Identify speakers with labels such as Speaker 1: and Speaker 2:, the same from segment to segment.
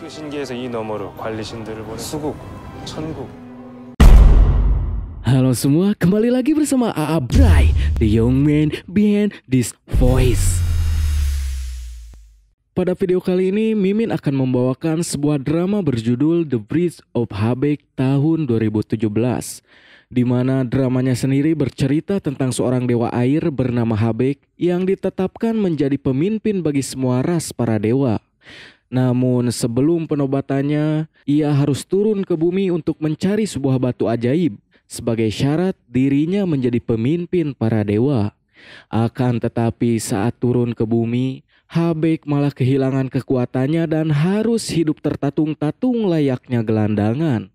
Speaker 1: 그이 너머로 관리신들을 보는 수국, 천국. Halo semua, kembali lagi bersama AA Bray, the young man behind this voice. Pada video kali ini, Mimin akan membawakan sebuah drama berjudul The Bridge of Habek tahun 2017 di mana dramanya sendiri bercerita tentang seorang dewa air bernama Habek yang ditetapkan menjadi pemimpin bagi semua ras para dewa. Namun sebelum penobatannya, ia harus turun ke bumi untuk mencari sebuah batu ajaib sebagai syarat dirinya menjadi pemimpin para dewa. Akan tetapi saat turun ke bumi, Habek malah kehilangan kekuatannya dan harus hidup tertatung-tatung layaknya gelandangan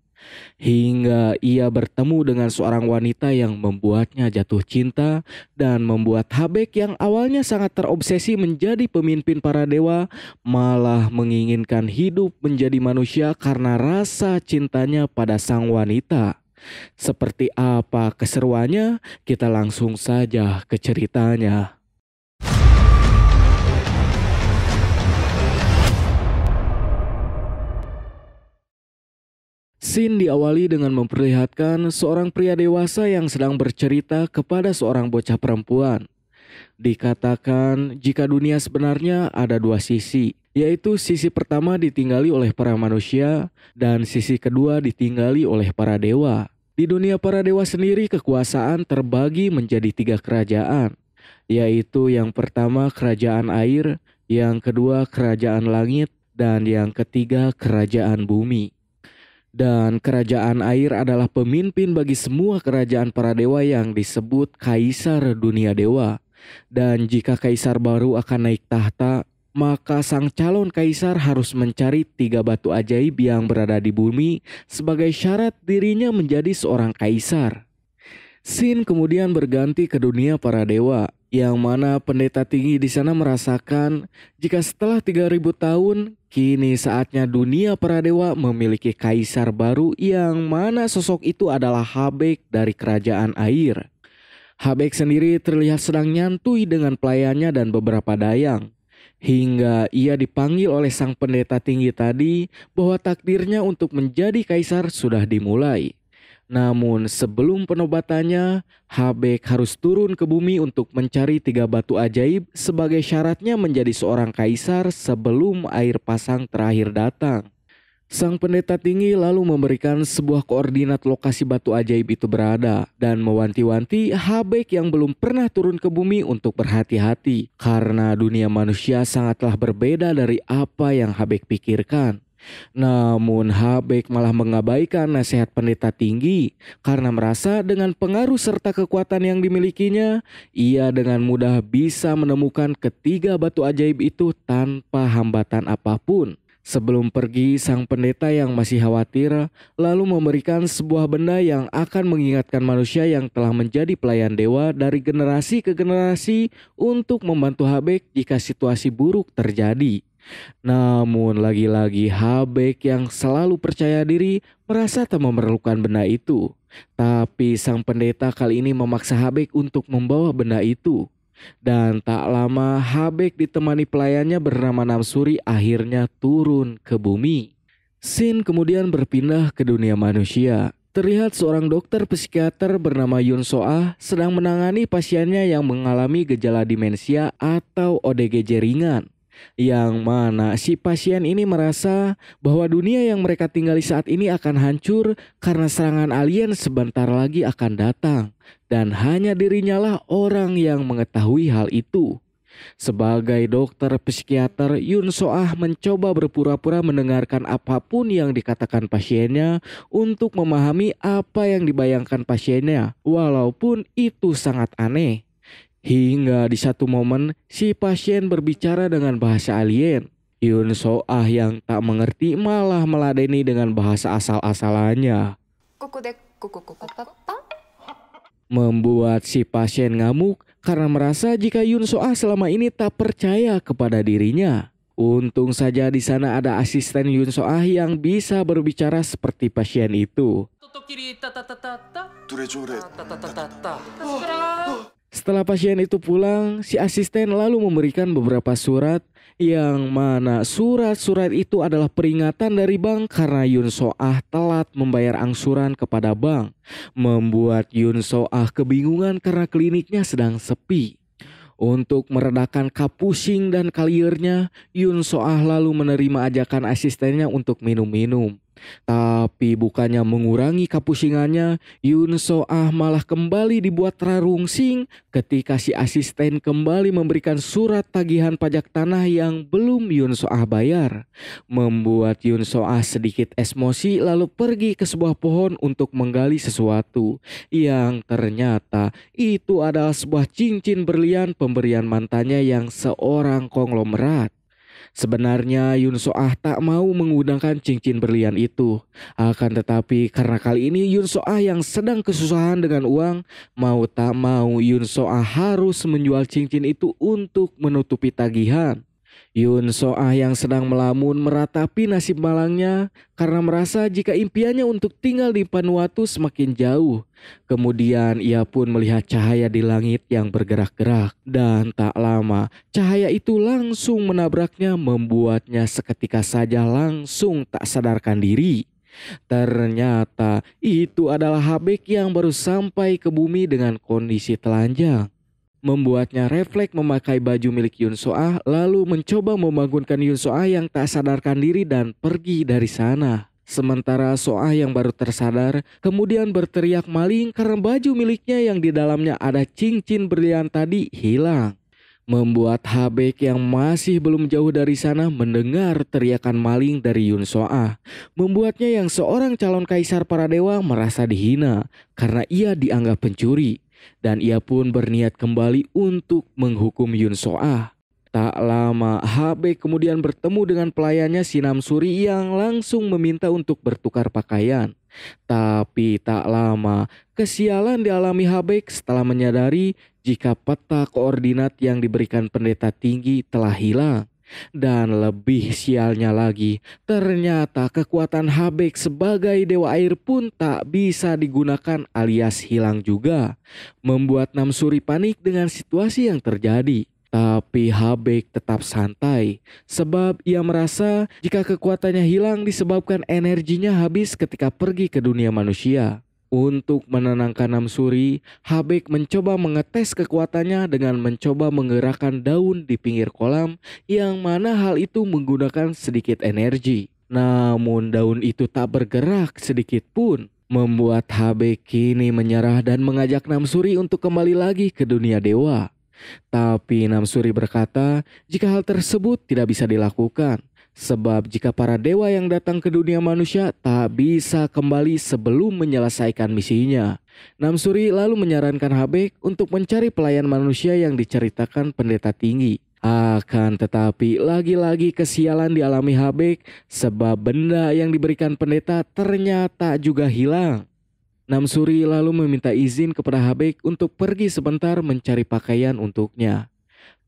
Speaker 1: hingga ia bertemu dengan seorang wanita yang membuatnya jatuh cinta dan membuat Habek yang awalnya sangat terobsesi menjadi pemimpin para dewa malah menginginkan hidup menjadi manusia karena rasa cintanya pada sang wanita. Seperti apa keseruannya? Kita langsung saja ke ceritanya. Scene diawali dengan memperlihatkan seorang pria dewasa yang sedang bercerita kepada seorang bocah perempuan. Dikatakan jika dunia sebenarnya ada dua sisi, yaitu sisi pertama ditinggali oleh para manusia dan sisi kedua ditinggali oleh para dewa. Di dunia para dewa sendiri kekuasaan terbagi menjadi tiga kerajaan, yaitu yang pertama kerajaan air, yang kedua kerajaan langit, dan yang ketiga kerajaan bumi. Dan kerajaan air adalah pemimpin bagi semua kerajaan para dewa yang disebut kaisar dunia dewa. Dan jika kaisar baru akan naik tahta, maka sang calon kaisar harus mencari tiga batu ajaib yang berada di bumi sebagai syarat dirinya menjadi seorang kaisar. Sin kemudian berganti ke dunia para dewa, yang mana pendeta tinggi di sana merasakan jika setelah 3000 tahun Kini saatnya dunia para dewa memiliki kaisar baru yang mana sosok itu adalah Habek dari kerajaan air. Habek sendiri terlihat sedang nyantui dengan pelayannya dan beberapa dayang. Hingga ia dipanggil oleh sang pendeta tinggi tadi bahwa takdirnya untuk menjadi kaisar sudah dimulai. Namun sebelum penobatannya, Habek harus turun ke bumi untuk mencari tiga batu ajaib sebagai syaratnya menjadi seorang kaisar sebelum air pasang terakhir datang. Sang pendeta tinggi lalu memberikan sebuah koordinat lokasi batu ajaib itu berada dan mewanti-wanti Habek yang belum pernah turun ke bumi untuk berhati-hati karena dunia manusia sangatlah berbeda dari apa yang Habek pikirkan. Namun Habeck malah mengabaikan nasihat pendeta tinggi karena merasa dengan pengaruh serta kekuatan yang dimilikinya, ia dengan mudah bisa menemukan ketiga batu ajaib itu tanpa hambatan apapun. Sebelum pergi, sang pendeta yang masih khawatir lalu memberikan sebuah benda yang akan mengingatkan manusia yang telah menjadi pelayan dewa dari generasi ke generasi untuk membantu Habek jika situasi buruk terjadi. Namun lagi-lagi Habek yang selalu percaya diri merasa tak memerlukan benda itu. Tapi sang pendeta kali ini memaksa Habek untuk membawa benda itu. Dan tak lama Habek ditemani pelayannya bernama Namsuri akhirnya turun ke bumi. Sin kemudian berpindah ke dunia manusia. Terlihat seorang dokter psikiater bernama Yun Soa sedang menangani pasiennya yang mengalami gejala demensia atau ODGJ ringan yang mana si pasien ini merasa bahwa dunia yang mereka tinggali saat ini akan hancur karena serangan alien sebentar lagi akan datang dan hanya dirinyalah orang yang mengetahui hal itu. Sebagai dokter psikiater, Yun Soah mencoba berpura-pura mendengarkan apapun yang dikatakan pasiennya untuk memahami apa yang dibayangkan pasiennya, walaupun itu sangat aneh. Hingga di satu momen, si pasien berbicara dengan bahasa alien. Yun Ah yang tak mengerti malah meladeni dengan bahasa asal-asalannya. Membuat si pasien ngamuk karena merasa jika Yun Ah selama ini tak percaya kepada dirinya. Untung saja di sana ada asisten Yun Ah yang bisa berbicara seperti pasien itu. Setelah pasien itu pulang, si asisten lalu memberikan beberapa surat yang mana surat-surat itu adalah peringatan dari bank karena Yun Soah telat membayar angsuran kepada bank, membuat Yun Soah kebingungan karena kliniknya sedang sepi. Untuk meredakan kapusing dan kaliernya, Yun Soah lalu menerima ajakan asistennya untuk minum-minum. Tapi bukannya mengurangi kapusingannya, Yun Ah malah kembali dibuat rarungsing ketika si asisten kembali memberikan surat tagihan pajak tanah yang belum Yun Ah bayar. Membuat Yun Ah sedikit emosi lalu pergi ke sebuah pohon untuk menggali sesuatu yang ternyata itu adalah sebuah cincin berlian pemberian mantannya yang seorang konglomerat. Sebenarnya Yun Soah tak mau menggunakan cincin berlian itu. Akan tetapi karena kali ini Yun Soah yang sedang kesusahan dengan uang, mau tak mau Yun Soah harus menjual cincin itu untuk menutupi tagihan. Yun Soah yang sedang melamun meratapi nasib malangnya karena merasa jika impiannya untuk tinggal di Vanuatu semakin jauh. Kemudian ia pun melihat cahaya di langit yang bergerak-gerak dan tak lama cahaya itu langsung menabraknya membuatnya seketika saja langsung tak sadarkan diri. Ternyata itu adalah Habek yang baru sampai ke bumi dengan kondisi telanjang membuatnya refleks memakai baju milik Yun Soah lalu mencoba membangunkan Yun Soah yang tak sadarkan diri dan pergi dari sana. Sementara Soah yang baru tersadar kemudian berteriak maling karena baju miliknya yang di dalamnya ada cincin berlian tadi hilang. Membuat Habek yang masih belum jauh dari sana mendengar teriakan maling dari Yun Soah. Membuatnya yang seorang calon kaisar para dewa merasa dihina karena ia dianggap pencuri dan ia pun berniat kembali untuk menghukum Yun Soah. Tak lama, HB kemudian bertemu dengan pelayannya Sinam Suri yang langsung meminta untuk bertukar pakaian. Tapi tak lama, kesialan dialami HB setelah menyadari jika peta koordinat yang diberikan pendeta tinggi telah hilang. Dan lebih sialnya lagi, ternyata kekuatan Habek sebagai dewa air pun tak bisa digunakan alias hilang juga. Membuat Namsuri panik dengan situasi yang terjadi. Tapi Habek tetap santai, sebab ia merasa jika kekuatannya hilang disebabkan energinya habis ketika pergi ke dunia manusia. Untuk menenangkan Namsuri, Habek mencoba mengetes kekuatannya dengan mencoba menggerakkan daun di pinggir kolam yang mana hal itu menggunakan sedikit energi. Namun daun itu tak bergerak sedikit pun, membuat Habek kini menyerah dan mengajak Namsuri untuk kembali lagi ke dunia dewa. Tapi Namsuri berkata jika hal tersebut tidak bisa dilakukan, Sebab jika para dewa yang datang ke dunia manusia tak bisa kembali sebelum menyelesaikan misinya. Namsuri lalu menyarankan Habek untuk mencari pelayan manusia yang diceritakan pendeta tinggi. Akan tetapi lagi-lagi kesialan dialami Habek sebab benda yang diberikan pendeta ternyata juga hilang. Namsuri lalu meminta izin kepada Habek untuk pergi sebentar mencari pakaian untuknya.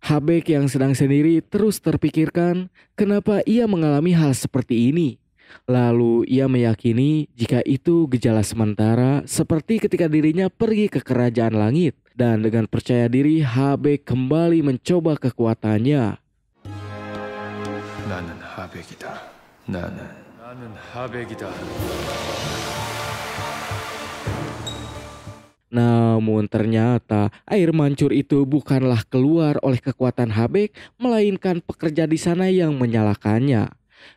Speaker 1: Habek yang sedang sendiri terus terpikirkan kenapa ia mengalami hal seperti ini. Lalu ia meyakini jika itu gejala sementara seperti ketika dirinya pergi ke kerajaan langit. Dan dengan percaya diri Habek kembali mencoba kekuatannya. Nanan kita. Nanan. Nanan kita. Namun ternyata air mancur itu bukanlah keluar oleh kekuatan Habek, melainkan pekerja di sana yang menyalakannya.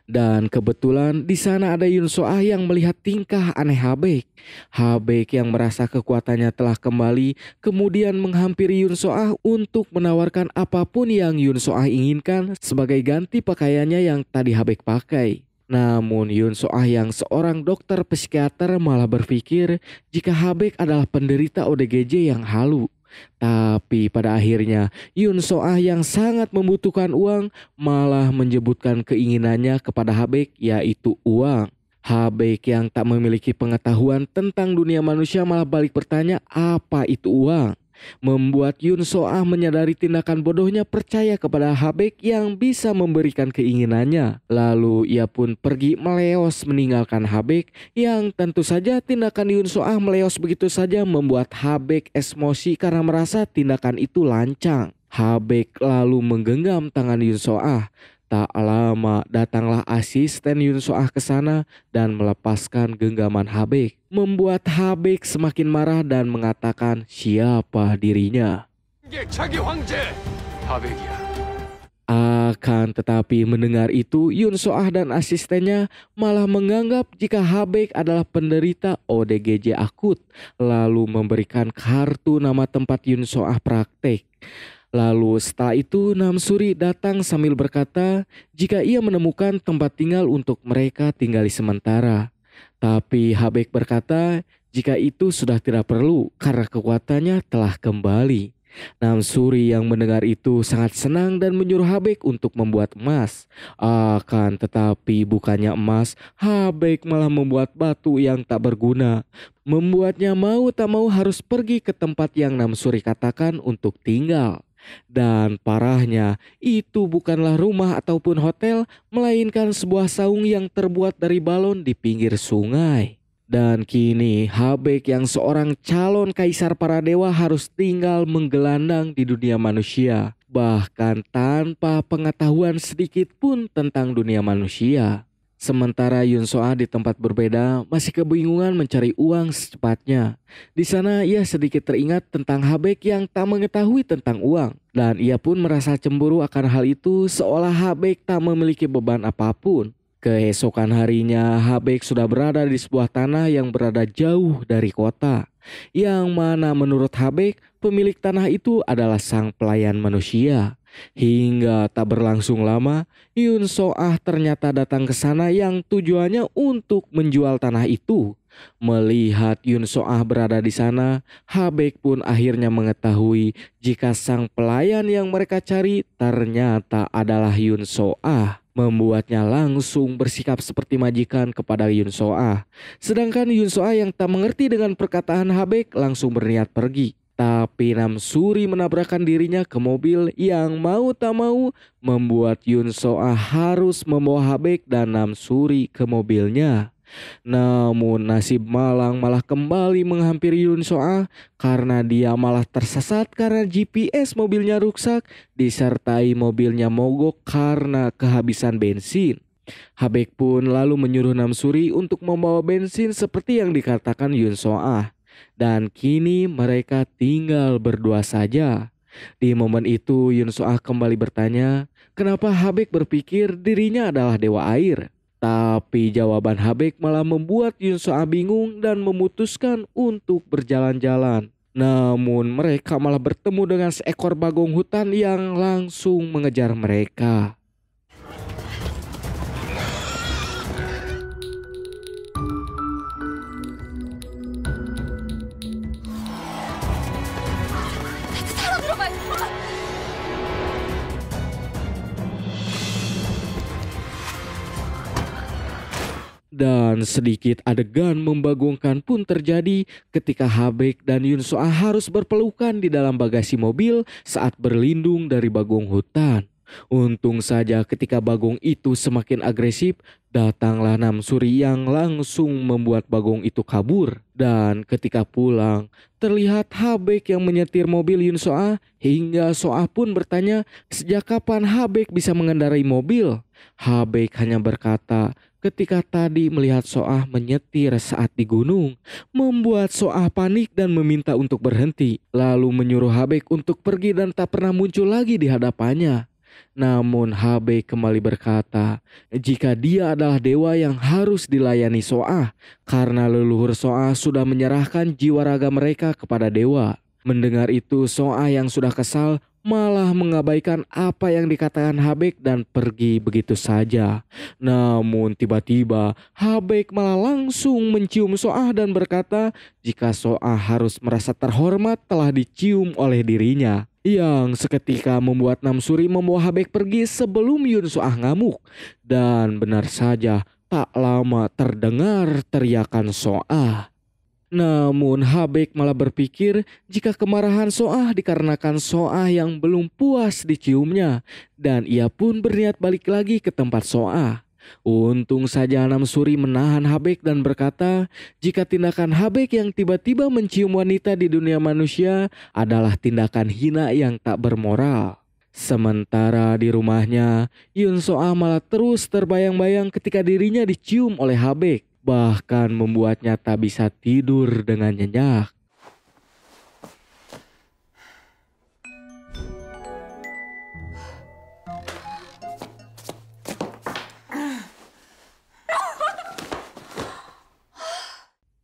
Speaker 1: Dan kebetulan di sana ada Yun Soah yang melihat tingkah aneh Habek. Habek yang merasa kekuatannya telah kembali kemudian menghampiri Yun Soah untuk menawarkan apapun yang Yun Soah inginkan sebagai ganti pakaiannya yang tadi Habek pakai. Namun Yun Ah yang seorang dokter psikiater malah berpikir jika Habek adalah penderita ODGJ yang halu. Tapi pada akhirnya Yun Soah yang sangat membutuhkan uang malah menyebutkan keinginannya kepada Habek yaitu uang. Habek yang tak memiliki pengetahuan tentang dunia manusia malah balik bertanya apa itu uang membuat Yun menyadari tindakan bodohnya percaya kepada Habek yang bisa memberikan keinginannya. Lalu ia pun pergi meleos meninggalkan Habek yang tentu saja tindakan Yun meleos begitu saja membuat Habek emosi karena merasa tindakan itu lancang. Habek lalu menggenggam tangan Yun Tak lama datanglah asisten Yun Soah ke sana dan melepaskan genggaman Habek. Membuat Habek semakin marah dan mengatakan siapa dirinya. Akan tetapi mendengar itu Yun Soah dan asistennya malah menganggap jika Habek adalah penderita ODGJ akut lalu memberikan kartu nama tempat Yun Soah praktek. Lalu setelah itu Namsuri datang sambil berkata jika ia menemukan tempat tinggal untuk mereka tinggali sementara. Tapi Habek berkata jika itu sudah tidak perlu karena kekuatannya telah kembali. Namsuri yang mendengar itu sangat senang dan menyuruh Habek untuk membuat emas. Akan tetapi bukannya emas, Habek malah membuat batu yang tak berguna. Membuatnya mau tak mau harus pergi ke tempat yang Namsuri katakan untuk tinggal. Dan parahnya, itu bukanlah rumah ataupun hotel, melainkan sebuah saung yang terbuat dari balon di pinggir sungai. Dan kini Habek yang seorang calon kaisar para dewa harus tinggal menggelandang di dunia manusia. Bahkan tanpa pengetahuan sedikit pun tentang dunia manusia. Sementara Yun Soa di tempat berbeda masih kebingungan mencari uang secepatnya. Di sana ia sedikit teringat tentang Habek yang tak mengetahui tentang uang. Dan ia pun merasa cemburu akan hal itu seolah Habek tak memiliki beban apapun. Keesokan harinya, Habek sudah berada di sebuah tanah yang berada jauh dari kota. Yang mana menurut Habek, pemilik tanah itu adalah sang pelayan manusia. Hingga tak berlangsung lama, Yun Soah ternyata datang ke sana yang tujuannya untuk menjual tanah itu. Melihat Yun Soah berada di sana, Habek pun akhirnya mengetahui jika sang pelayan yang mereka cari ternyata adalah Yun Soah membuatnya langsung bersikap seperti majikan kepada Yun Soah. Sedangkan Yun Soah yang tak mengerti dengan perkataan Habek langsung berniat pergi. Tapi Namsuri menabrakkan dirinya ke mobil yang mau tak mau membuat Yun Soa harus membawa Habek dan Namsuri ke mobilnya. Namun nasib Malang malah kembali menghampiri Yun Soa karena dia malah tersesat karena GPS mobilnya rusak disertai mobilnya mogok karena kehabisan bensin. Habek pun lalu menyuruh Namsuri untuk membawa bensin seperti yang dikatakan Yun Soa. Dan kini mereka tinggal berdua saja. Di momen itu Yun Soa kembali bertanya, kenapa Habek berpikir dirinya adalah dewa air? Tapi jawaban Habek malah membuat Soa bingung dan memutuskan untuk berjalan-jalan. Namun mereka malah bertemu dengan seekor bagong hutan yang langsung mengejar mereka. Dan sedikit adegan membagongkan pun terjadi ketika Habek dan Yunsoa harus berpelukan di dalam bagasi mobil saat berlindung dari bagong hutan. Untung saja ketika bagong itu semakin agresif, datanglah Suri yang langsung membuat bagong itu kabur. Dan ketika pulang, terlihat Habek yang menyetir mobil Yunsoa hingga Soa pun bertanya sejak kapan Habek bisa mengendarai mobil. Habek hanya berkata, Ketika tadi melihat Soah menyetir saat di gunung, membuat Soah panik dan meminta untuk berhenti, lalu menyuruh Habek untuk pergi dan tak pernah muncul lagi di hadapannya. Namun Habek kembali berkata, jika dia adalah dewa yang harus dilayani Soah, karena leluhur Soah sudah menyerahkan jiwa raga mereka kepada dewa. Mendengar itu Soah yang sudah kesal malah mengabaikan apa yang dikatakan Habek dan pergi begitu saja. Namun tiba-tiba Habek malah langsung mencium Soah dan berkata jika Soah harus merasa terhormat telah dicium oleh dirinya. Yang seketika membuat Namsuri membawa Habek pergi sebelum Yun Soah ngamuk. Dan benar saja tak lama terdengar teriakan Soah. Namun Habek malah berpikir jika kemarahan Soah dikarenakan Soah yang belum puas diciumnya dan ia pun berniat balik lagi ke tempat Soah. Untung saja Anam suri menahan Habek dan berkata, jika tindakan Habek yang tiba-tiba mencium wanita di dunia manusia adalah tindakan hina yang tak bermoral. Sementara di rumahnya, Yun Soa malah terus terbayang-bayang ketika dirinya dicium oleh Habek bahkan membuatnya tak bisa tidur dengan nyenyak.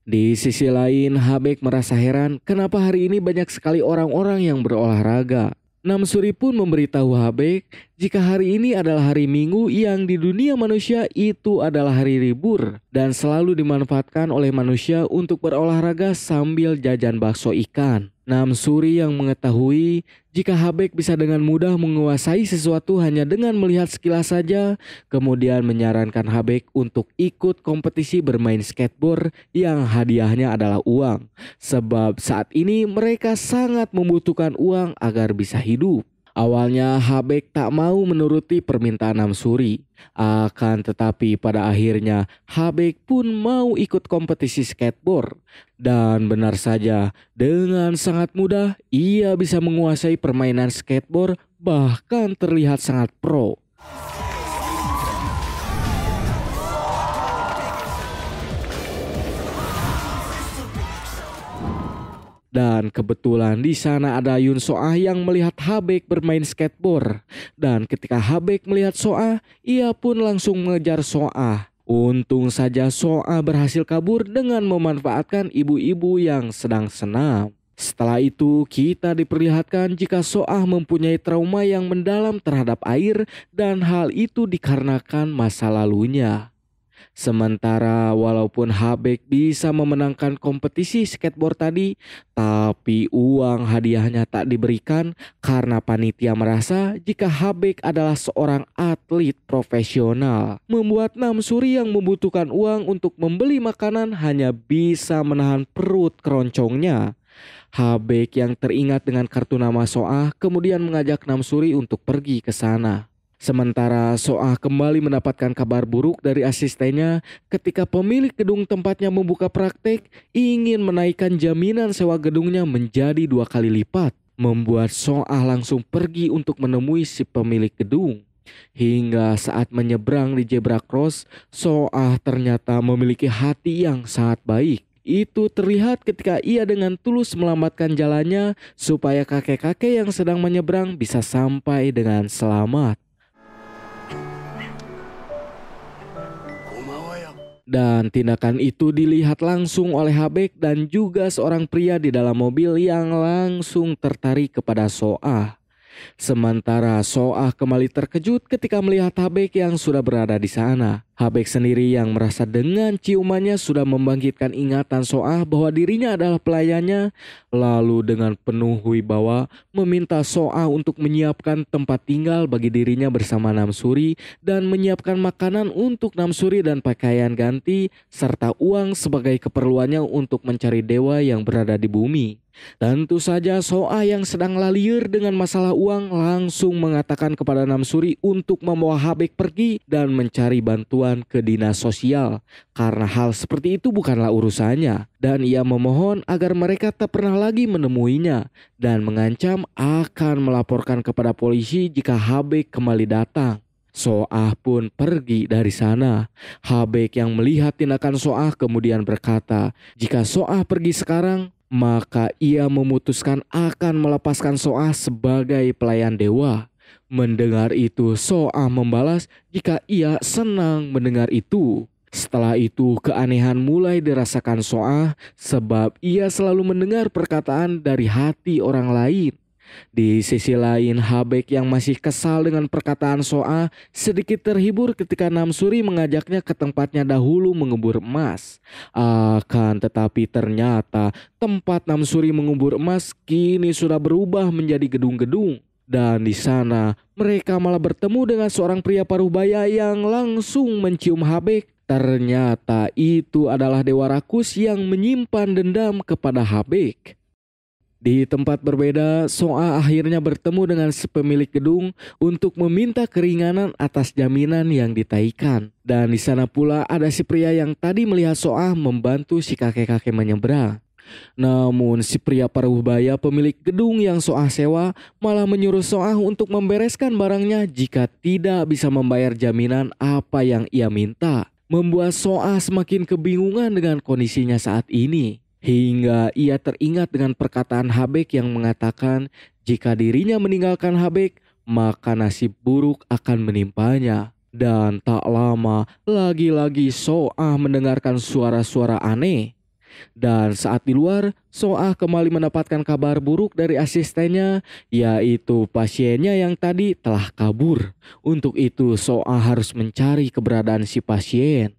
Speaker 1: Di sisi lain, Habek merasa heran kenapa hari ini banyak sekali orang-orang yang berolahraga. Namsuri pun memberitahu Habek jika hari ini adalah hari Minggu yang di dunia manusia itu adalah hari libur dan selalu dimanfaatkan oleh manusia untuk berolahraga sambil jajan bakso ikan. Namsuri yang mengetahui jika Habek bisa dengan mudah menguasai sesuatu hanya dengan melihat sekilas saja, kemudian menyarankan Habek untuk ikut kompetisi bermain skateboard yang hadiahnya adalah uang. Sebab saat ini mereka sangat membutuhkan uang agar bisa hidup. Awalnya Habek tak mau menuruti permintaan Namsuri, akan tetapi pada akhirnya Habek pun mau ikut kompetisi skateboard. Dan benar saja, dengan sangat mudah ia bisa menguasai permainan skateboard bahkan terlihat sangat pro. Dan kebetulan di sana ada Yun Soah yang melihat Habek bermain skateboard. Dan ketika Habek melihat Soah, ia pun langsung mengejar Soah. Untung saja Soa berhasil kabur dengan memanfaatkan ibu-ibu yang sedang senam. Setelah itu kita diperlihatkan jika Soah mempunyai trauma yang mendalam terhadap air dan hal itu dikarenakan masa lalunya. Sementara walaupun Habek bisa memenangkan kompetisi skateboard tadi, tapi uang hadiahnya tak diberikan karena panitia merasa jika Habek adalah seorang atlet profesional. Membuat Namsuri yang membutuhkan uang untuk membeli makanan hanya bisa menahan perut keroncongnya. Habek yang teringat dengan kartu nama Soah kemudian mengajak Namsuri untuk pergi ke sana. Sementara Soah kembali mendapatkan kabar buruk dari asistennya ketika pemilik gedung tempatnya membuka praktek ingin menaikkan jaminan sewa gedungnya menjadi dua kali lipat. Membuat Soah langsung pergi untuk menemui si pemilik gedung. Hingga saat menyeberang di Jebra Cross, Soah ternyata memiliki hati yang sangat baik. Itu terlihat ketika ia dengan tulus melambatkan jalannya supaya kakek-kakek yang sedang menyeberang bisa sampai dengan selamat. Dan tindakan itu dilihat langsung oleh Habek dan juga seorang pria di dalam mobil yang langsung tertarik kepada Soah. Sementara Soah kembali terkejut ketika melihat Habek yang sudah berada di sana. Habek sendiri yang merasa dengan ciumannya sudah membangkitkan ingatan Soah bahwa dirinya adalah pelayannya, lalu dengan penuh wibawa meminta Soah untuk menyiapkan tempat tinggal bagi dirinya bersama Namsuri dan menyiapkan makanan untuk Namsuri dan pakaian ganti serta uang sebagai keperluannya untuk mencari dewa yang berada di bumi. Tentu saja Soa yang sedang laliur dengan masalah uang langsung mengatakan kepada Namsuri untuk membawa Habek pergi dan mencari bantuan pengaduan ke dinas sosial karena hal seperti itu bukanlah urusannya dan ia memohon agar mereka tak pernah lagi menemuinya dan mengancam akan melaporkan kepada polisi jika HB kembali datang. Soah pun pergi dari sana. Habek yang melihat tindakan Soah kemudian berkata, "Jika Soah pergi sekarang, maka ia memutuskan akan melepaskan Soah sebagai pelayan dewa." Mendengar itu, Soa membalas jika ia senang mendengar itu. Setelah itu, keanehan mulai dirasakan Soa sebab ia selalu mendengar perkataan dari hati orang lain. Di sisi lain, Habek yang masih kesal dengan perkataan Soa sedikit terhibur ketika Namsuri mengajaknya ke tempatnya dahulu mengubur emas. Akan tetapi ternyata tempat Namsuri mengubur emas kini sudah berubah menjadi gedung-gedung. Dan di sana mereka malah bertemu dengan seorang pria paruh baya yang langsung mencium Habek. Ternyata itu adalah Dewa Rakus yang menyimpan dendam kepada Habek. Di tempat berbeda, Soa akhirnya bertemu dengan sepemilik gedung untuk meminta keringanan atas jaminan yang ditaikan. Dan di sana pula ada si pria yang tadi melihat Soa membantu si kakek-kakek menyeberang. Namun si pria paruh baya pemilik gedung yang Soah sewa malah menyuruh Soah untuk membereskan barangnya jika tidak bisa membayar jaminan apa yang ia minta. Membuat Soah semakin kebingungan dengan kondisinya saat ini. Hingga ia teringat dengan perkataan Habek yang mengatakan jika dirinya meninggalkan Habek, maka nasib buruk akan menimpanya. Dan tak lama, lagi-lagi Soah mendengarkan suara-suara aneh. Dan saat di luar, Soah kembali mendapatkan kabar buruk dari asistennya, yaitu pasiennya yang tadi telah kabur. Untuk itu, Soah harus mencari keberadaan si pasien.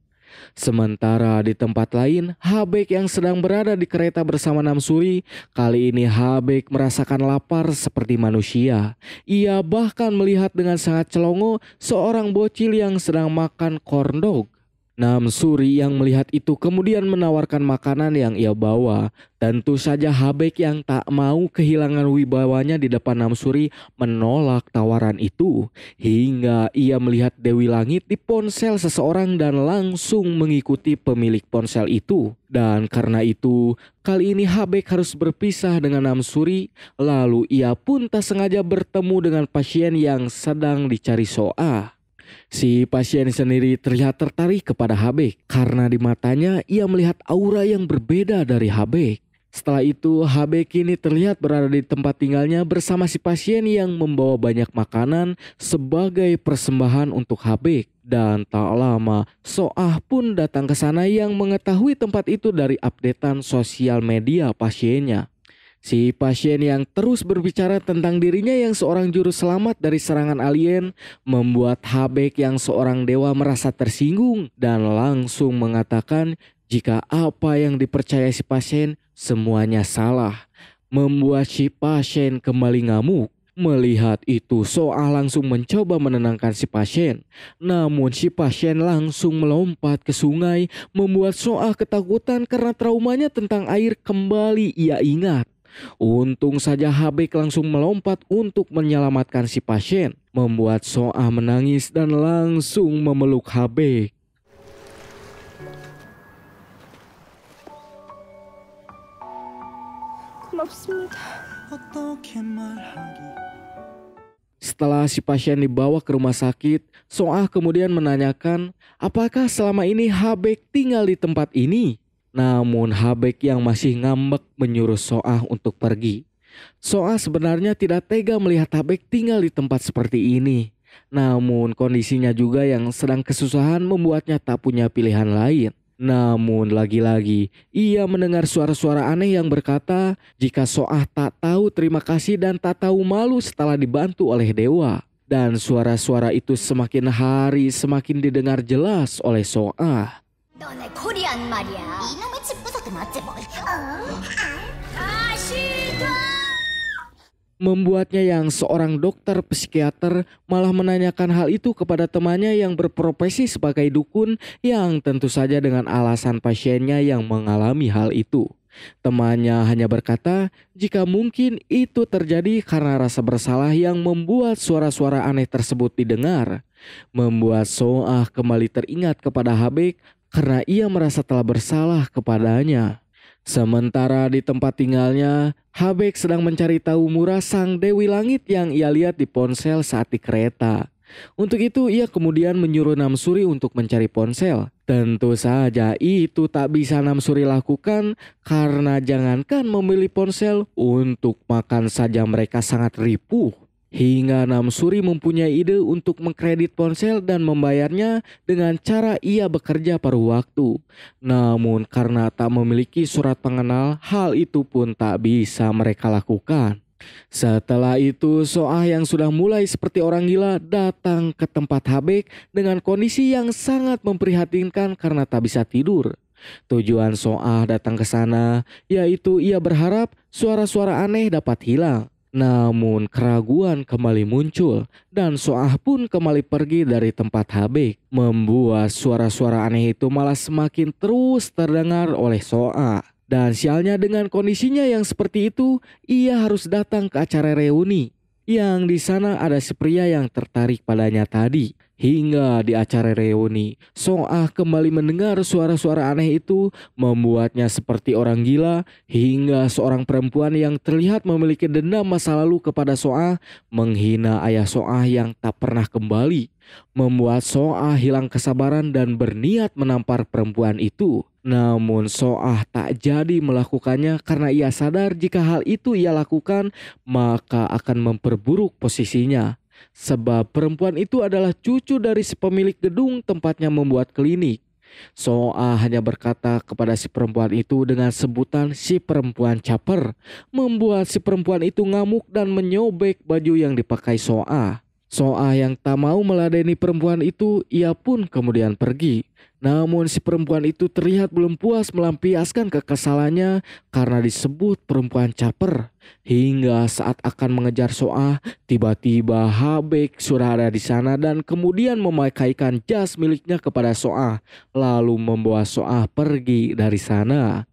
Speaker 1: Sementara di tempat lain, Habek yang sedang berada di kereta bersama Namsuri, kali ini Habek merasakan lapar seperti manusia. Ia bahkan melihat dengan sangat celongo seorang bocil yang sedang makan dog. Namsuri yang melihat itu kemudian menawarkan makanan yang ia bawa. Tentu saja Habek yang tak mau kehilangan wibawanya di depan Namsuri menolak tawaran itu. Hingga ia melihat Dewi Langit di ponsel seseorang dan langsung mengikuti pemilik ponsel itu. Dan karena itu kali ini Habek harus berpisah dengan Namsuri. Lalu ia pun tak sengaja bertemu dengan pasien yang sedang dicari soal. Si pasien sendiri terlihat tertarik kepada HB karena di matanya ia melihat aura yang berbeda dari HB. Setelah itu, HB kini terlihat berada di tempat tinggalnya bersama si pasien yang membawa banyak makanan sebagai persembahan untuk HB. Dan tak lama, Soah pun datang ke sana yang mengetahui tempat itu dari updatean sosial media pasiennya. Si pasien yang terus berbicara tentang dirinya yang seorang juru selamat dari serangan alien membuat Habek yang seorang dewa merasa tersinggung dan langsung mengatakan jika apa yang dipercaya si pasien semuanya salah. Membuat si pasien kembali ngamuk. Melihat itu, Soa langsung mencoba menenangkan si pasien. Namun si pasien langsung melompat ke sungai, membuat Soa ketakutan karena traumanya tentang air kembali ia ingat. Untung saja Habek langsung melompat untuk menyelamatkan si pasien, membuat Soa menangis dan langsung memeluk Habek. Setelah si pasien dibawa ke rumah sakit, Soah kemudian menanyakan, apakah selama ini Habek tinggal di tempat ini? Namun Habek yang masih ngambek menyuruh Soah untuk pergi. Soah sebenarnya tidak tega melihat Habek tinggal di tempat seperti ini. Namun kondisinya juga yang sedang kesusahan membuatnya tak punya pilihan lain. Namun lagi-lagi ia mendengar suara-suara aneh yang berkata jika Soah tak tahu terima kasih dan tak tahu malu setelah dibantu oleh dewa. Dan suara-suara itu semakin hari semakin didengar jelas oleh Soah. 너네 코리안 말이야. 이놈의 맞지 뭐. membuatnya yang seorang dokter psikiater malah menanyakan hal itu kepada temannya yang berprofesi sebagai dukun yang tentu saja dengan alasan pasiennya yang mengalami hal itu. Temannya hanya berkata jika mungkin itu terjadi karena rasa bersalah yang membuat suara-suara aneh tersebut didengar. Membuat Soah kembali teringat kepada Habek karena ia merasa telah bersalah kepadanya. Sementara di tempat tinggalnya, Habek sedang mencari tahu murah sang Dewi Langit yang ia lihat di ponsel saat di kereta. Untuk itu ia kemudian menyuruh Namsuri untuk mencari ponsel. Tentu saja itu tak bisa Namsuri lakukan karena jangankan memilih ponsel untuk makan saja mereka sangat ripuh. Hingga Namsuri mempunyai ide untuk mengkredit ponsel dan membayarnya dengan cara ia bekerja paruh waktu. Namun karena tak memiliki surat pengenal, hal itu pun tak bisa mereka lakukan. Setelah itu, Soah yang sudah mulai seperti orang gila datang ke tempat Habek dengan kondisi yang sangat memprihatinkan karena tak bisa tidur. Tujuan Soah datang ke sana yaitu ia berharap suara-suara aneh dapat hilang. Namun keraguan kembali muncul dan Soah pun kembali pergi dari tempat Habib. Membuat suara-suara aneh itu malah semakin terus terdengar oleh Soah. Dan sialnya dengan kondisinya yang seperti itu, ia harus datang ke acara reuni. Yang di sana ada si pria yang tertarik padanya tadi. Hingga di acara reuni, Song ah kembali mendengar suara-suara aneh itu membuatnya seperti orang gila hingga seorang perempuan yang terlihat memiliki dendam masa lalu kepada Song ah, menghina ayah Song ah yang tak pernah kembali. Membuat Song hilang kesabaran dan berniat menampar perempuan itu. Namun Soah tak jadi melakukannya karena ia sadar jika hal itu ia lakukan maka akan memperburuk posisinya. Sebab perempuan itu adalah cucu dari si pemilik gedung tempatnya membuat klinik. Soa hanya berkata kepada si perempuan itu dengan sebutan si perempuan caper, membuat si perempuan itu ngamuk dan menyobek baju yang dipakai Soa. Soa yang tak mau meladeni perempuan itu, ia pun kemudian pergi. Namun si perempuan itu terlihat belum puas melampiaskan kekesalannya karena disebut perempuan caper. Hingga saat akan mengejar Soa, tiba-tiba Habek sudah ada di sana dan kemudian memakaikan jas miliknya kepada Soa, lalu membawa Soa pergi dari sana.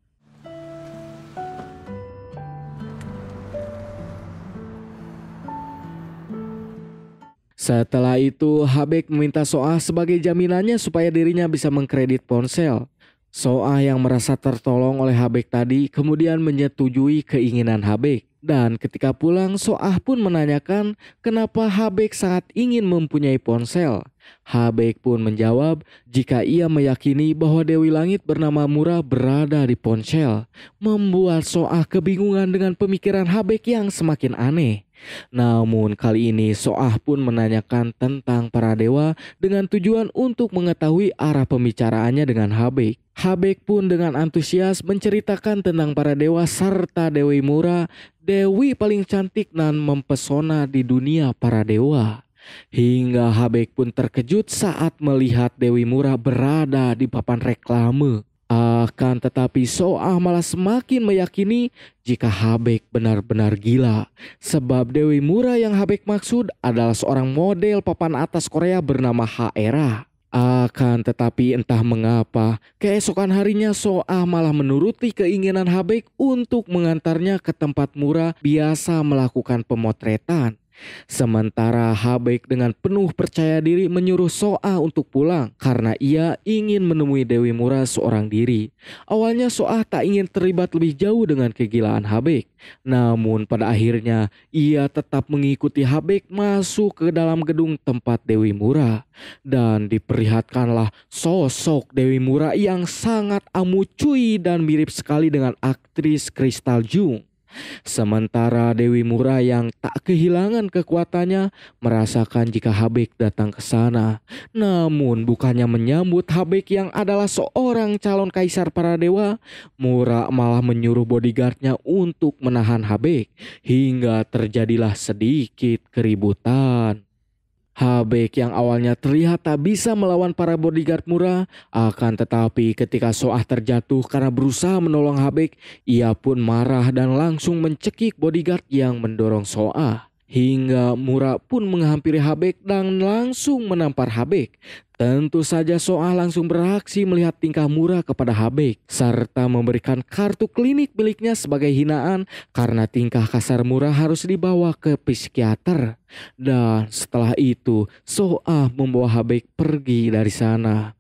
Speaker 1: Setelah itu, Habek meminta Soah sebagai jaminannya supaya dirinya bisa mengkredit ponsel. Soah yang merasa tertolong oleh Habek tadi kemudian menyetujui keinginan Habek. Dan ketika pulang, Soah pun menanyakan kenapa Habek sangat ingin mempunyai ponsel. Habek pun menjawab jika ia meyakini bahwa Dewi Langit bernama Mura berada di ponsel. Membuat Soah kebingungan dengan pemikiran Habek yang semakin aneh. Namun kali ini Soah pun menanyakan tentang para dewa dengan tujuan untuk mengetahui arah pembicaraannya dengan Habek. Habek pun dengan antusias menceritakan tentang para dewa serta Dewi Mura, Dewi paling cantik dan mempesona di dunia para dewa. Hingga Habek pun terkejut saat melihat Dewi Mura berada di papan reklame. Akan tetapi Soah malah semakin meyakini jika Habek benar-benar gila. Sebab Dewi Mura yang Habek maksud adalah seorang model papan atas Korea bernama Haera. Akan tetapi entah mengapa, keesokan harinya Soah malah menuruti keinginan Habek untuk mengantarnya ke tempat Mura biasa melakukan pemotretan. Sementara Habeik dengan penuh percaya diri menyuruh Soa untuk pulang karena ia ingin menemui Dewi Mura seorang diri. Awalnya Soa tak ingin terlibat lebih jauh dengan kegilaan Habeik. Namun pada akhirnya ia tetap mengikuti Habeik masuk ke dalam gedung tempat Dewi Mura. Dan diperlihatkanlah sosok Dewi Mura yang sangat amucui dan mirip sekali dengan aktris Kristal Jung. Sementara Dewi Mura yang tak kehilangan kekuatannya merasakan jika Habek datang ke sana. Namun bukannya menyambut Habek yang adalah seorang calon kaisar para dewa, Mura malah menyuruh bodyguardnya untuk menahan Habek hingga terjadilah sedikit keributan. Habek yang awalnya terlihat tak bisa melawan para bodyguard murah, akan tetapi ketika Soah terjatuh karena berusaha menolong Habek, ia pun marah dan langsung mencekik bodyguard yang mendorong Soah. Hingga Mura pun menghampiri Habek dan langsung menampar Habek. Tentu saja Soa langsung beraksi melihat tingkah Mura kepada Habek. Serta memberikan kartu klinik miliknya sebagai hinaan karena tingkah kasar Mura harus dibawa ke psikiater. Dan setelah itu Soa membawa Habek pergi dari sana.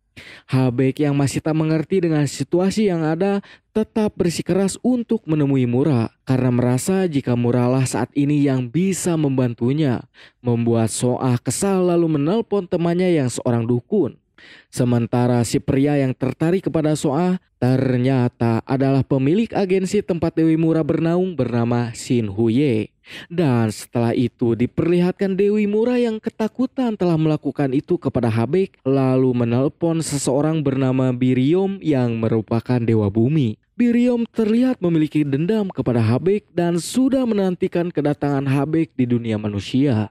Speaker 1: Hal baik yang masih tak mengerti dengan situasi yang ada tetap bersikeras untuk menemui Mura karena merasa jika Muralah saat ini yang bisa membantunya. Membuat Soah kesal lalu menelpon temannya yang seorang dukun. Sementara si pria yang tertarik kepada Soa ternyata adalah pemilik agensi tempat Dewi Mura bernaung bernama Shin Huye. Dan setelah itu diperlihatkan Dewi Mura yang ketakutan telah melakukan itu kepada Habek lalu menelpon seseorang bernama Biriom yang merupakan dewa bumi. Biriom terlihat memiliki dendam kepada Habek dan sudah menantikan kedatangan Habek di dunia manusia.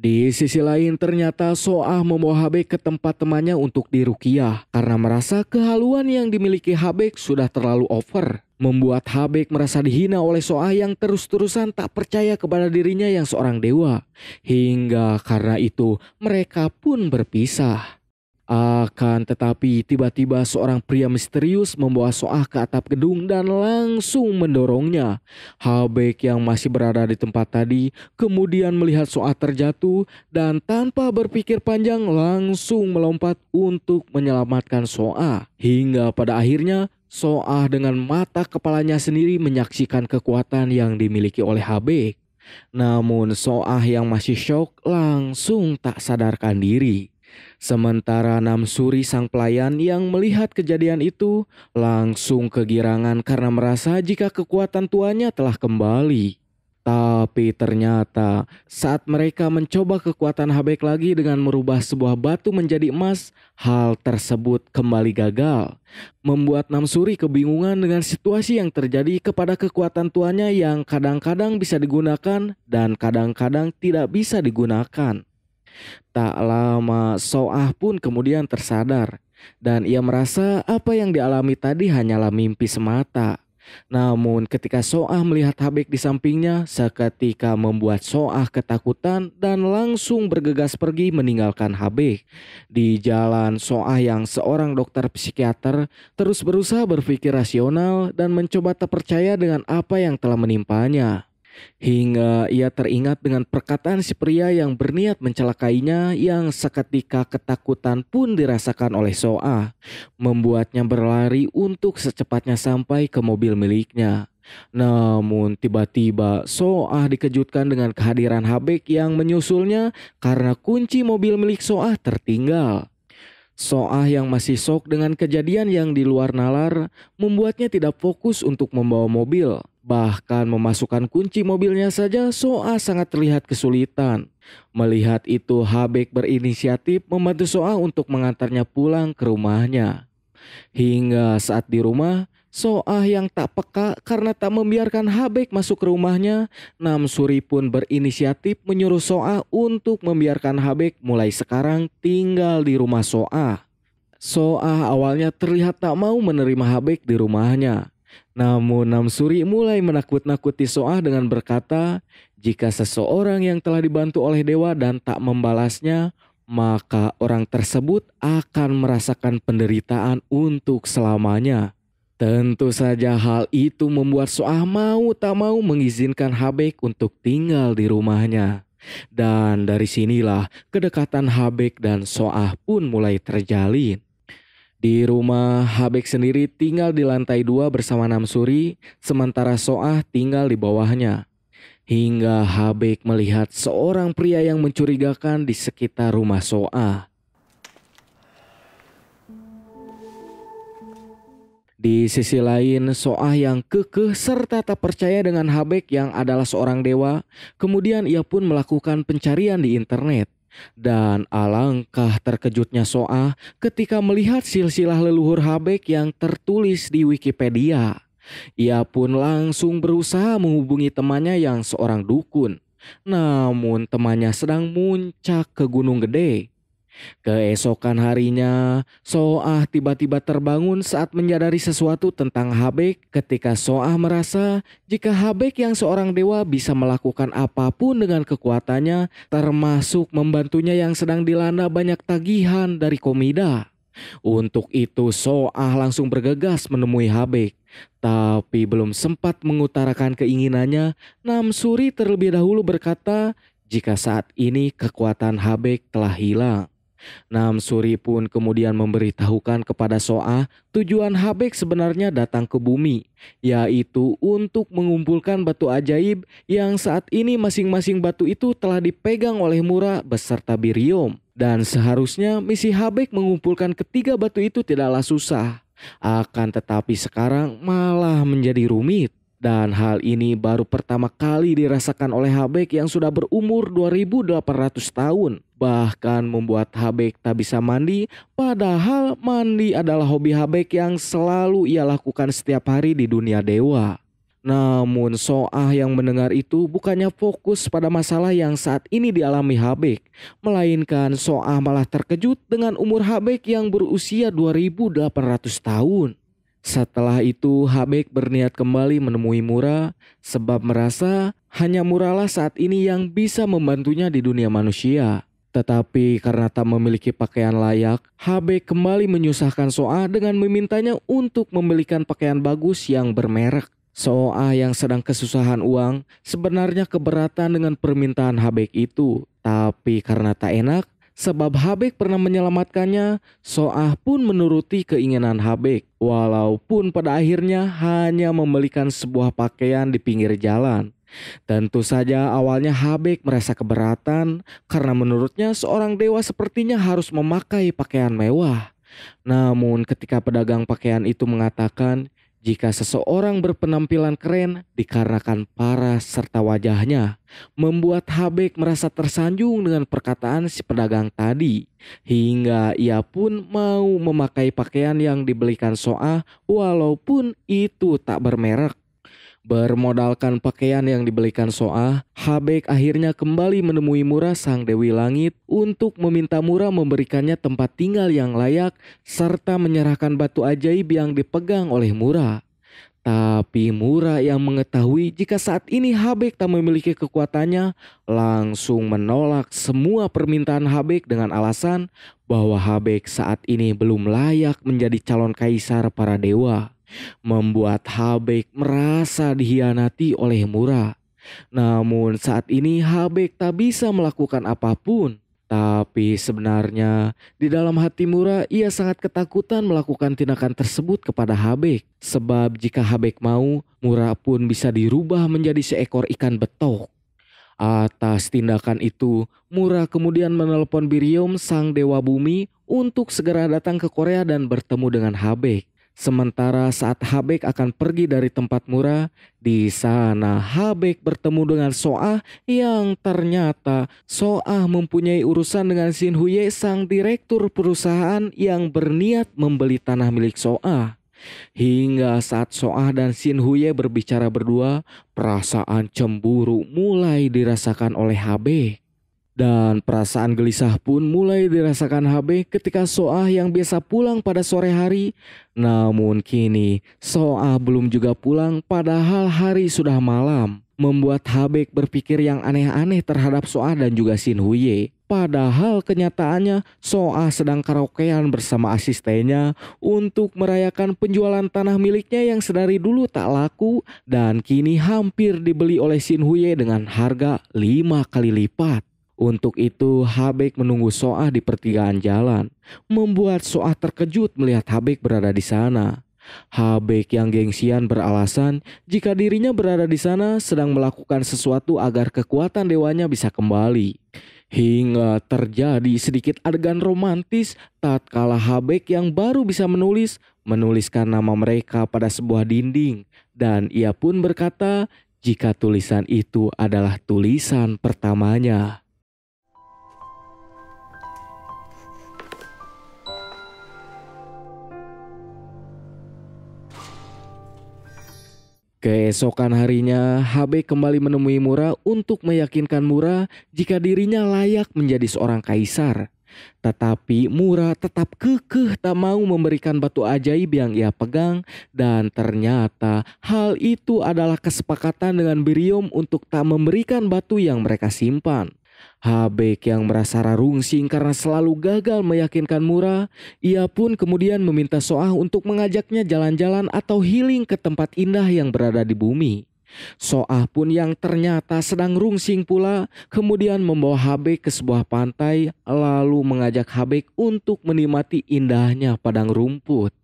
Speaker 1: Di sisi lain ternyata Soah membawa Habek ke tempat temannya untuk dirukiah karena merasa kehaluan yang dimiliki Habek sudah terlalu over. Membuat Habek merasa dihina oleh Soah yang terus-terusan tak percaya kepada dirinya yang seorang dewa. Hingga karena itu mereka pun berpisah. Akan tetapi tiba-tiba seorang pria misterius membawa Soah ke atap gedung dan langsung mendorongnya. Habek yang masih berada di tempat tadi kemudian melihat Soah terjatuh dan tanpa berpikir panjang langsung melompat untuk menyelamatkan Soah. Hingga pada akhirnya Soah dengan mata kepalanya sendiri menyaksikan kekuatan yang dimiliki oleh Habek. Namun Soah yang masih shock langsung tak sadarkan diri. Sementara Namsuri sang pelayan yang melihat kejadian itu langsung kegirangan karena merasa jika kekuatan tuanya telah kembali. Tapi ternyata saat mereka mencoba kekuatan Habek lagi dengan merubah sebuah batu menjadi emas, hal tersebut kembali gagal. Membuat Namsuri kebingungan dengan situasi yang terjadi kepada kekuatan tuanya yang kadang-kadang bisa digunakan dan kadang-kadang tidak bisa digunakan. Tak lama Soah pun kemudian tersadar dan ia merasa apa yang dialami tadi hanyalah mimpi semata. Namun ketika Soah melihat Habib di sampingnya, seketika membuat Soah ketakutan dan langsung bergegas pergi meninggalkan Habib. Di jalan Soah yang seorang dokter psikiater terus berusaha berpikir rasional dan mencoba tak percaya dengan apa yang telah menimpanya. Hingga ia teringat dengan perkataan si pria yang berniat mencelakainya yang seketika ketakutan pun dirasakan oleh Soa, membuatnya berlari untuk secepatnya sampai ke mobil miliknya. Namun tiba-tiba Soa dikejutkan dengan kehadiran Habek yang menyusulnya karena kunci mobil milik Soa tertinggal. Soa yang masih sok dengan kejadian yang di luar nalar membuatnya tidak fokus untuk membawa mobil. Bahkan memasukkan kunci mobilnya saja Soa sangat terlihat kesulitan. Melihat itu Habek berinisiatif membantu Soa untuk mengantarnya pulang ke rumahnya. Hingga saat di rumah, Soa yang tak peka karena tak membiarkan Habek masuk ke rumahnya, Namsuri pun berinisiatif menyuruh Soa untuk membiarkan Habek mulai sekarang tinggal di rumah Soa. Soa awalnya terlihat tak mau menerima Habek di rumahnya. Namun Namsuri mulai menakut-nakuti Soah dengan berkata, jika seseorang yang telah dibantu oleh dewa dan tak membalasnya, maka orang tersebut akan merasakan penderitaan untuk selamanya. Tentu saja hal itu membuat Soah mau tak mau mengizinkan Habek untuk tinggal di rumahnya. Dan dari sinilah kedekatan Habek dan Soah pun mulai terjalin. Di rumah Habek sendiri tinggal di lantai dua bersama Namsuri, sementara Soah tinggal di bawahnya. Hingga Habek melihat seorang pria yang mencurigakan di sekitar rumah Soah. Di sisi lain, Soah yang kekeh serta tak percaya dengan Habek yang adalah seorang dewa, kemudian ia pun melakukan pencarian di internet. Dan alangkah terkejutnya Soa ketika melihat silsilah leluhur Habek yang tertulis di Wikipedia. Ia pun langsung berusaha menghubungi temannya yang seorang dukun. Namun temannya sedang muncak ke Gunung Gede. Keesokan harinya, Soah tiba-tiba terbangun saat menyadari sesuatu tentang Habek ketika Soah merasa jika Habek yang seorang dewa bisa melakukan apapun dengan kekuatannya termasuk membantunya yang sedang dilanda banyak tagihan dari Komida. Untuk itu Soah langsung bergegas menemui Habek. Tapi belum sempat mengutarakan keinginannya, Namsuri terlebih dahulu berkata jika saat ini kekuatan Habek telah hilang. Namsuri pun kemudian memberitahukan kepada Soa tujuan Habek sebenarnya datang ke bumi, yaitu untuk mengumpulkan batu ajaib yang saat ini masing-masing batu itu telah dipegang oleh Mura beserta Birium. Dan seharusnya misi Habek mengumpulkan ketiga batu itu tidaklah susah. Akan tetapi sekarang malah menjadi rumit. Dan hal ini baru pertama kali dirasakan oleh Habek yang sudah berumur 2800 tahun. Bahkan membuat Habek tak bisa mandi, padahal mandi adalah hobi Habek yang selalu ia lakukan setiap hari di dunia dewa. Namun Soah yang mendengar itu bukannya fokus pada masalah yang saat ini dialami Habek, melainkan Soah malah terkejut dengan umur Habek yang berusia 2800 tahun. Setelah itu Habek berniat kembali menemui Mura sebab merasa hanya Muralah saat ini yang bisa membantunya di dunia manusia. Tetapi karena tak memiliki pakaian layak, Habek kembali menyusahkan Soa dengan memintanya untuk membelikan pakaian bagus yang bermerek. Soa yang sedang kesusahan uang sebenarnya keberatan dengan permintaan Habek itu. Tapi karena tak enak, Sebab Habek pernah menyelamatkannya, Soah pun menuruti keinginan Habek. Walaupun pada akhirnya hanya membelikan sebuah pakaian di pinggir jalan. Tentu saja awalnya Habek merasa keberatan karena menurutnya seorang dewa sepertinya harus memakai pakaian mewah. Namun ketika pedagang pakaian itu mengatakan jika seseorang berpenampilan keren dikarenakan paras serta wajahnya, membuat Habek merasa tersanjung dengan perkataan si pedagang tadi, hingga ia pun mau memakai pakaian yang dibelikan Soa walaupun itu tak bermerek. Bermodalkan pakaian yang dibelikan Soa, Habek akhirnya kembali menemui Mura Sang Dewi Langit untuk meminta Mura memberikannya tempat tinggal yang layak serta menyerahkan batu ajaib yang dipegang oleh Mura. Tapi Mura yang mengetahui jika saat ini Habek tak memiliki kekuatannya langsung menolak semua permintaan Habek dengan alasan bahwa Habek saat ini belum layak menjadi calon kaisar para dewa membuat Habek merasa dihianati oleh Mura. Namun saat ini Habek tak bisa melakukan apapun. Tapi sebenarnya di dalam hati Mura ia sangat ketakutan melakukan tindakan tersebut kepada Habek. Sebab jika Habek mau, Mura pun bisa dirubah menjadi seekor ikan betok. Atas tindakan itu, Mura kemudian menelpon Biryum sang dewa bumi untuk segera datang ke Korea dan bertemu dengan Habek. Sementara saat Habek akan pergi dari tempat murah, di sana Habek bertemu dengan Soah yang ternyata Soah mempunyai urusan dengan Shin Huye sang direktur perusahaan yang berniat membeli tanah milik Soah. Hingga saat Soah dan Shin Huye berbicara berdua, perasaan cemburu mulai dirasakan oleh Habek. Dan perasaan gelisah pun mulai dirasakan HB ketika Soah yang biasa pulang pada sore hari. Namun kini Soah belum juga pulang padahal hari sudah malam. Membuat HB berpikir yang aneh-aneh terhadap Soah dan juga Shin Huye. Padahal kenyataannya Soah sedang karaokean bersama asistennya untuk merayakan penjualan tanah miliknya yang sedari dulu tak laku dan kini hampir dibeli oleh Shin Huye dengan harga 5 kali lipat. Untuk itu Habek menunggu Soah di pertigaan jalan, membuat Soah terkejut melihat Habek berada di sana. Habek yang gengsian beralasan jika dirinya berada di sana sedang melakukan sesuatu agar kekuatan dewanya bisa kembali. Hingga terjadi sedikit adegan romantis tatkala Habek yang baru bisa menulis menuliskan nama mereka pada sebuah dinding dan ia pun berkata jika tulisan itu adalah tulisan pertamanya. Keesokan harinya, HB kembali menemui Mura untuk meyakinkan Mura jika dirinya layak menjadi seorang kaisar. Tetapi Mura tetap kekeh tak mau memberikan batu ajaib yang ia pegang dan ternyata hal itu adalah kesepakatan dengan Birium untuk tak memberikan batu yang mereka simpan. Habek yang merasa rarungsing karena selalu gagal meyakinkan Mura, ia pun kemudian meminta Soah untuk mengajaknya jalan-jalan atau healing ke tempat indah yang berada di bumi. Soah pun yang ternyata sedang rungsing pula kemudian membawa Habek ke sebuah pantai lalu mengajak Habek untuk menikmati indahnya padang rumput.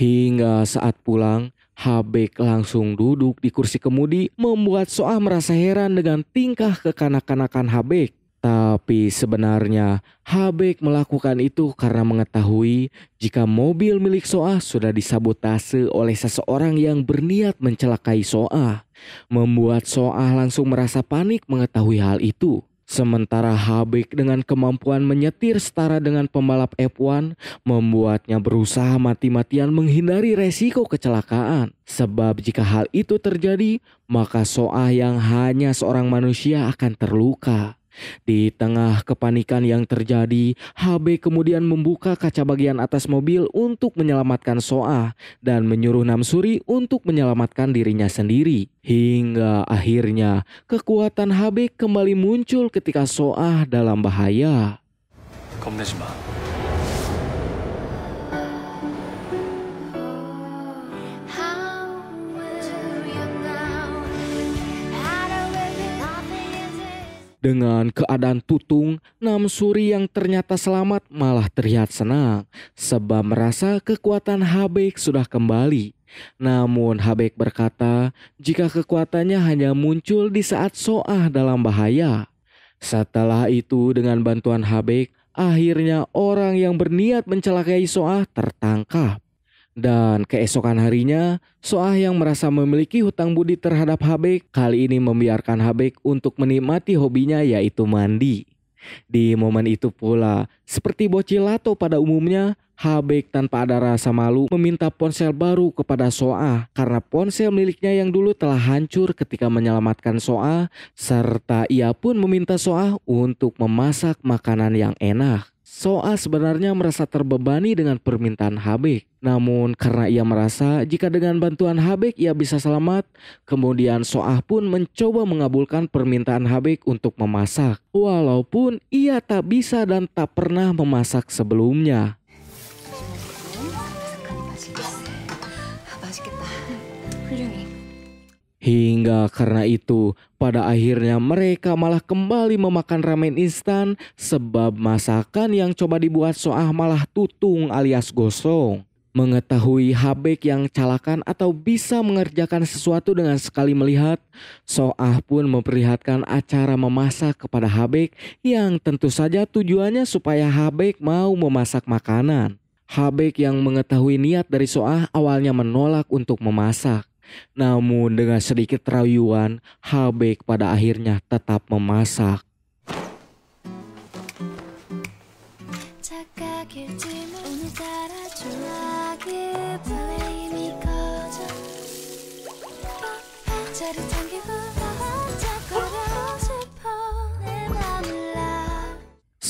Speaker 1: Hingga saat pulang, Habek langsung duduk di kursi kemudi membuat Soah merasa heran dengan tingkah kekanak-kanakan Habek. Tapi sebenarnya Habek melakukan itu karena mengetahui jika mobil milik Soah sudah disabotase oleh seseorang yang berniat mencelakai Soah. Membuat Soah langsung merasa panik mengetahui hal itu. Sementara Habik dengan kemampuan menyetir setara dengan pembalap F1 membuatnya berusaha mati-matian menghindari resiko kecelakaan. Sebab jika hal itu terjadi, maka Soa yang hanya seorang manusia akan terluka. Di tengah kepanikan yang terjadi, HB kemudian membuka kaca bagian atas mobil untuk menyelamatkan Soa dan menyuruh Namsuri untuk menyelamatkan dirinya sendiri. Hingga akhirnya kekuatan HB kembali muncul ketika Soa dalam bahaya. Komunisme. Dengan keadaan tutung, Nam Suri yang ternyata selamat malah terlihat senang sebab merasa kekuatan Habek sudah kembali. Namun Habek berkata jika kekuatannya hanya muncul di saat Soah dalam bahaya. Setelah itu dengan bantuan Habek, akhirnya orang yang berniat mencelakai Soah tertangkap. Dan keesokan harinya, Soah yang merasa memiliki hutang budi terhadap Habek kali ini membiarkan Habek untuk menikmati hobinya yaitu mandi. Di momen itu pula, seperti bocil lato pada umumnya, Habek tanpa ada rasa malu meminta ponsel baru kepada Soah karena ponsel miliknya yang dulu telah hancur ketika menyelamatkan Soah, serta ia pun meminta Soah untuk memasak makanan yang enak. Soa sebenarnya merasa terbebani dengan permintaan Habek. Namun karena ia merasa jika dengan bantuan Habek ia bisa selamat, kemudian Soa pun mencoba mengabulkan permintaan Habek untuk memasak. Walaupun ia tak bisa dan tak pernah memasak sebelumnya. Hingga karena itu, pada akhirnya mereka malah kembali memakan ramen instan sebab masakan yang coba dibuat Soah malah tutung alias gosong. Mengetahui Habek yang calakan atau bisa mengerjakan sesuatu dengan sekali melihat, Soah pun memperlihatkan acara memasak kepada Habek yang tentu saja tujuannya supaya Habek mau memasak makanan. Habek yang mengetahui niat dari Soah awalnya menolak untuk memasak. Namun dengan sedikit rayuan, Habek pada akhirnya tetap memasak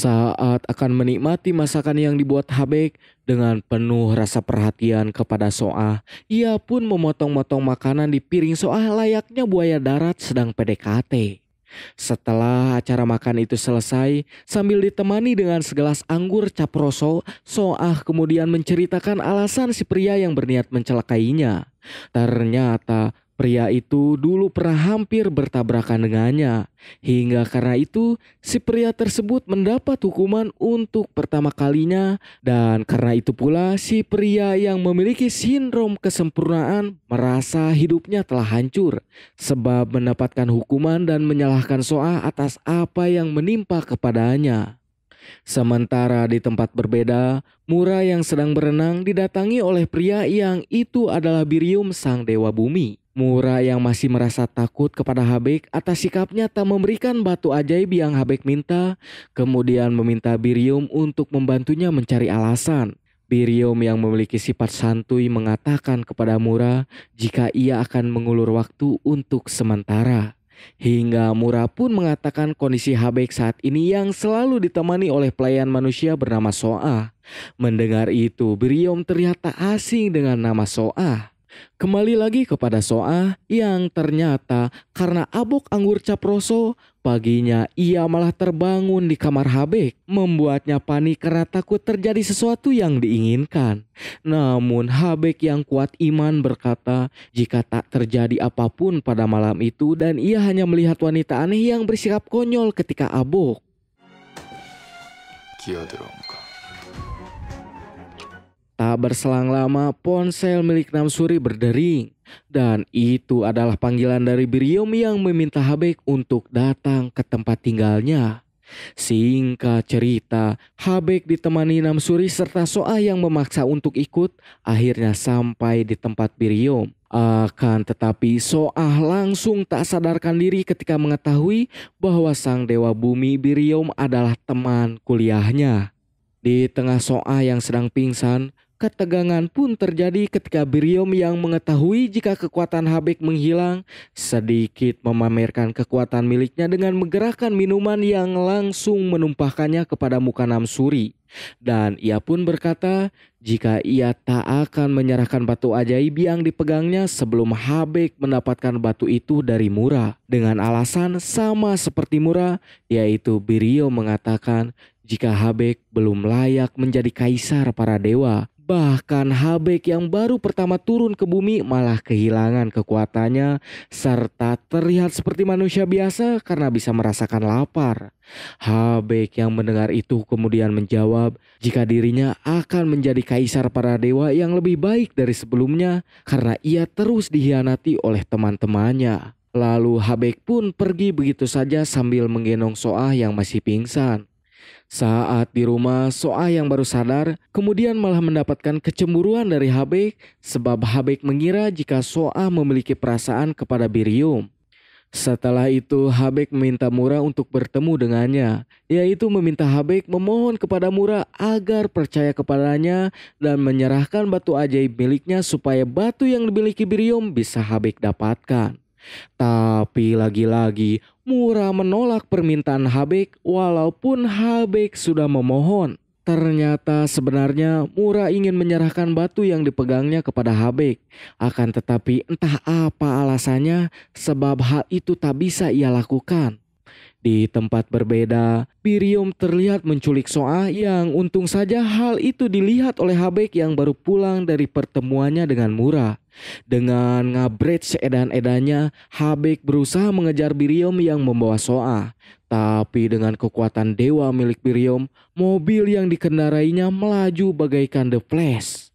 Speaker 1: saat akan menikmati masakan yang dibuat Habek dengan penuh rasa perhatian kepada Soah. Ia pun memotong-motong makanan di piring Soah layaknya buaya darat sedang PDKT. Setelah acara makan itu selesai, sambil ditemani dengan segelas anggur caproso, Soah kemudian menceritakan alasan si pria yang berniat mencelakainya. Ternyata Pria itu dulu pernah hampir bertabrakan dengannya, hingga karena itu si pria tersebut mendapat hukuman untuk pertama kalinya dan karena itu pula si pria yang memiliki sindrom kesempurnaan merasa hidupnya telah hancur sebab mendapatkan hukuman dan menyalahkan Soa atas apa yang menimpa kepadanya. Sementara di tempat berbeda, Mura yang sedang berenang didatangi oleh pria yang itu adalah Birium sang dewa bumi. Mura yang masih merasa takut kepada Habek atas sikapnya tak memberikan batu ajaib yang Habek minta, kemudian meminta Birium untuk membantunya mencari alasan. Birium yang memiliki sifat santuy mengatakan kepada Mura jika ia akan mengulur waktu untuk sementara. Hingga Mura pun mengatakan kondisi Habek saat ini yang selalu ditemani oleh pelayan manusia bernama Soa. Mendengar itu, Birium terlihat tak asing dengan nama Soa. Kembali lagi kepada Soa yang ternyata karena abok anggur caproso, paginya ia malah terbangun di kamar Habek, membuatnya panik karena takut terjadi sesuatu yang diinginkan. Namun Habek yang kuat iman berkata, jika tak terjadi apapun pada malam itu dan ia hanya melihat wanita aneh yang bersikap konyol ketika abok. Kiyodromka. Tak berselang lama, ponsel milik Namsuri berdering. Dan itu adalah panggilan dari Birium yang meminta Habek untuk datang ke tempat tinggalnya. Singkat cerita, Habek ditemani Namsuri serta Soa yang memaksa untuk ikut akhirnya sampai di tempat Birium. Akan tetapi Soa langsung tak sadarkan diri ketika mengetahui bahwa sang dewa bumi Birium adalah teman kuliahnya. Di tengah Soa yang sedang pingsan, Ketegangan pun terjadi ketika Birium yang mengetahui jika kekuatan Habek menghilang, sedikit memamerkan kekuatan miliknya dengan menggerakkan minuman yang langsung menumpahkannya kepada muka Namsuri. Dan ia pun berkata jika ia tak akan menyerahkan batu ajaib yang dipegangnya sebelum Habek mendapatkan batu itu dari Mura. Dengan alasan sama seperti Mura, yaitu Birium mengatakan jika Habek belum layak menjadi kaisar para dewa Bahkan Habek yang baru pertama turun ke bumi malah kehilangan kekuatannya serta terlihat seperti manusia biasa karena bisa merasakan lapar. Habek yang mendengar itu kemudian menjawab jika dirinya akan menjadi kaisar para dewa yang lebih baik dari sebelumnya karena ia terus dihianati oleh teman-temannya. Lalu Habek pun pergi begitu saja sambil menggendong Soah yang masih pingsan. Saat di rumah, Soa yang baru sadar kemudian malah mendapatkan kecemburuan dari Habek sebab Habek mengira jika Soa memiliki perasaan kepada Birium. Setelah itu Habek meminta Mura untuk bertemu dengannya, yaitu meminta Habek memohon kepada Mura agar percaya kepadanya dan menyerahkan batu ajaib miliknya supaya batu yang dimiliki Birium bisa Habek dapatkan. Tapi lagi-lagi Mura menolak permintaan Habek walaupun Habek sudah memohon. Ternyata sebenarnya Mura ingin menyerahkan batu yang dipegangnya kepada Habek. Akan tetapi entah apa alasannya sebab hal itu tak bisa ia lakukan. Di tempat berbeda, Birium terlihat menculik Soa yang untung saja hal itu dilihat oleh Habek yang baru pulang dari pertemuannya dengan Mura. Dengan ngabret seedan-edannya, Habek berusaha mengejar Birium yang membawa Soa. Tapi dengan kekuatan dewa milik Birium, mobil yang dikendarainya melaju bagaikan The Flash.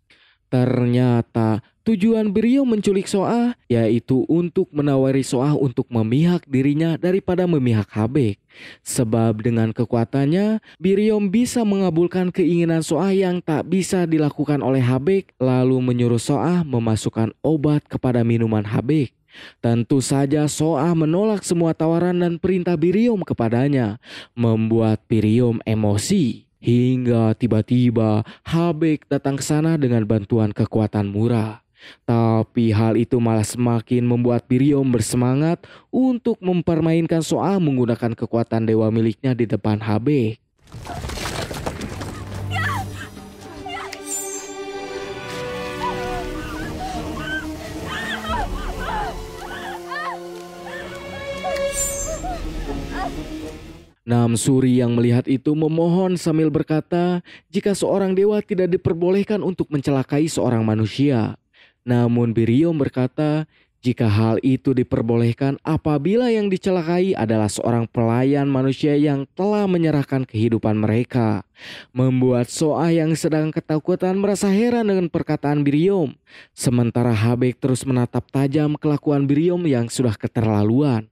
Speaker 1: Ternyata Tujuan Brio menculik Soa, yaitu untuk menawari Soa untuk memihak dirinya daripada memihak Habek. Sebab dengan kekuatannya, Biryom bisa mengabulkan keinginan Soa yang tak bisa dilakukan oleh Habek lalu menyuruh Soa memasukkan obat kepada minuman Habek. Tentu saja Soa menolak semua tawaran dan perintah Biryom kepadanya, membuat Biryom emosi. Hingga tiba-tiba Habek datang ke sana dengan bantuan kekuatan murah. Tapi hal itu malah semakin membuat Biryum bersemangat untuk mempermainkan soal menggunakan kekuatan dewa miliknya di depan HB. Suri yang melihat itu memohon sambil berkata, "Jika seorang dewa tidak diperbolehkan untuk mencelakai seorang manusia, namun Biriom berkata, jika hal itu diperbolehkan apabila yang dicelakai adalah seorang pelayan manusia yang telah menyerahkan kehidupan mereka. Membuat Soa yang sedang ketakutan merasa heran dengan perkataan Biriom. Sementara Habek terus menatap tajam kelakuan Biriom yang sudah keterlaluan.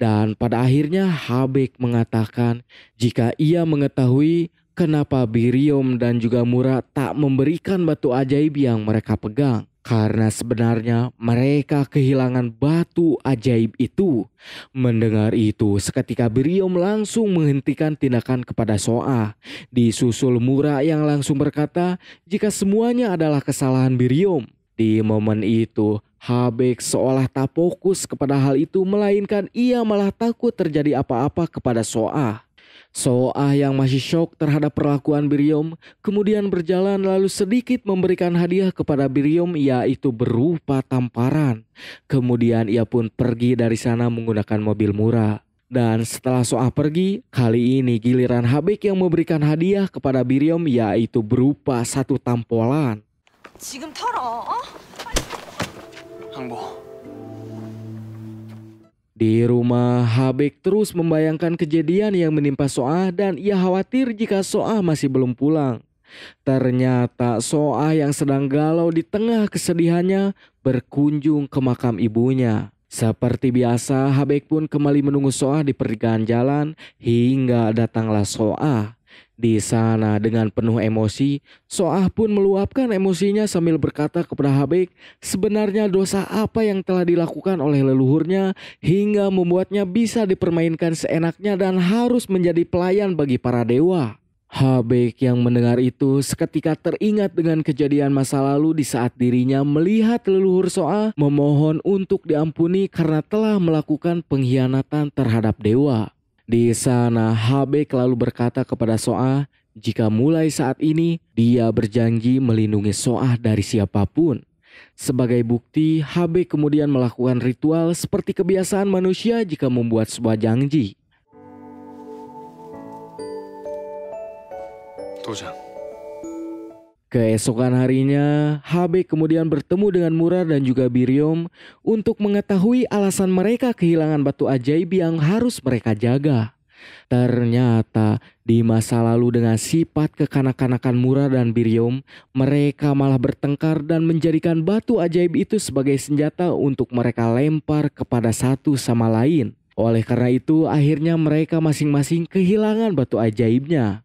Speaker 1: Dan pada akhirnya Habek mengatakan jika ia mengetahui kenapa Biriom dan juga Mura tak memberikan batu ajaib yang mereka pegang karena sebenarnya mereka kehilangan batu ajaib itu. Mendengar itu, seketika Beriom langsung menghentikan tindakan kepada Soa. Disusul Mura yang langsung berkata, jika semuanya adalah kesalahan Beriom. Di momen itu, Habek seolah tak fokus kepada hal itu melainkan ia malah takut terjadi apa-apa kepada Soa. Soah yang masih shock terhadap perlakuan Birium kemudian berjalan lalu sedikit memberikan hadiah kepada Birium yaitu berupa tamparan. Kemudian ia pun pergi dari sana menggunakan mobil murah. Dan setelah Soah pergi, kali ini giliran Habik yang memberikan hadiah kepada Birium yaitu berupa satu tampolan. 지금 di rumah, Habik terus membayangkan kejadian yang menimpa Soa dan ia khawatir jika Soa masih belum pulang. Ternyata Soa yang sedang galau di tengah kesedihannya berkunjung ke makam ibunya. Seperti biasa, Habek pun kembali menunggu Soa di pertigaan jalan hingga datanglah Soa. Di sana dengan penuh emosi, Soah pun meluapkan emosinya sambil berkata kepada Habek sebenarnya dosa apa yang telah dilakukan oleh leluhurnya hingga membuatnya bisa dipermainkan seenaknya dan harus menjadi pelayan bagi para dewa. Habek yang mendengar itu seketika teringat dengan kejadian masa lalu di saat dirinya melihat leluhur Soa memohon untuk diampuni karena telah melakukan pengkhianatan terhadap dewa. Di sana Habek lalu berkata kepada Soa jika mulai saat ini dia berjanji melindungi Soa dari siapapun. Sebagai bukti, Hb kemudian melakukan ritual seperti kebiasaan manusia jika membuat sebuah janji. Tuh, Keesokan harinya, HB kemudian bertemu dengan Mura dan juga Birium untuk mengetahui alasan mereka kehilangan batu ajaib yang harus mereka jaga. Ternyata di masa lalu dengan sifat kekanak-kanakan Mura dan Birium, mereka malah bertengkar dan menjadikan batu ajaib itu sebagai senjata untuk mereka lempar kepada satu sama lain. Oleh karena itu, akhirnya mereka masing-masing kehilangan batu ajaibnya.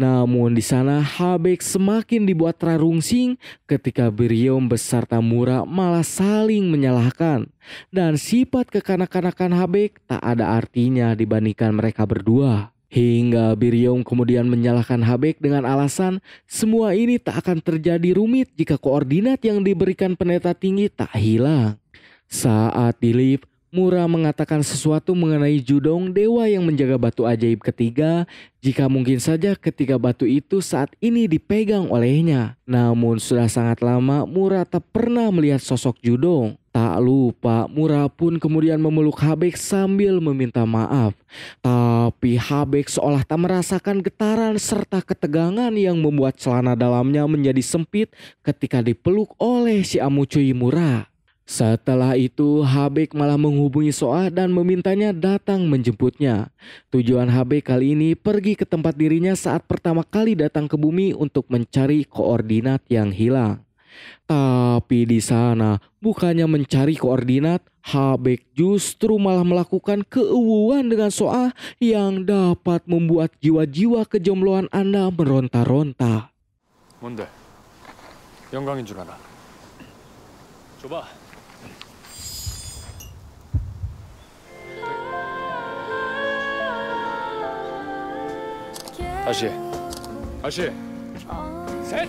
Speaker 1: Namun di sana Habek semakin dibuat terarungsing ketika Birion beserta Mura malah saling menyalahkan. Dan sifat kekanak-kanakan Habek tak ada artinya dibandingkan mereka berdua. Hingga Birion kemudian menyalahkan Habek dengan alasan semua ini tak akan terjadi rumit jika koordinat yang diberikan pendeta tinggi tak hilang. Saat di lift, Mura mengatakan sesuatu mengenai Judong dewa yang menjaga batu ajaib ketiga jika mungkin saja ketiga batu itu saat ini dipegang olehnya. Namun sudah sangat lama Mura tak pernah melihat sosok Judong. Tak lupa Mura pun kemudian memeluk Habek sambil meminta maaf. Tapi Habek seolah tak merasakan getaran serta ketegangan yang membuat celana dalamnya menjadi sempit ketika dipeluk oleh si amucuy Murah. Setelah itu, Habek malah menghubungi Soah dan memintanya datang menjemputnya. Tujuan Habek kali ini pergi ke tempat dirinya saat pertama kali datang ke bumi untuk mencari koordinat yang hilang. Tapi di sana bukannya mencari koordinat, Habek justru malah melakukan keuuan dengan Soa yang dapat membuat jiwa-jiwa kejombloan Anda meronta-ronta. coba. Asje. Asje. Sen.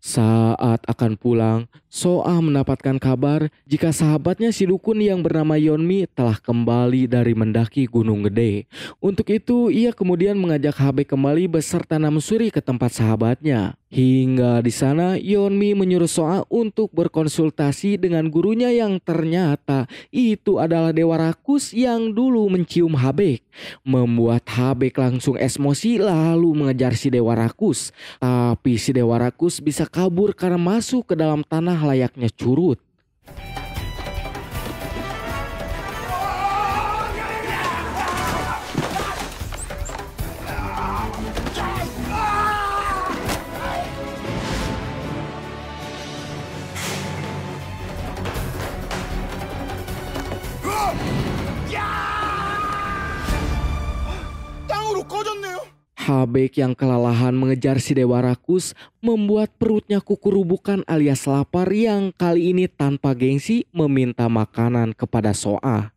Speaker 1: Saat akan pulang, Soa mendapatkan kabar jika sahabatnya si dukun yang bernama Yonmi telah kembali dari mendaki Gunung Gede. Untuk itu ia kemudian mengajak HB kembali beserta Namsuri ke tempat sahabatnya. Hingga di sana Yonmi menyuruh Soa untuk berkonsultasi dengan gurunya yang ternyata itu adalah Dewa Rakus yang dulu mencium Habek. Membuat Habek langsung esmosi lalu mengejar si Dewa Rakus. Tapi si Dewa Rakus bisa kabur karena masuk ke dalam tanah layaknya curut Habek yang kelelahan mengejar si Dewa Rakus membuat perutnya kukurubukan alias lapar yang kali ini tanpa gengsi meminta makanan kepada Soa.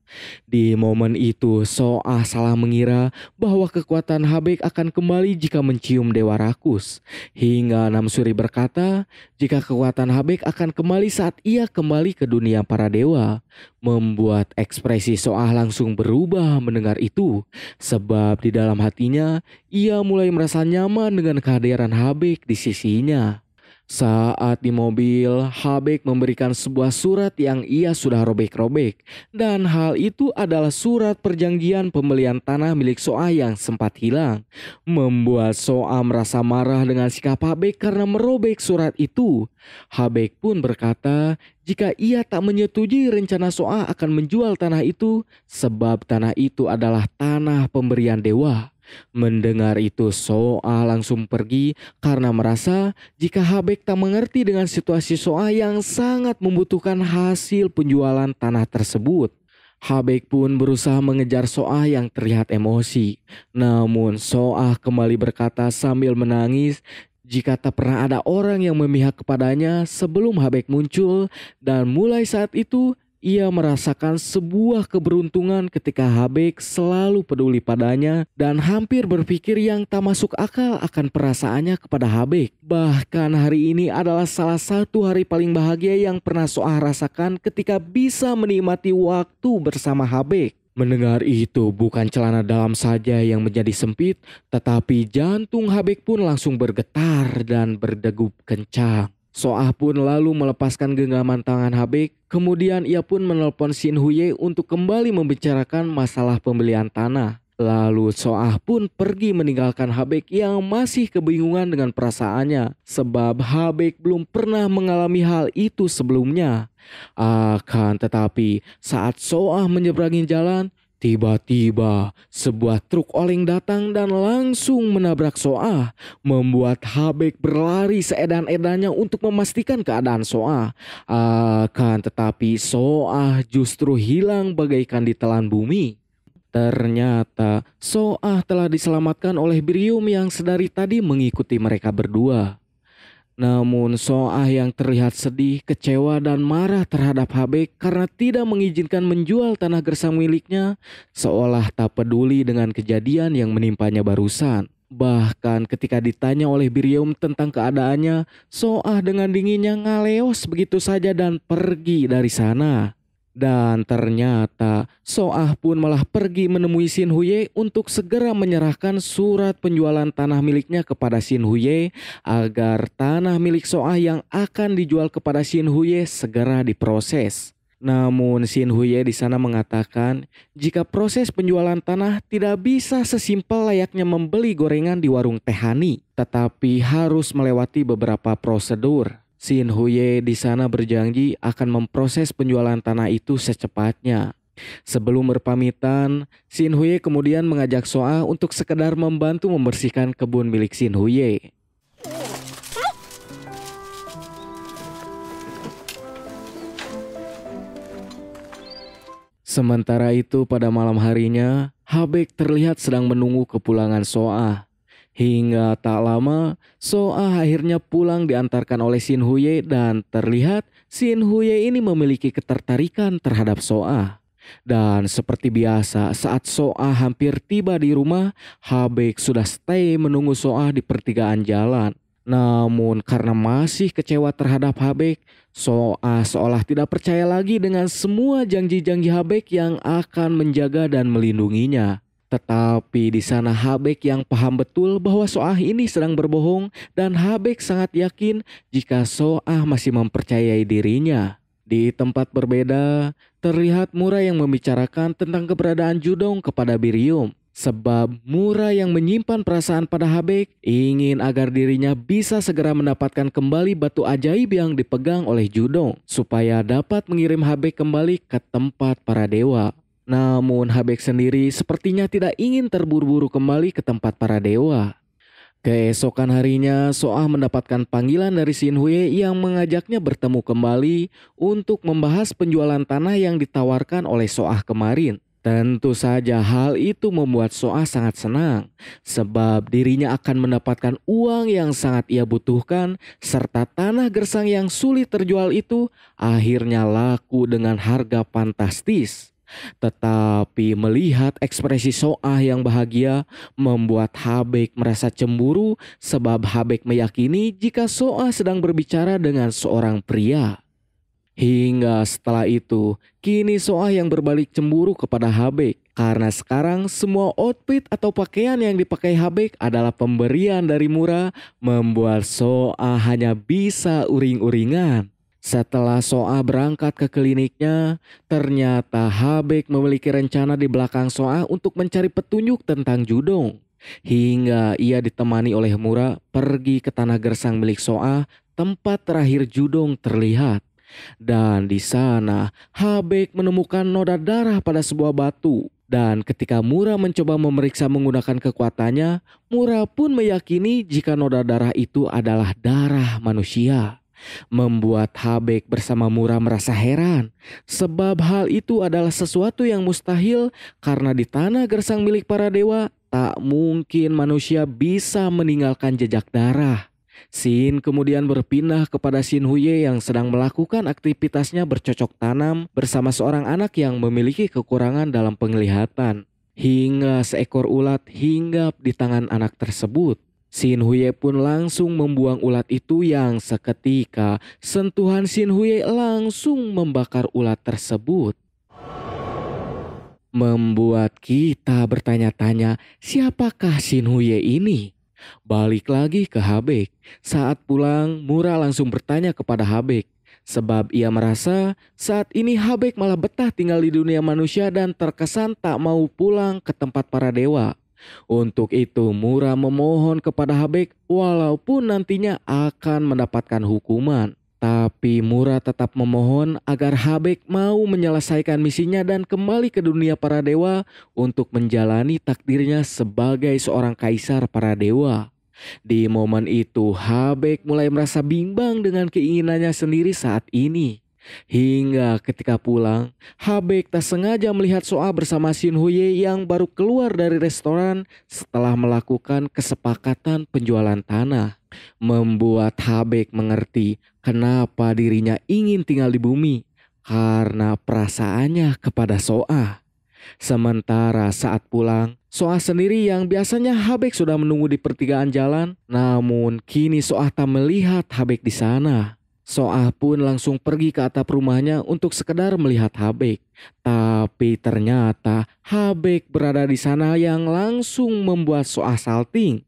Speaker 1: Di momen itu, Soa salah mengira bahwa kekuatan Habek akan kembali jika mencium Dewa Rakus. Hingga Namsuri berkata, jika kekuatan Habek akan kembali saat ia kembali ke dunia para dewa. Membuat ekspresi Soa langsung berubah mendengar itu, sebab di dalam hatinya ia mulai merasa nyaman dengan kehadiran Habek di sisinya. Saat di mobil, Habek memberikan sebuah surat yang ia sudah robek-robek dan hal itu adalah surat perjanjian pembelian tanah milik Soa yang sempat hilang. Membuat Soa merasa marah dengan sikap Habek karena merobek surat itu. Habek pun berkata jika ia tak menyetujui rencana Soa akan menjual tanah itu sebab tanah itu adalah tanah pemberian dewa. Mendengar itu Soa langsung pergi karena merasa jika Habek tak mengerti dengan situasi Soa yang sangat membutuhkan hasil penjualan tanah tersebut. Habek pun berusaha mengejar Soa yang terlihat emosi. Namun Soa kembali berkata sambil menangis jika tak pernah ada orang yang memihak kepadanya sebelum Habek muncul dan mulai saat itu ia merasakan sebuah keberuntungan ketika Habek selalu peduli padanya dan hampir berpikir yang tak masuk akal akan perasaannya kepada Habek. Bahkan hari ini adalah salah satu hari paling bahagia yang pernah Soah rasakan ketika bisa menikmati waktu bersama Habek. Mendengar itu bukan celana dalam saja yang menjadi sempit, tetapi jantung Habek pun langsung bergetar dan berdegup kencang. Soah pun lalu melepaskan genggaman tangan Habek, kemudian ia pun menelpon Shin Huye untuk kembali membicarakan masalah pembelian tanah. Lalu Soah pun pergi meninggalkan Habek yang masih kebingungan dengan perasaannya sebab Habek belum pernah mengalami hal itu sebelumnya. Akan tetapi saat Soah menyeberangi jalan, Tiba-tiba sebuah truk oleng datang dan langsung menabrak Soa, membuat Habek berlari seedan-edannya untuk memastikan keadaan Soa. Akan tetapi Soa justru hilang bagaikan ditelan bumi. Ternyata Soa telah diselamatkan oleh Birium yang sedari tadi mengikuti mereka berdua. Namun Soah yang terlihat sedih, kecewa dan marah terhadap Hb karena tidak mengizinkan menjual tanah gersang miliknya seolah tak peduli dengan kejadian yang menimpanya barusan. Bahkan ketika ditanya oleh Birium tentang keadaannya, Soah dengan dinginnya ngaleos begitu saja dan pergi dari sana. Dan ternyata Soah pun malah pergi menemui Shin Huye untuk segera menyerahkan surat penjualan tanah miliknya kepada Shin Huye agar tanah milik Soah yang akan dijual kepada Shin Huye segera diproses. Namun Shin Huye di sana mengatakan jika proses penjualan tanah tidak bisa sesimpel layaknya membeli gorengan di warung Tehani, tetapi harus melewati beberapa prosedur. Sin Huye di sana berjanji akan memproses penjualan tanah itu secepatnya. Sebelum berpamitan, Sin Huye kemudian mengajak Soa untuk sekedar membantu membersihkan kebun milik Sin Huye. Sementara itu pada malam harinya, Habek terlihat sedang menunggu kepulangan Soa. Hingga tak lama, Soa akhirnya pulang diantarkan oleh Shin Huye dan terlihat Shin Huye ini memiliki ketertarikan terhadap Soa. Dan seperti biasa saat Soa hampir tiba di rumah, Habek sudah stay menunggu Soa di pertigaan jalan. Namun karena masih kecewa terhadap Habek, Soa seolah tidak percaya lagi dengan semua janji-janji Habek yang akan menjaga dan melindunginya. Tetapi di sana Habek yang paham betul bahwa Soah ini sedang berbohong dan Habek sangat yakin jika Soah masih mempercayai dirinya. Di tempat berbeda, terlihat Mura yang membicarakan tentang keberadaan Judong kepada Birium. Sebab Mura yang menyimpan perasaan pada Habek ingin agar dirinya bisa segera mendapatkan kembali batu ajaib yang dipegang oleh Judong supaya dapat mengirim Habek kembali ke tempat para dewa. Namun Habek sendiri sepertinya tidak ingin terburu-buru kembali ke tempat para dewa. Keesokan harinya, Soah mendapatkan panggilan dari Sin Hui yang mengajaknya bertemu kembali untuk membahas penjualan tanah yang ditawarkan oleh Soah kemarin. Tentu saja hal itu membuat Soah sangat senang sebab dirinya akan mendapatkan uang yang sangat ia butuhkan serta tanah gersang yang sulit terjual itu akhirnya laku dengan harga fantastis. Tetapi melihat ekspresi Soah yang bahagia membuat Habek merasa cemburu sebab Habek meyakini jika Soah sedang berbicara dengan seorang pria. Hingga setelah itu, kini Soah yang berbalik cemburu kepada Habek karena sekarang semua outfit atau pakaian yang dipakai Habek adalah pemberian dari Mura membuat Soah hanya bisa uring-uringan. Setelah Soa berangkat ke kliniknya, ternyata Habek memiliki rencana di belakang Soa untuk mencari petunjuk tentang Judong. Hingga ia ditemani oleh Mura pergi ke tanah gersang milik Soa, tempat terakhir Judong terlihat. Dan di sana, Habek menemukan noda darah pada sebuah batu. Dan ketika Mura mencoba memeriksa menggunakan kekuatannya, Mura pun meyakini jika noda darah itu adalah darah manusia membuat Habek bersama Mura merasa heran, sebab hal itu adalah sesuatu yang mustahil karena di tanah gersang milik para dewa tak mungkin manusia bisa meninggalkan jejak darah. Sin kemudian berpindah kepada Sin Huye yang sedang melakukan aktivitasnya bercocok tanam bersama seorang anak yang memiliki kekurangan dalam penglihatan. Hingga seekor ulat hinggap di tangan anak tersebut. Sinhuye Huye pun langsung membuang ulat itu yang seketika sentuhan Sinhuye Huye langsung membakar ulat tersebut. Membuat kita bertanya-tanya siapakah Sinhuye Huye ini? Balik lagi ke Habek. Saat pulang, Mura langsung bertanya kepada Habek. Sebab ia merasa saat ini Habek malah betah tinggal di dunia manusia dan terkesan tak mau pulang ke tempat para dewa. Untuk itu Mura memohon kepada Habek walaupun nantinya akan mendapatkan hukuman. Tapi Mura tetap memohon agar Habek mau menyelesaikan misinya dan kembali ke dunia para dewa untuk menjalani takdirnya sebagai seorang kaisar para dewa. Di momen itu Habek mulai merasa bimbang dengan keinginannya sendiri saat ini. Hingga ketika pulang, Habek tak sengaja melihat Soa bersama Shin Huye yang baru keluar dari restoran setelah melakukan kesepakatan penjualan tanah. Membuat Habek mengerti kenapa dirinya ingin tinggal di bumi karena perasaannya kepada Soa. Sementara saat pulang, Soa sendiri yang biasanya Habek sudah menunggu di pertigaan jalan, namun kini Soa tak melihat Habek di sana. Soah pun langsung pergi ke atap rumahnya untuk sekedar melihat Habek. Tapi ternyata Habek berada di sana yang langsung membuat Soah salting.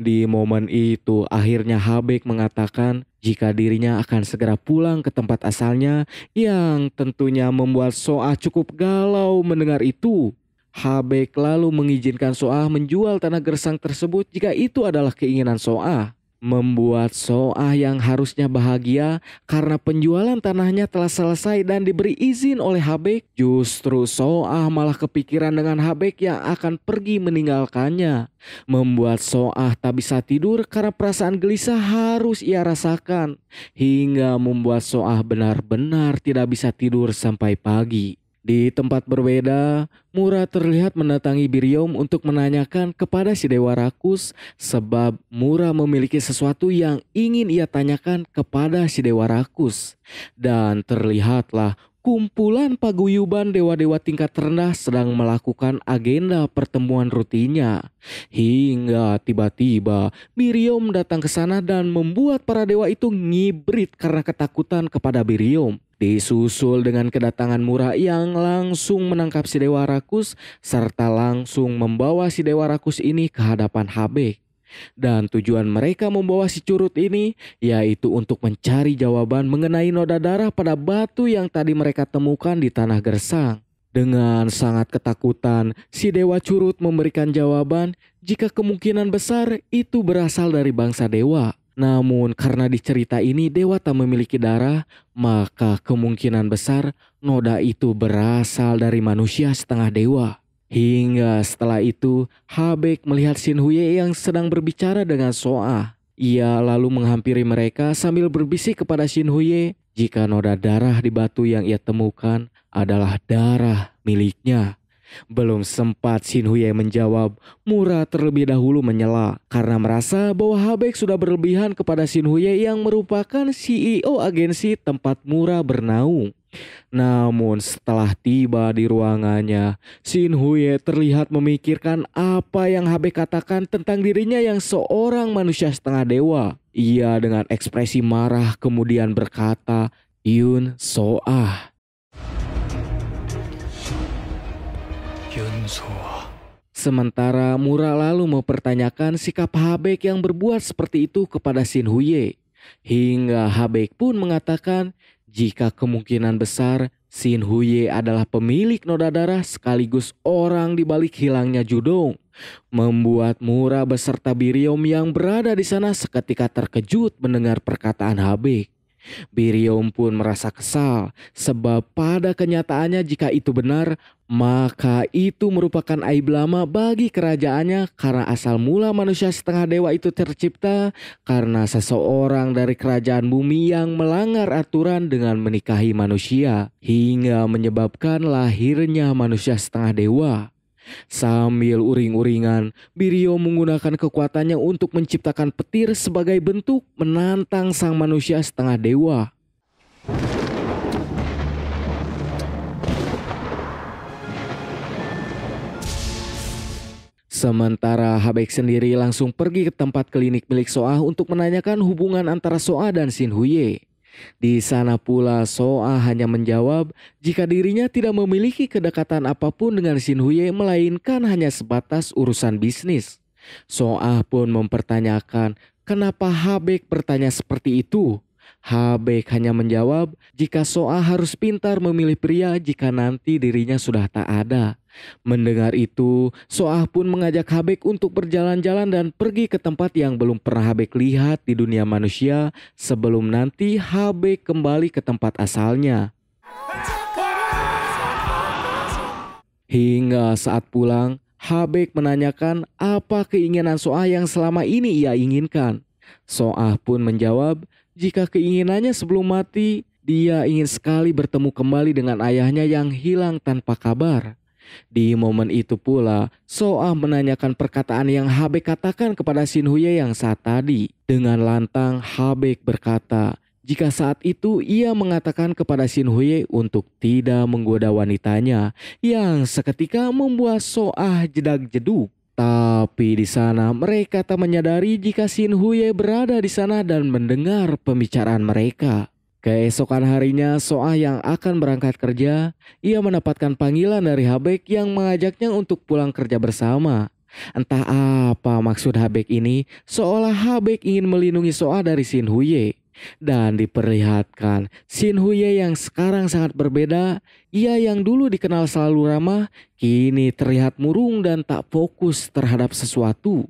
Speaker 1: Di momen itu akhirnya Habek mengatakan jika dirinya akan segera pulang ke tempat asalnya yang tentunya membuat Soah cukup galau mendengar itu. Habek lalu mengizinkan Soah menjual tanah gersang tersebut jika itu adalah keinginan Soah. Membuat Soah yang harusnya bahagia karena penjualan tanahnya telah selesai dan diberi izin oleh Habek, justru Soah malah kepikiran dengan Habek yang akan pergi meninggalkannya. Membuat Soah tak bisa tidur karena perasaan gelisah harus ia rasakan, hingga membuat Soah benar-benar tidak bisa tidur sampai pagi. Di tempat berbeda, Mura terlihat mendatangi Birium untuk menanyakan kepada si Dewa Rakus sebab Mura memiliki sesuatu yang ingin ia tanyakan kepada si Dewa Rakus. Dan terlihatlah kumpulan paguyuban dewa-dewa tingkat rendah sedang melakukan agenda pertemuan rutinnya. Hingga tiba-tiba Birium datang ke sana dan membuat para dewa itu ngibrit karena ketakutan kepada Birium. Disusul dengan kedatangan Murah yang langsung menangkap si Dewa Rakus serta langsung membawa si Dewa Rakus ini ke hadapan Habek. Dan tujuan mereka membawa si curut ini yaitu untuk mencari jawaban mengenai noda darah pada batu yang tadi mereka temukan di tanah gersang. Dengan sangat ketakutan, si Dewa Curut memberikan jawaban jika kemungkinan besar itu berasal dari bangsa dewa. Namun karena di cerita ini dewa tak memiliki darah, maka kemungkinan besar noda itu berasal dari manusia setengah dewa. Hingga setelah itu Habek melihat Shin Huye yang sedang berbicara dengan Soa. Ia lalu menghampiri mereka sambil berbisik kepada Shin Huye jika noda darah di batu yang ia temukan adalah darah miliknya. Belum sempat Shin Huye menjawab, Mura terlebih dahulu menyela karena merasa bahwa Habek sudah berlebihan kepada Shin Huye yang merupakan CEO agensi tempat Mura bernaung. Namun setelah tiba di ruangannya, Shin Huye terlihat memikirkan apa yang Habek katakan tentang dirinya yang seorang manusia setengah dewa. Ia dengan ekspresi marah kemudian berkata, Yun Soah. Sementara Mura lalu mempertanyakan sikap Habek yang berbuat seperti itu kepada Shin Huye. Hingga Habek pun mengatakan jika kemungkinan besar Shin Huye adalah pemilik noda darah sekaligus orang di balik hilangnya Judong. Membuat Mura beserta Biriom yang berada di sana seketika terkejut mendengar perkataan Habek. Birion pun merasa kesal sebab pada kenyataannya jika itu benar, maka itu merupakan aib lama bagi kerajaannya karena asal mula manusia setengah dewa itu tercipta karena seseorang dari kerajaan bumi yang melanggar aturan dengan menikahi manusia hingga menyebabkan lahirnya manusia setengah dewa. Sambil uring-uringan, Birio menggunakan kekuatannya untuk menciptakan petir sebagai bentuk menantang sang manusia setengah dewa. Sementara Habek sendiri langsung pergi ke tempat klinik milik Soa untuk menanyakan hubungan antara Soa dan Shin Huye. Di sana pula Soa hanya menjawab jika dirinya tidak memiliki kedekatan apapun dengan Shin Huye melainkan hanya sebatas urusan bisnis. Soa pun mempertanyakan kenapa Habek bertanya seperti itu. Habek hanya menjawab, jika Soa harus pintar memilih pria jika nanti dirinya sudah tak ada. Mendengar itu, Soa pun mengajak Habek untuk berjalan-jalan dan pergi ke tempat yang belum pernah Habek lihat di dunia manusia sebelum nanti Habek kembali ke tempat asalnya. Hingga saat pulang, Habek menanyakan apa keinginan Soa yang selama ini ia inginkan. Soa pun menjawab, jika keinginannya sebelum mati, dia ingin sekali bertemu kembali dengan ayahnya yang hilang tanpa kabar. Di momen itu pula, Soa menanyakan perkataan yang Habek katakan kepada Shin Huye yang saat tadi. Dengan lantang, Habek berkata, jika saat itu ia mengatakan kepada Shin Huye untuk tidak menggoda wanitanya yang seketika membuat Soa jedak jeduk. Tapi di sana mereka tak menyadari jika Shin Huye berada di sana dan mendengar pembicaraan mereka. Keesokan harinya Soa yang akan berangkat kerja, ia mendapatkan panggilan dari Habek yang mengajaknya untuk pulang kerja bersama. Entah apa maksud Habek ini, seolah Habek ingin melindungi Soa dari Shin Huye dan diperlihatkan Shin Huye yang sekarang sangat berbeda. Ia yang dulu dikenal selalu ramah, kini terlihat murung dan tak fokus terhadap sesuatu.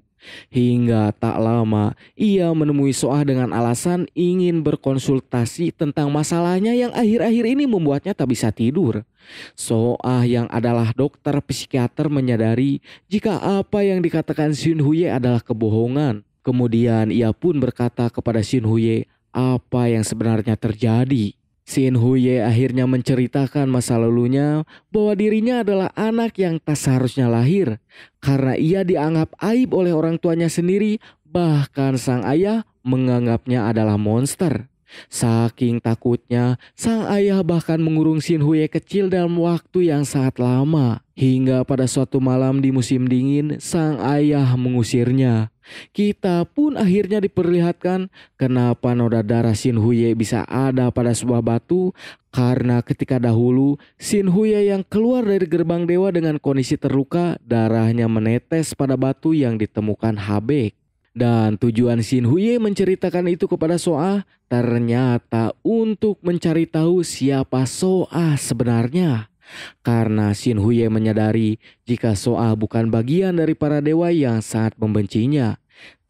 Speaker 1: Hingga tak lama ia menemui Soah dengan alasan ingin berkonsultasi tentang masalahnya yang akhir-akhir ini membuatnya tak bisa tidur. Soah yang adalah dokter psikiater menyadari jika apa yang dikatakan Shin Huye adalah kebohongan. Kemudian ia pun berkata kepada Shin Huye, apa yang sebenarnya terjadi. Shin Huye akhirnya menceritakan masa lalunya bahwa dirinya adalah anak yang tak seharusnya lahir karena ia dianggap aib oleh orang tuanya sendiri bahkan sang ayah menganggapnya adalah monster. Saking takutnya, sang ayah bahkan mengurung Shin Huye kecil dalam waktu yang sangat lama. Hingga pada suatu malam di musim dingin, sang ayah mengusirnya. Kita pun akhirnya diperlihatkan kenapa noda darah Shin Huye bisa ada pada sebuah batu karena ketika dahulu Shin Huye yang keluar dari gerbang dewa dengan kondisi terluka darahnya menetes pada batu yang ditemukan Habek. Dan tujuan Shin Huye menceritakan itu kepada Soa ternyata untuk mencari tahu siapa Soa sebenarnya. Karena Shin Huye menyadari jika Soa bukan bagian dari para dewa yang sangat membencinya.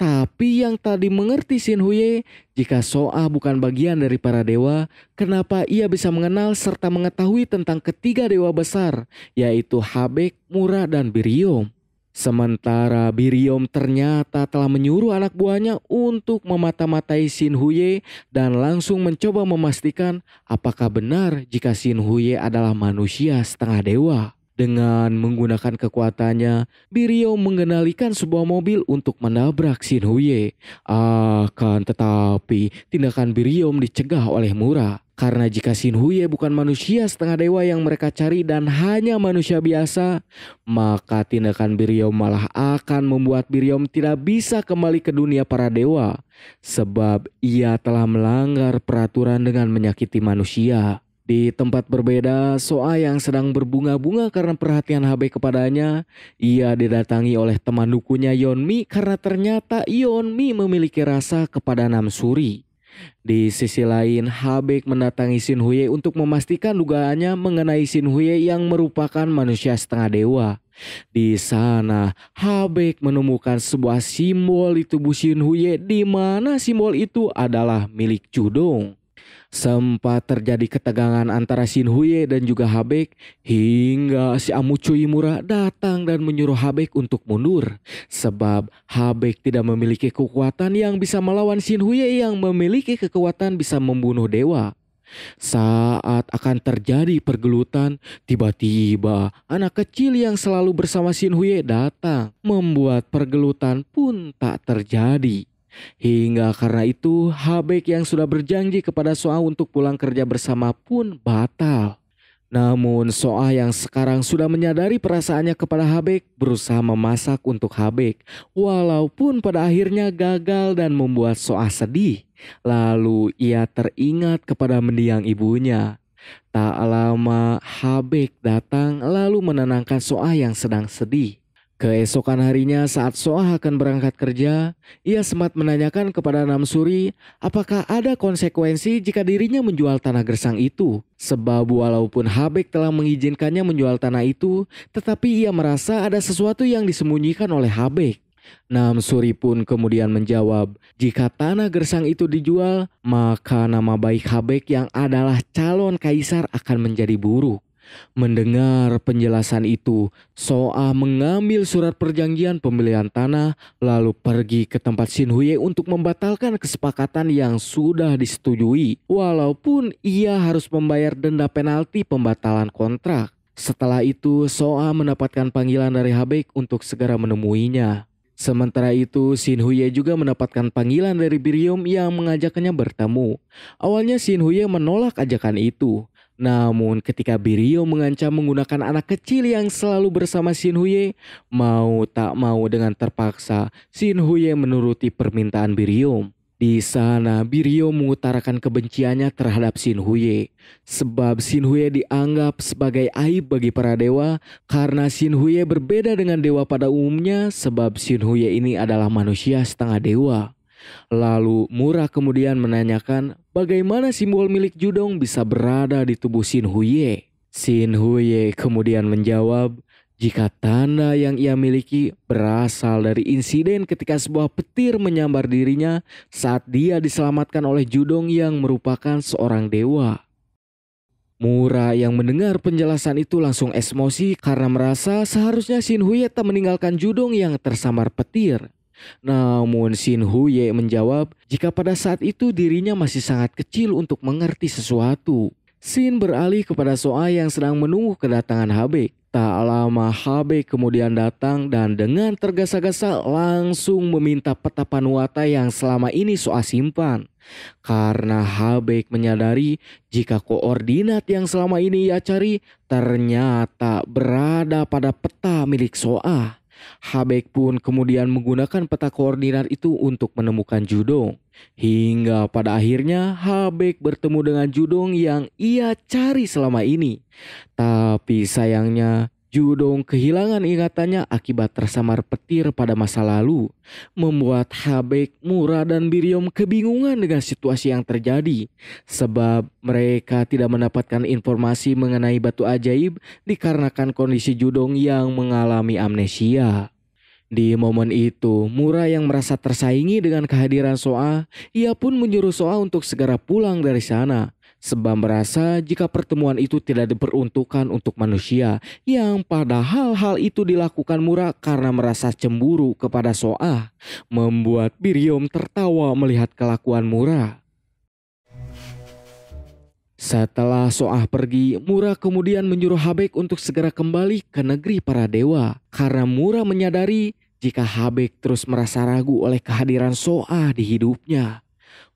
Speaker 1: Tapi yang tadi mengerti Shin Huye, jika Soa bukan bagian dari para dewa, kenapa ia bisa mengenal serta mengetahui tentang ketiga dewa besar, yaitu Habek, Mura, dan Biryong? Sementara Biriom ternyata telah menyuruh anak buahnya untuk memata-matai Shin Huye dan langsung mencoba memastikan apakah benar jika Shin Huye adalah manusia setengah dewa. Dengan menggunakan kekuatannya, Birio mengendalikan sebuah mobil untuk menabrak Shin Huye. Akan tetapi tindakan Birio dicegah oleh Murah. Karena jika Sinhuye bukan manusia setengah dewa yang mereka cari dan hanya manusia biasa, maka tindakan Biryom malah akan membuat Biryom tidak bisa kembali ke dunia para dewa, sebab ia telah melanggar peraturan dengan menyakiti manusia. Di tempat berbeda, Soa yang sedang berbunga-bunga karena perhatian HB kepadanya, ia didatangi oleh teman dukunya Yonmi karena ternyata Yonmi memiliki rasa kepada Namsuri. Di sisi lain, Habek mendatangi Sin Huye untuk memastikan dugaannya mengenai Sin Huye yang merupakan manusia setengah dewa. Di sana, Habek menemukan sebuah simbol di tubuh Shin Huye di mana simbol itu adalah milik Judong. Sempat terjadi ketegangan antara Shin Huye dan juga Habek hingga si Amucu Imura datang dan menyuruh Habek untuk mundur sebab Habek tidak memiliki kekuatan yang bisa melawan Shin Huye yang memiliki kekuatan bisa membunuh dewa. Saat akan terjadi pergelutan, tiba-tiba anak kecil yang selalu bersama Shin Huye datang membuat pergelutan pun tak terjadi. Hingga karena itu, Habek yang sudah berjanji kepada Soa untuk pulang kerja bersama pun batal. Namun Soa yang sekarang sudah menyadari perasaannya kepada Habek berusaha memasak untuk Habek. Walaupun pada akhirnya gagal dan membuat Soa sedih. Lalu ia teringat kepada mendiang ibunya. Tak lama Habek datang lalu menenangkan Soa yang sedang sedih. Keesokan harinya saat Soah akan berangkat kerja, ia semat menanyakan kepada Namsuri apakah ada konsekuensi jika dirinya menjual tanah gersang itu. Sebab walaupun Habek telah mengizinkannya menjual tanah itu, tetapi ia merasa ada sesuatu yang disembunyikan oleh Habek. Namsuri pun kemudian menjawab, jika tanah gersang itu dijual, maka nama baik Habek yang adalah calon kaisar akan menjadi buruk. Mendengar penjelasan itu, Soa mengambil surat perjanjian pembelian tanah lalu pergi ke tempat Huye untuk membatalkan kesepakatan yang sudah disetujui walaupun ia harus membayar denda penalti pembatalan kontrak. Setelah itu, Soa mendapatkan panggilan dari Habek untuk segera menemuinya. Sementara itu, Shin Huye juga mendapatkan panggilan dari Biryum yang mengajaknya bertemu. Awalnya Shin Huye menolak ajakan itu, namun ketika Birio mengancam menggunakan anak kecil yang selalu bersama Shin Huye, mau tak mau dengan terpaksa Shin Huye menuruti permintaan Birio. Di sana Birio mengutarakan kebenciannya terhadap Shin Huye sebab Shin Huye dianggap sebagai aib bagi para dewa karena Shin Huye berbeda dengan dewa pada umumnya sebab Shin Huye ini adalah manusia setengah dewa. Lalu Murah kemudian menanyakan bagaimana simbol milik Judong bisa berada di tubuh Xin Huye. Xin Huye kemudian menjawab, jika tanda yang ia miliki berasal dari insiden ketika sebuah petir menyambar dirinya saat dia diselamatkan oleh Judong yang merupakan seorang dewa. Mura yang mendengar penjelasan itu langsung emosi karena merasa seharusnya Shin Huye tak meninggalkan Judong yang tersamar petir. Namun Sin Ye menjawab jika pada saat itu dirinya masih sangat kecil untuk mengerti sesuatu. Sin beralih kepada Soa yang sedang menunggu kedatangan Habe. Tak lama Habe kemudian datang dan dengan tergesa-gesa langsung meminta peta panuata yang selama ini Soa simpan. Karena Habe menyadari jika koordinat yang selama ini ia cari ternyata berada pada peta milik Soa. Habeck pun kemudian menggunakan peta koordinat itu untuk menemukan Judong. Hingga pada akhirnya Habeck bertemu dengan Judong yang ia cari selama ini. Tapi sayangnya Judong kehilangan ingatannya akibat tersamar petir pada masa lalu, membuat Habek, Mura, dan Biryom kebingungan dengan situasi yang terjadi, sebab mereka tidak mendapatkan informasi mengenai batu ajaib dikarenakan kondisi Judong yang mengalami amnesia. Di momen itu, Mura yang merasa tersaingi dengan kehadiran Soa, ia pun menyuruh Soa untuk segera pulang dari sana, Sebab merasa jika pertemuan itu tidak diperuntukkan untuk manusia yang padahal hal itu dilakukan murah karena merasa cemburu kepada Soah, membuat Birium tertawa melihat kelakuan murah. Setelah Soah pergi, Mura kemudian menyuruh Habek untuk segera kembali ke negeri para dewa. Karena Mura menyadari jika Habek terus merasa ragu oleh kehadiran Soah di hidupnya.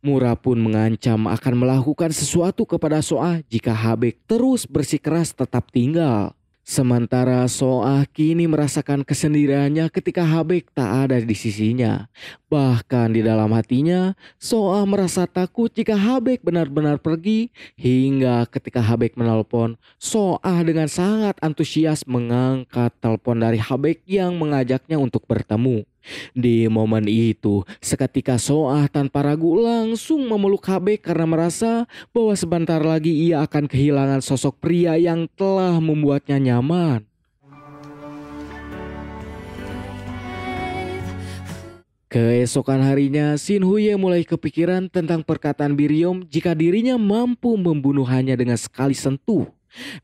Speaker 1: Mura pun mengancam akan melakukan sesuatu kepada Soa jika Habek terus bersikeras tetap tinggal. Sementara Soa kini merasakan kesendiriannya ketika Habek tak ada di sisinya. Bahkan di dalam hatinya, Soa merasa takut jika Habek benar-benar pergi. Hingga ketika Habek menelpon, Soa dengan sangat antusias mengangkat telepon dari Habek yang mengajaknya untuk bertemu. Di momen itu, seketika Soah tanpa ragu langsung memeluk HB karena merasa bahwa sebentar lagi ia akan kehilangan sosok pria yang telah membuatnya nyaman. Keesokan harinya, Shin Huye mulai kepikiran tentang perkataan Biryom jika dirinya mampu membunuh hanya dengan sekali sentuh.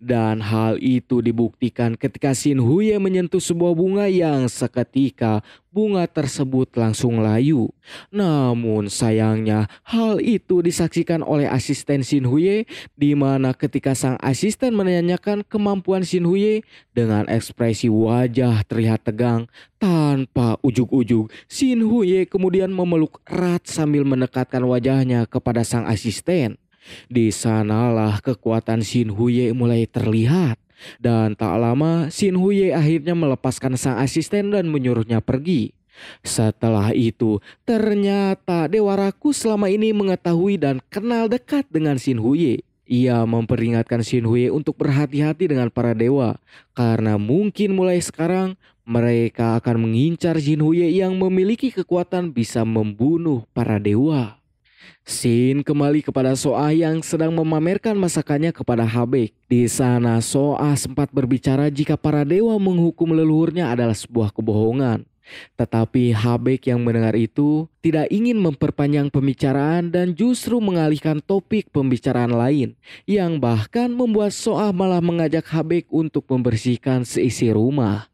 Speaker 1: Dan hal itu dibuktikan ketika Sin Huye menyentuh sebuah bunga yang seketika bunga tersebut langsung layu. Namun sayangnya hal itu disaksikan oleh asisten Sin Huye di mana ketika sang asisten menanyakan kemampuan Sin Huye dengan ekspresi wajah terlihat tegang tanpa ujuk-ujuk Sin Huye kemudian memeluk erat sambil mendekatkan wajahnya kepada sang asisten. Di sanalah kekuatan Shin Huye mulai terlihat. Dan tak lama Shin Huye akhirnya melepaskan sang asisten dan menyuruhnya pergi. Setelah itu, ternyata Dewa Raku selama ini mengetahui dan kenal dekat dengan Shin Huye. Ia memperingatkan Shin Huye untuk berhati-hati dengan para dewa karena mungkin mulai sekarang mereka akan mengincar Shin Huye yang memiliki kekuatan bisa membunuh para dewa. Sin kembali kepada Soa yang sedang memamerkan masakannya kepada Habek. Di sana Soa sempat berbicara jika para dewa menghukum leluhurnya adalah sebuah kebohongan. Tetapi Habek yang mendengar itu tidak ingin memperpanjang pembicaraan dan justru mengalihkan topik pembicaraan lain yang bahkan membuat Soa malah mengajak Habek untuk membersihkan seisi rumah.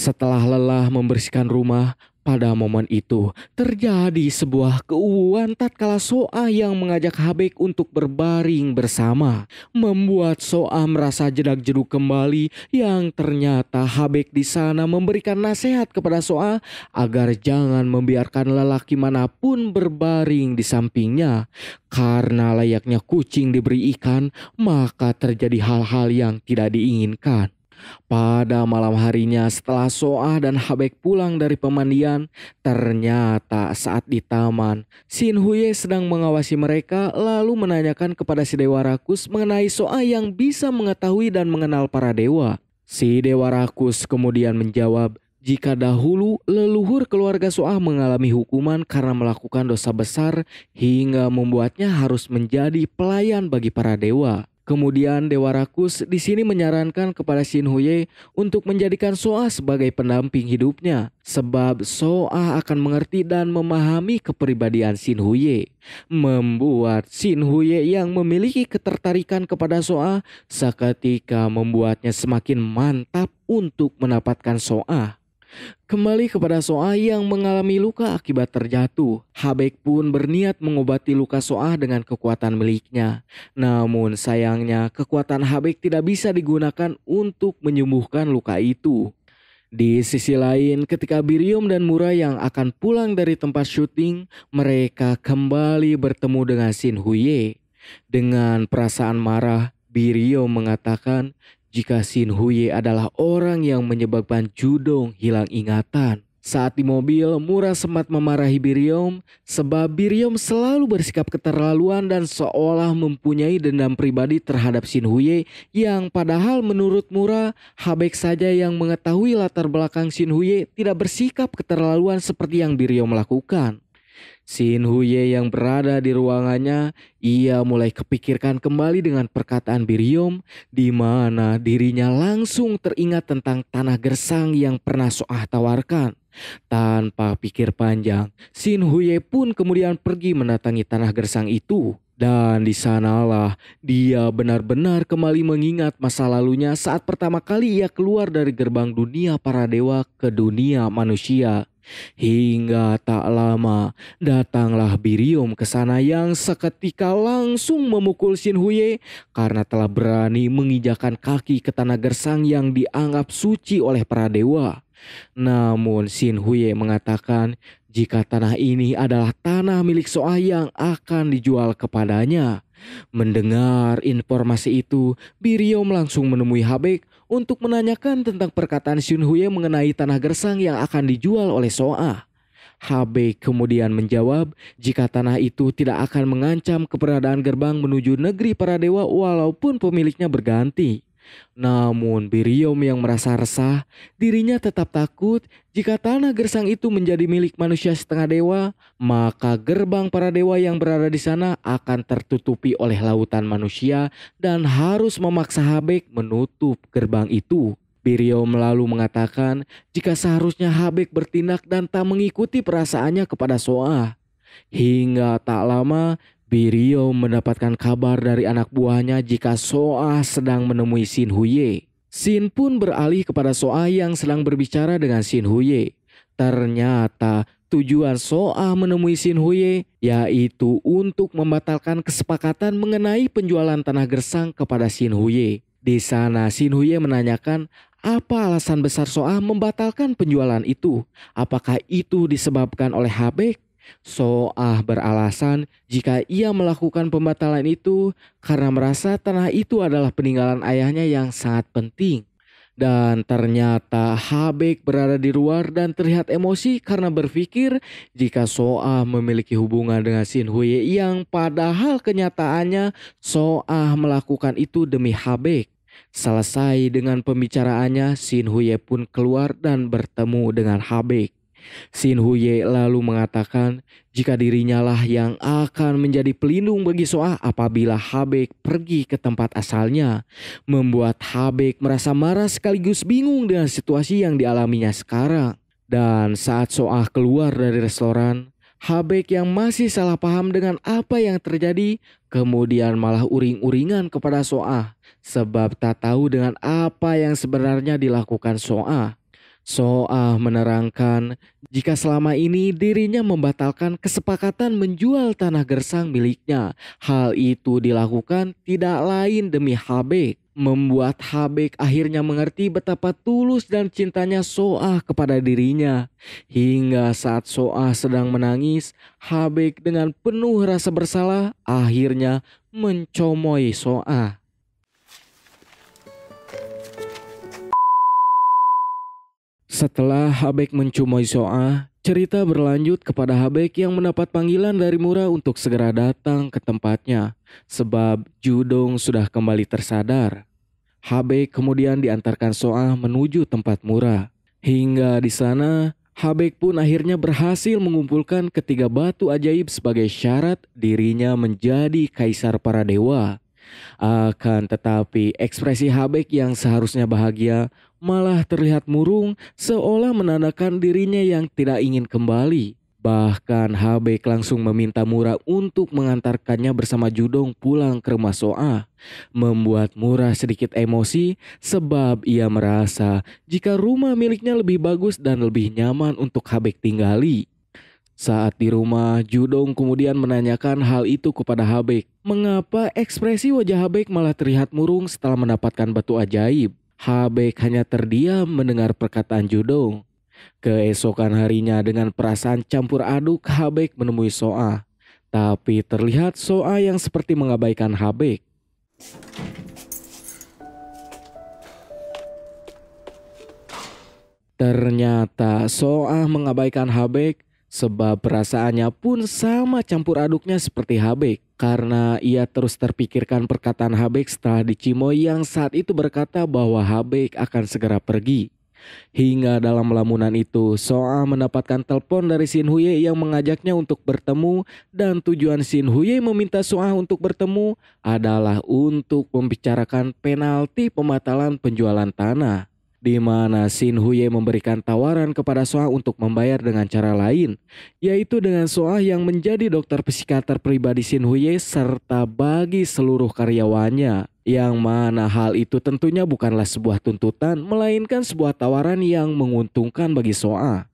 Speaker 1: Setelah lelah membersihkan rumah, pada momen itu terjadi sebuah keuuan tatkala Soa yang mengajak Habek untuk berbaring bersama. Membuat Soa merasa jedak jeruk kembali yang ternyata Habek di sana memberikan nasihat kepada Soa agar jangan membiarkan lelaki manapun berbaring di sampingnya. Karena layaknya kucing diberi ikan, maka terjadi hal-hal yang tidak diinginkan. Pada malam harinya setelah Soa dan Habek pulang dari pemandian, ternyata saat di taman, Shin Huye sedang mengawasi mereka lalu menanyakan kepada si Dewa Rakus mengenai Soa yang bisa mengetahui dan mengenal para dewa. Si Dewa Rakus kemudian menjawab, jika dahulu leluhur keluarga Soa mengalami hukuman karena melakukan dosa besar hingga membuatnya harus menjadi pelayan bagi para dewa. Kemudian Dewa Rakus di sini menyarankan kepada Shin Huye untuk menjadikan Soa sebagai pendamping hidupnya sebab Soa akan mengerti dan memahami kepribadian Shin Huye. Membuat Shin Huye yang memiliki ketertarikan kepada Soa seketika membuatnya semakin mantap untuk mendapatkan Soa. Kembali kepada Soah yang mengalami luka akibat terjatuh, Habek pun berniat mengobati luka Soah dengan kekuatan miliknya. Namun sayangnya kekuatan Habek tidak bisa digunakan untuk menyembuhkan luka itu. Di sisi lain, ketika Birium dan Mura yang akan pulang dari tempat syuting, mereka kembali bertemu dengan Sin Huye. Dengan perasaan marah, Birium mengatakan jika Shin Huye adalah orang yang menyebabkan Judong hilang ingatan. Saat di mobil, Mura sempat memarahi Biryom, sebab Biryom selalu bersikap keterlaluan dan seolah mempunyai dendam pribadi terhadap Shin Huye yang padahal menurut Mura, Habek saja yang mengetahui latar belakang Shin Huye tidak bersikap keterlaluan seperti yang Biryom lakukan. Sin Huye yang berada di ruangannya, ia mulai kepikirkan kembali dengan perkataan Birium, di mana dirinya langsung teringat tentang tanah gersang yang pernah Soah tawarkan. Tanpa pikir panjang, Sin Huye pun kemudian pergi mendatangi tanah gersang itu. Dan di sanalah dia benar-benar kembali mengingat masa lalunya saat pertama kali ia keluar dari gerbang dunia para dewa ke dunia manusia. Hingga tak lama datanglah Birium ke sana yang seketika langsung memukul Shin Huye karena telah berani menginjakan kaki ke tanah gersang yang dianggap suci oleh para dewa. Namun Shin Huye mengatakan jika tanah ini adalah tanah milik Soa yang akan dijual kepadanya. Mendengar informasi itu, Birium langsung menemui Habek untuk menanyakan tentang perkataan Huye mengenai tanah gersang yang akan dijual oleh Soa. HB kemudian menjawab jika tanah itu tidak akan mengancam keberadaan gerbang menuju negeri para dewa walaupun pemiliknya berganti. Namun Biriom yang merasa resah, dirinya tetap takut jika tanah gersang itu menjadi milik manusia setengah dewa, maka gerbang para dewa yang berada di sana akan tertutupi oleh lautan manusia dan harus memaksa Habek menutup gerbang itu. Biriom lalu mengatakan jika seharusnya Habek bertindak dan tak mengikuti perasaannya kepada Soa. Hingga tak lama, Birio mendapatkan kabar dari anak buahnya jika Soa sedang menemui Shin Huye. Sin pun beralih kepada Soa yang sedang berbicara dengan Shin Huye. Ternyata tujuan Soa menemui Shin Huye yaitu untuk membatalkan kesepakatan mengenai penjualan tanah gersang kepada Shin Huye. Di sana Shin Huye menanyakan apa alasan besar Soa membatalkan penjualan itu? Apakah itu disebabkan oleh Habek? Soah beralasan jika ia melakukan pembatalan itu karena merasa tanah itu adalah peninggalan ayahnya yang sangat penting. Dan ternyata Habek berada di luar dan terlihat emosi karena berpikir jika Soah memiliki hubungan dengan Sin Huye yang padahal kenyataannya Soah melakukan itu demi Habek. Selesai dengan pembicaraannya, Sin Huye pun keluar dan bertemu dengan Habek. Sin Huye lalu mengatakan jika dirinya lah yang akan menjadi pelindung bagi Soa apabila Habek pergi ke tempat asalnya. Membuat Habek merasa marah sekaligus bingung dengan situasi yang dialaminya sekarang. Dan saat Soa keluar dari restoran, Habek yang masih salah paham dengan apa yang terjadi, kemudian malah uring-uringan kepada Soa sebab tak tahu dengan apa yang sebenarnya dilakukan Soa. Soah menerangkan, jika selama ini dirinya membatalkan kesepakatan menjual tanah gersang miliknya, hal itu dilakukan tidak lain demi Habek. Membuat Habek akhirnya mengerti betapa tulus dan cintanya Soah kepada dirinya. Hingga saat Soah sedang menangis, Habek dengan penuh rasa bersalah akhirnya mencomoi Soah. Setelah Habek mencumoi Soa, cerita berlanjut kepada Habek yang mendapat panggilan dari Mura untuk segera datang ke tempatnya sebab Judong sudah kembali tersadar. Habek kemudian diantarkan Soa menuju tempat Mura. Hingga di sana, Habek pun akhirnya berhasil mengumpulkan ketiga batu ajaib sebagai syarat dirinya menjadi kaisar para dewa. Akan tetapi ekspresi Habek yang seharusnya bahagia malah terlihat murung seolah menandakan dirinya yang tidak ingin kembali. Bahkan Habek langsung meminta Murah untuk mengantarkannya bersama Judong pulang ke rumah Soa. Membuat Murah sedikit emosi sebab ia merasa jika rumah miliknya lebih bagus dan lebih nyaman untuk Habek tinggali. Saat di rumah, Judong kemudian menanyakan hal itu kepada Habek. Mengapa ekspresi wajah Habek malah terlihat murung setelah mendapatkan batu ajaib? Habek hanya terdiam mendengar perkataan Judong. Keesokan harinya dengan perasaan campur aduk Habek menemui Soa. Tapi terlihat Soa yang seperti mengabaikan Habek. Ternyata Soa mengabaikan Habek Sebab perasaannya pun sama campur aduknya seperti Habek karena ia terus terpikirkan perkataan Habek setelah dicimo yang saat itu berkata bahwa Habek akan segera pergi. Hingga dalam lamunan itu, Soa mendapatkan telepon dari Shin Huye yang mengajaknya untuk bertemu dan tujuan Shin Huye meminta Soa untuk bertemu adalah untuk membicarakan penalti pembatalan penjualan tanah di mana Shin Huye memberikan tawaran kepada Soa untuk membayar dengan cara lain, yaitu dengan Soa yang menjadi dokter psikiater pribadi Shin Huye serta bagi seluruh karyawannya. Yang mana hal itu tentunya bukanlah sebuah tuntutan, melainkan sebuah tawaran yang menguntungkan bagi Soa.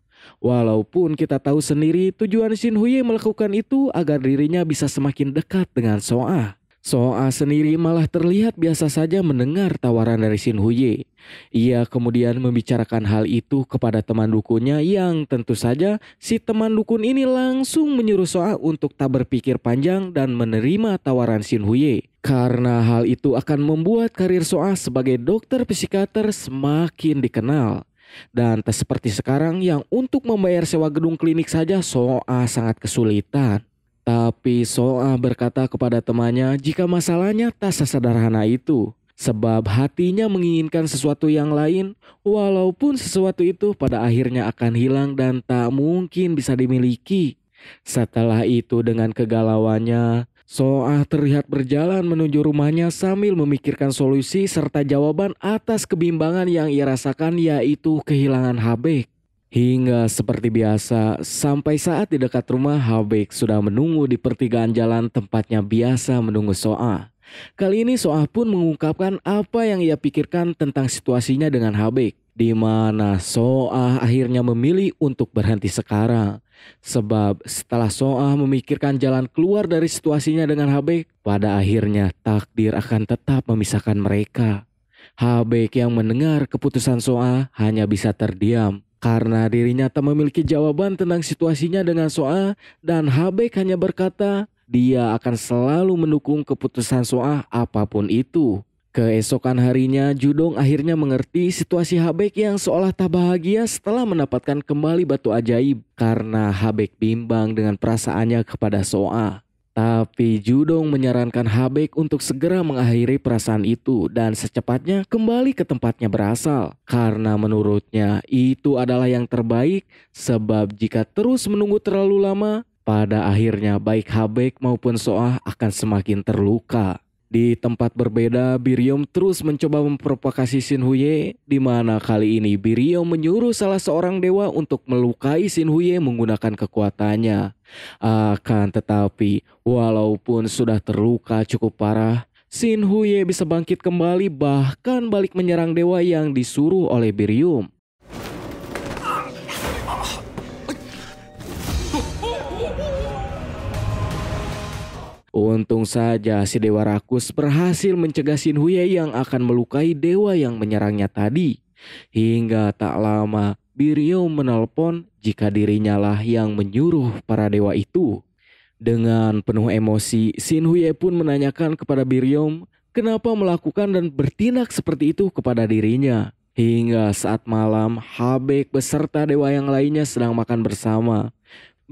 Speaker 1: Walaupun kita tahu sendiri tujuan Shin Huye melakukan itu agar dirinya bisa semakin dekat dengan Soa. Soa sendiri malah terlihat biasa saja mendengar tawaran dari Shin Huye. Ia kemudian membicarakan hal itu kepada teman dukunnya yang tentu saja si teman dukun ini langsung menyuruh Soa untuk tak berpikir panjang dan menerima tawaran Shin Huye. Karena hal itu akan membuat karir Soa sebagai dokter psikiater semakin dikenal. Dan tak seperti sekarang yang untuk membayar sewa gedung klinik saja Soa sangat kesulitan. Tapi Soa berkata kepada temannya jika masalahnya tak sesederhana itu. Sebab hatinya menginginkan sesuatu yang lain, walaupun sesuatu itu pada akhirnya akan hilang dan tak mungkin bisa dimiliki. Setelah itu dengan kegalauannya, Soa terlihat berjalan menuju rumahnya sambil memikirkan solusi serta jawaban atas kebimbangan yang ia rasakan yaitu kehilangan Habek. Hingga seperti biasa, sampai saat di dekat rumah Habek sudah menunggu di pertigaan jalan tempatnya biasa menunggu Soa. Kali ini Soa pun mengungkapkan apa yang ia pikirkan tentang situasinya dengan Habek. Di mana Soa akhirnya memilih untuk berhenti sekarang. Sebab setelah Soa memikirkan jalan keluar dari situasinya dengan Habek, pada akhirnya takdir akan tetap memisahkan mereka. Habek yang mendengar keputusan Soa hanya bisa terdiam karena dirinya tak memiliki jawaban tentang situasinya dengan Soa dan Habek hanya berkata dia akan selalu mendukung keputusan Soa apapun itu. Keesokan harinya Judong akhirnya mengerti situasi Habek yang seolah tak bahagia setelah mendapatkan kembali batu ajaib karena Habek bimbang dengan perasaannya kepada Soa. Tapi Judong menyarankan Habek untuk segera mengakhiri perasaan itu dan secepatnya kembali ke tempatnya berasal. Karena menurutnya itu adalah yang terbaik sebab jika terus menunggu terlalu lama, pada akhirnya baik Habek maupun Soah akan semakin terluka. Di tempat berbeda, Birium terus mencoba memprovokasi Huye, di mana kali ini Birium menyuruh salah seorang dewa untuk melukai Huye menggunakan kekuatannya. Akan tetapi, walaupun sudah terluka cukup parah, Huye bisa bangkit kembali bahkan balik menyerang dewa yang disuruh oleh Birium. Untung saja si Dewa Rakus berhasil mencegah Sin Huye yang akan melukai dewa yang menyerangnya tadi. Hingga tak lama Biryo menelpon jika dirinya lah yang menyuruh para dewa itu. Dengan penuh emosi, Sin Huye pun menanyakan kepada Biryom kenapa melakukan dan bertindak seperti itu kepada dirinya. Hingga saat malam, Habek beserta dewa yang lainnya sedang makan bersama.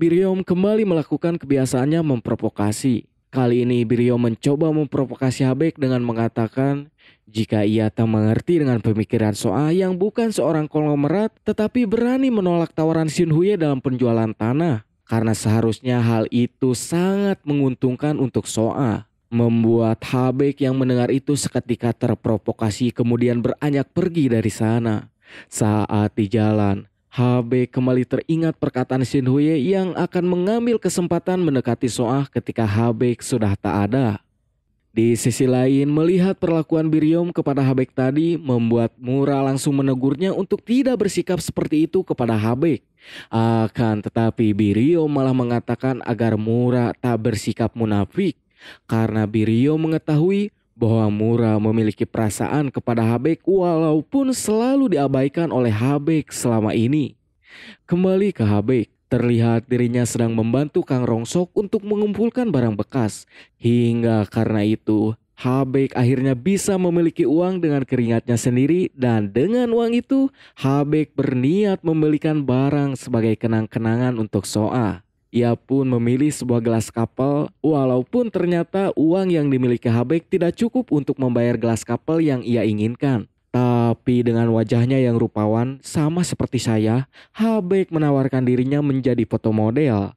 Speaker 1: Biryom kembali melakukan kebiasaannya memprovokasi. Kali ini Brio mencoba memprovokasi Habek dengan mengatakan jika ia tak mengerti dengan pemikiran Soa yang bukan seorang konglomerat tetapi berani menolak tawaran Shin Huye dalam penjualan tanah. Karena seharusnya hal itu sangat menguntungkan untuk Soa. Membuat Habek yang mendengar itu seketika terprovokasi kemudian beranjak pergi dari sana. Saat di jalan, HB kembali teringat perkataan Shin Huye yang akan mengambil kesempatan mendekati Soah ketika HB sudah tak ada. Di sisi lain, melihat perlakuan Biryom kepada Habek tadi membuat Mura langsung menegurnya untuk tidak bersikap seperti itu kepada Habek. Akan tetapi Biryom malah mengatakan agar Mura tak bersikap munafik. Karena Biryom mengetahui bahwa Mura memiliki perasaan kepada Habek walaupun selalu diabaikan oleh Habek selama ini. Kembali ke Habek, terlihat dirinya sedang membantu Kang Rongsok untuk mengumpulkan barang bekas. Hingga karena itu, Habek akhirnya bisa memiliki uang dengan keringatnya sendiri dan dengan uang itu, Habek berniat membelikan barang sebagai kenang-kenangan untuk Soa. Ia pun memilih sebuah gelas kapel, walaupun ternyata uang yang dimiliki Habek tidak cukup untuk membayar gelas kapel yang ia inginkan. Tapi dengan wajahnya yang rupawan, sama seperti saya, Habek menawarkan dirinya menjadi foto model.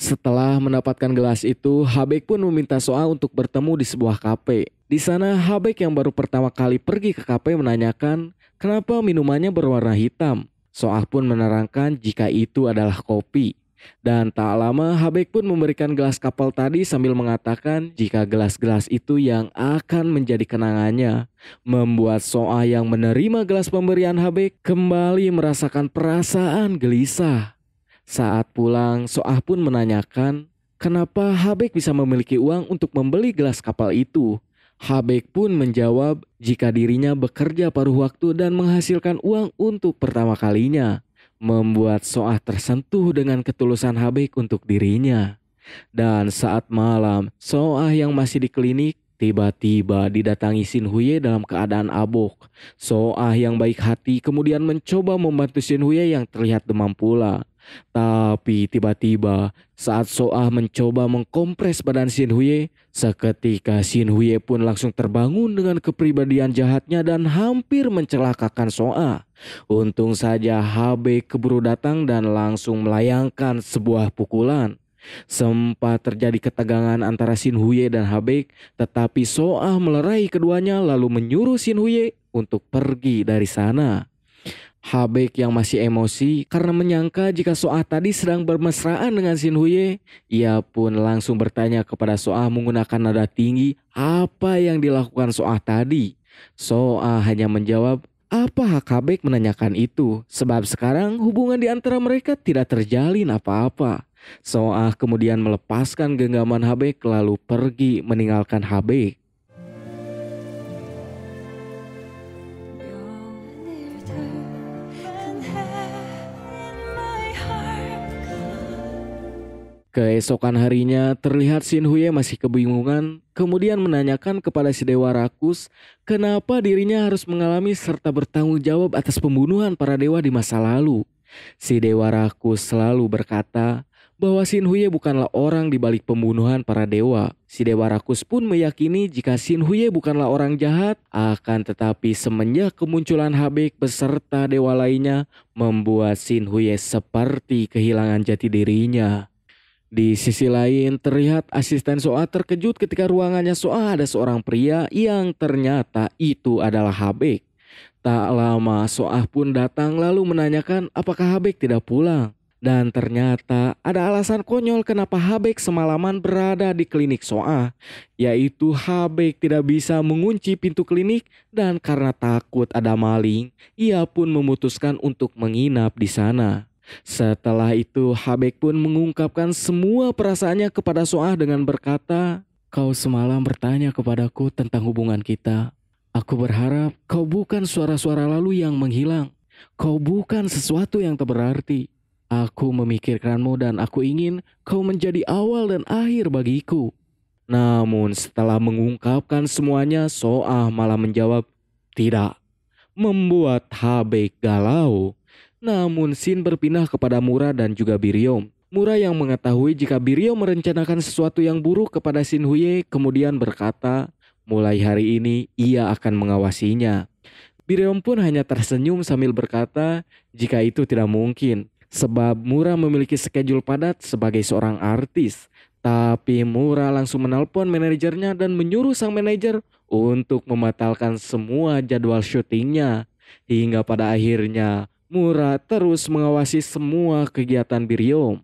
Speaker 1: Setelah mendapatkan gelas itu, Habek pun meminta Soa untuk bertemu di sebuah kafe. Di sana Habek yang baru pertama kali pergi ke kafe menanyakan kenapa minumannya berwarna hitam. Soah pun menerangkan jika itu adalah kopi. Dan tak lama Habek pun memberikan gelas kapal tadi sambil mengatakan jika gelas-gelas itu yang akan menjadi kenangannya. Membuat Soa yang menerima gelas pemberian Habek kembali merasakan perasaan gelisah. Saat pulang Soa pun menanyakan kenapa Habek bisa memiliki uang untuk membeli gelas kapal itu. Habek pun menjawab jika dirinya bekerja paruh waktu dan menghasilkan uang untuk pertama kalinya, membuat Soah tersentuh dengan ketulusan Habek untuk dirinya. Dan saat malam, Soah yang masih di klinik tiba-tiba didatangi Sin Huye dalam keadaan abok. Soah yang baik hati kemudian mencoba membantu Sin Huye yang terlihat demam pula. Tapi tiba-tiba saat Soah mencoba mengkompres badan Shin Huye, seketika Shin Huye pun langsung terbangun dengan kepribadian jahatnya dan hampir mencelakakan Soah. Untung saja HB keburu datang dan langsung melayangkan sebuah pukulan. Sempat terjadi ketegangan antara Shin Huye dan HB, tetapi Soah melerai keduanya lalu menyuruh Shin Huye untuk pergi dari sana. Habek yang masih emosi karena menyangka jika Soa tadi sedang bermesraan dengan Shin Huye. Ia pun langsung bertanya kepada Soa menggunakan nada tinggi apa yang dilakukan Soa tadi. Soa hanya menjawab, apa hak Habek menanyakan itu? Sebab sekarang hubungan di antara mereka tidak terjalin apa-apa. Soa kemudian melepaskan genggaman Habek lalu pergi meninggalkan Habek. Keesokan harinya terlihat Shin Huye masih kebingungan, kemudian menanyakan kepada si Dewa Rakus kenapa dirinya harus mengalami serta bertanggung jawab atas pembunuhan para dewa di masa lalu. Si Dewa Rakus selalu berkata bahwa Shin Huye bukanlah orang di balik pembunuhan para dewa. Si Dewa Rakus pun meyakini jika Shin Huye bukanlah orang jahat, akan tetapi semenjak kemunculan Habek beserta dewa lainnya membuat Shin Huye seperti kehilangan jati dirinya. Di sisi lain, terlihat asisten Soa terkejut ketika ruangannya Soa ada seorang pria yang ternyata itu adalah Habek. Tak lama Soa pun datang lalu menanyakan apakah Habek tidak pulang. Dan ternyata ada alasan konyol kenapa Habek semalaman berada di klinik Soa, yaitu Habek tidak bisa mengunci pintu klinik dan karena takut ada maling, ia pun memutuskan untuk menginap di sana. Setelah itu Habek pun mengungkapkan semua perasaannya kepada Soah dengan berkata, Kau semalam bertanya kepadaku tentang hubungan kita. Aku berharap kau bukan suara-suara lalu yang menghilang. Kau bukan sesuatu yang tak berarti. Aku memikirkanmu dan aku ingin kau menjadi awal dan akhir bagiku. Namun setelah mengungkapkan semuanya, Soah malah menjawab, Tidak, membuat Habek galau. Namun Sin berpindah kepada Mura dan juga Biryom. Mura yang mengetahui jika Biryom merencanakan sesuatu yang buruk kepada Sin Huye kemudian berkata, mulai hari ini ia akan mengawasinya. Biryom pun hanya tersenyum sambil berkata, jika itu tidak mungkin. Sebab Mura memiliki schedule padat sebagai seorang artis. Tapi Mura langsung menelpon manajernya dan menyuruh sang manajer untuk membatalkan semua jadwal syutingnya. Hingga pada akhirnya Mura terus mengawasi semua kegiatan Birium.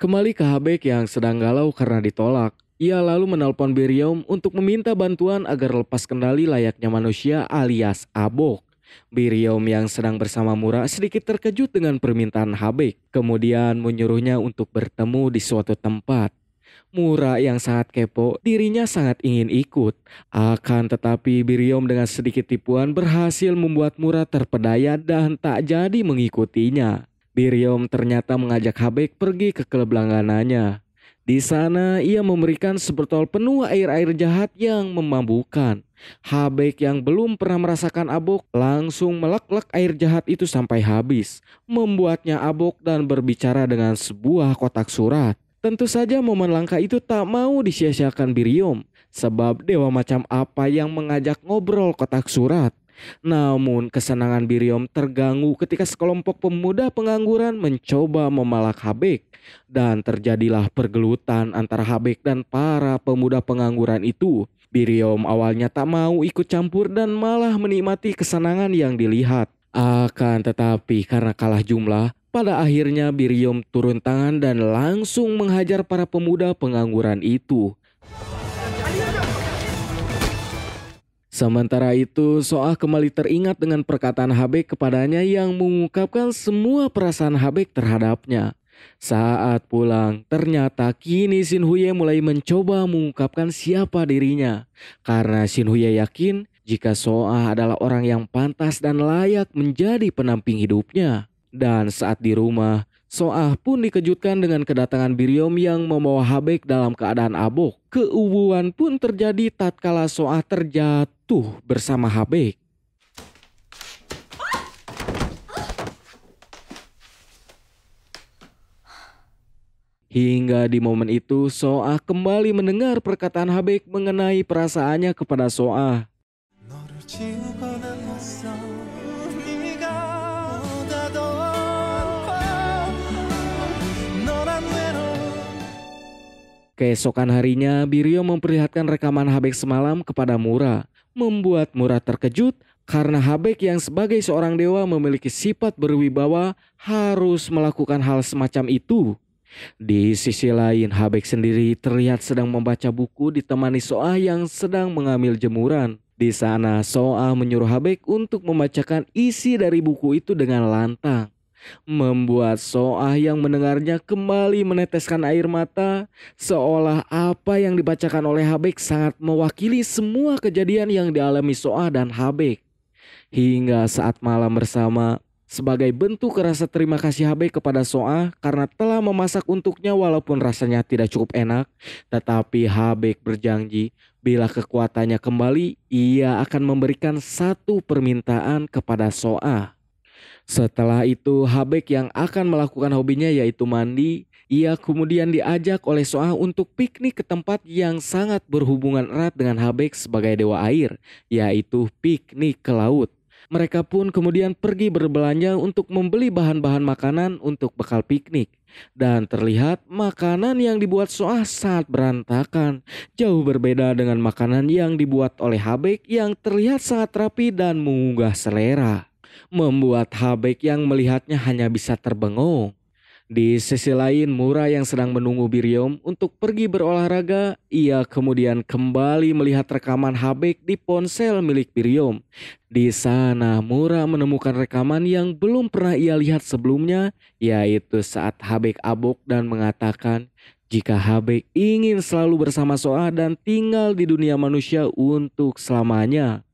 Speaker 1: Kembali ke Habek yang sedang galau karena ditolak. Ia lalu menelpon Biryom untuk meminta bantuan agar lepas kendali layaknya manusia alias abok. Biriom yang sedang bersama Mura sedikit terkejut dengan permintaan Habek, kemudian menyuruhnya untuk bertemu di suatu tempat. Mura yang sangat kepo, dirinya sangat ingin ikut. Akan tetapi Biriom dengan sedikit tipuan berhasil membuat Mura terpedaya dan tak jadi mengikutinya. Biriom ternyata mengajak Habek pergi ke klub langganannya. Di sana ia memberikan sebotol penuh air-air jahat yang memabukkan. Habek yang belum pernah merasakan abok langsung melek-lek air jahat itu sampai habis, membuatnya abok dan berbicara dengan sebuah kotak surat. Tentu saja momen langka itu tak mau disia-siakan Birium, sebab dewa macam apa yang mengajak ngobrol kotak surat. Namun kesenangan Biriom terganggu ketika sekelompok pemuda pengangguran mencoba memalak Habek dan terjadilah pergelutan antara Habek dan para pemuda pengangguran itu. Birium awalnya tak mau ikut campur dan malah menikmati kesenangan yang dilihat. Akan tetapi karena kalah jumlah, pada akhirnya Birium turun tangan dan langsung menghajar para pemuda pengangguran itu. Sementara itu, Soah kembali teringat dengan perkataan Habek kepadanya yang mengungkapkan semua perasaan Habek terhadapnya. Saat pulang, ternyata kini Shin Huye mulai mencoba mengungkapkan siapa dirinya. Karena Shin Huye yakin jika Soa adalah orang yang pantas dan layak menjadi penamping hidupnya. Dan saat di rumah, Soa pun dikejutkan dengan kedatangan Biryom yang membawa Habek dalam keadaan abok. Keubuan pun terjadi tatkala Soa terjatuh bersama Habek. Hingga di momen itu Soa kembali mendengar perkataan Habek mengenai perasaannya kepada Soa. Keesokan harinya, Birio memperlihatkan rekaman Habek semalam kepada Mura, membuat Mura terkejut karena Habek yang sebagai seorang dewa memiliki sifat berwibawa harus melakukan hal semacam itu. Di sisi lain, Habek sendiri terlihat sedang membaca buku ditemani Soa yang sedang mengambil jemuran. Di sana, Soa menyuruh Habek untuk membacakan isi dari buku itu dengan lantang. Membuat Soa yang mendengarnya kembali meneteskan air mata seolah apa yang dibacakan oleh Habek sangat mewakili semua kejadian yang dialami Soa dan Habek. Hingga saat malam bersama, sebagai bentuk rasa terima kasih HB kepada Soa karena telah memasak untuknya walaupun rasanya tidak cukup enak. Tetapi HB berjanji bila kekuatannya kembali ia akan memberikan satu permintaan kepada Soa. Setelah itu Habek yang akan melakukan hobinya yaitu mandi, ia kemudian diajak oleh Soa untuk piknik ke tempat yang sangat berhubungan erat dengan Habek sebagai dewa air, yaitu piknik ke laut. Mereka pun kemudian pergi berbelanja untuk membeli bahan-bahan makanan untuk bekal piknik. Dan terlihat makanan yang dibuat Soah saat berantakan, jauh berbeda dengan makanan yang dibuat oleh Habek yang terlihat sangat rapi dan mengunggah selera. Membuat Habek yang melihatnya hanya bisa terbengong. Di sisi lain, Mura yang sedang menunggu Biryum untuk pergi berolahraga, ia kemudian kembali melihat rekaman Habek di ponsel milik Biryum. Di sana, Mura menemukan rekaman yang belum pernah ia lihat sebelumnya, yaitu saat Habek abok dan mengatakan jika Habek ingin selalu bersama Soa dan tinggal di dunia manusia untuk selamanya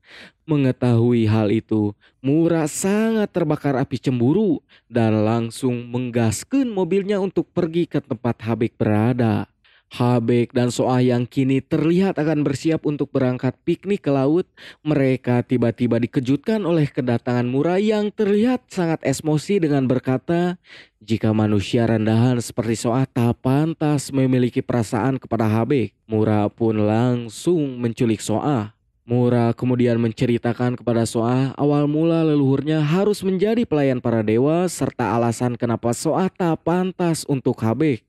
Speaker 1: mengetahui hal itu, Mura sangat terbakar api cemburu dan langsung menggaskan mobilnya untuk pergi ke tempat Habek berada. Habek dan Soa yang kini terlihat akan bersiap untuk berangkat piknik ke laut, mereka tiba-tiba dikejutkan oleh kedatangan Mura yang terlihat sangat emosi dengan berkata, jika manusia rendahan seperti Soa tak pantas memiliki perasaan kepada Habek. Mura pun langsung menculik Soa. Mura kemudian menceritakan kepada Soa awal mula leluhurnya harus menjadi pelayan para dewa serta alasan kenapa Soa tak pantas untuk Habek.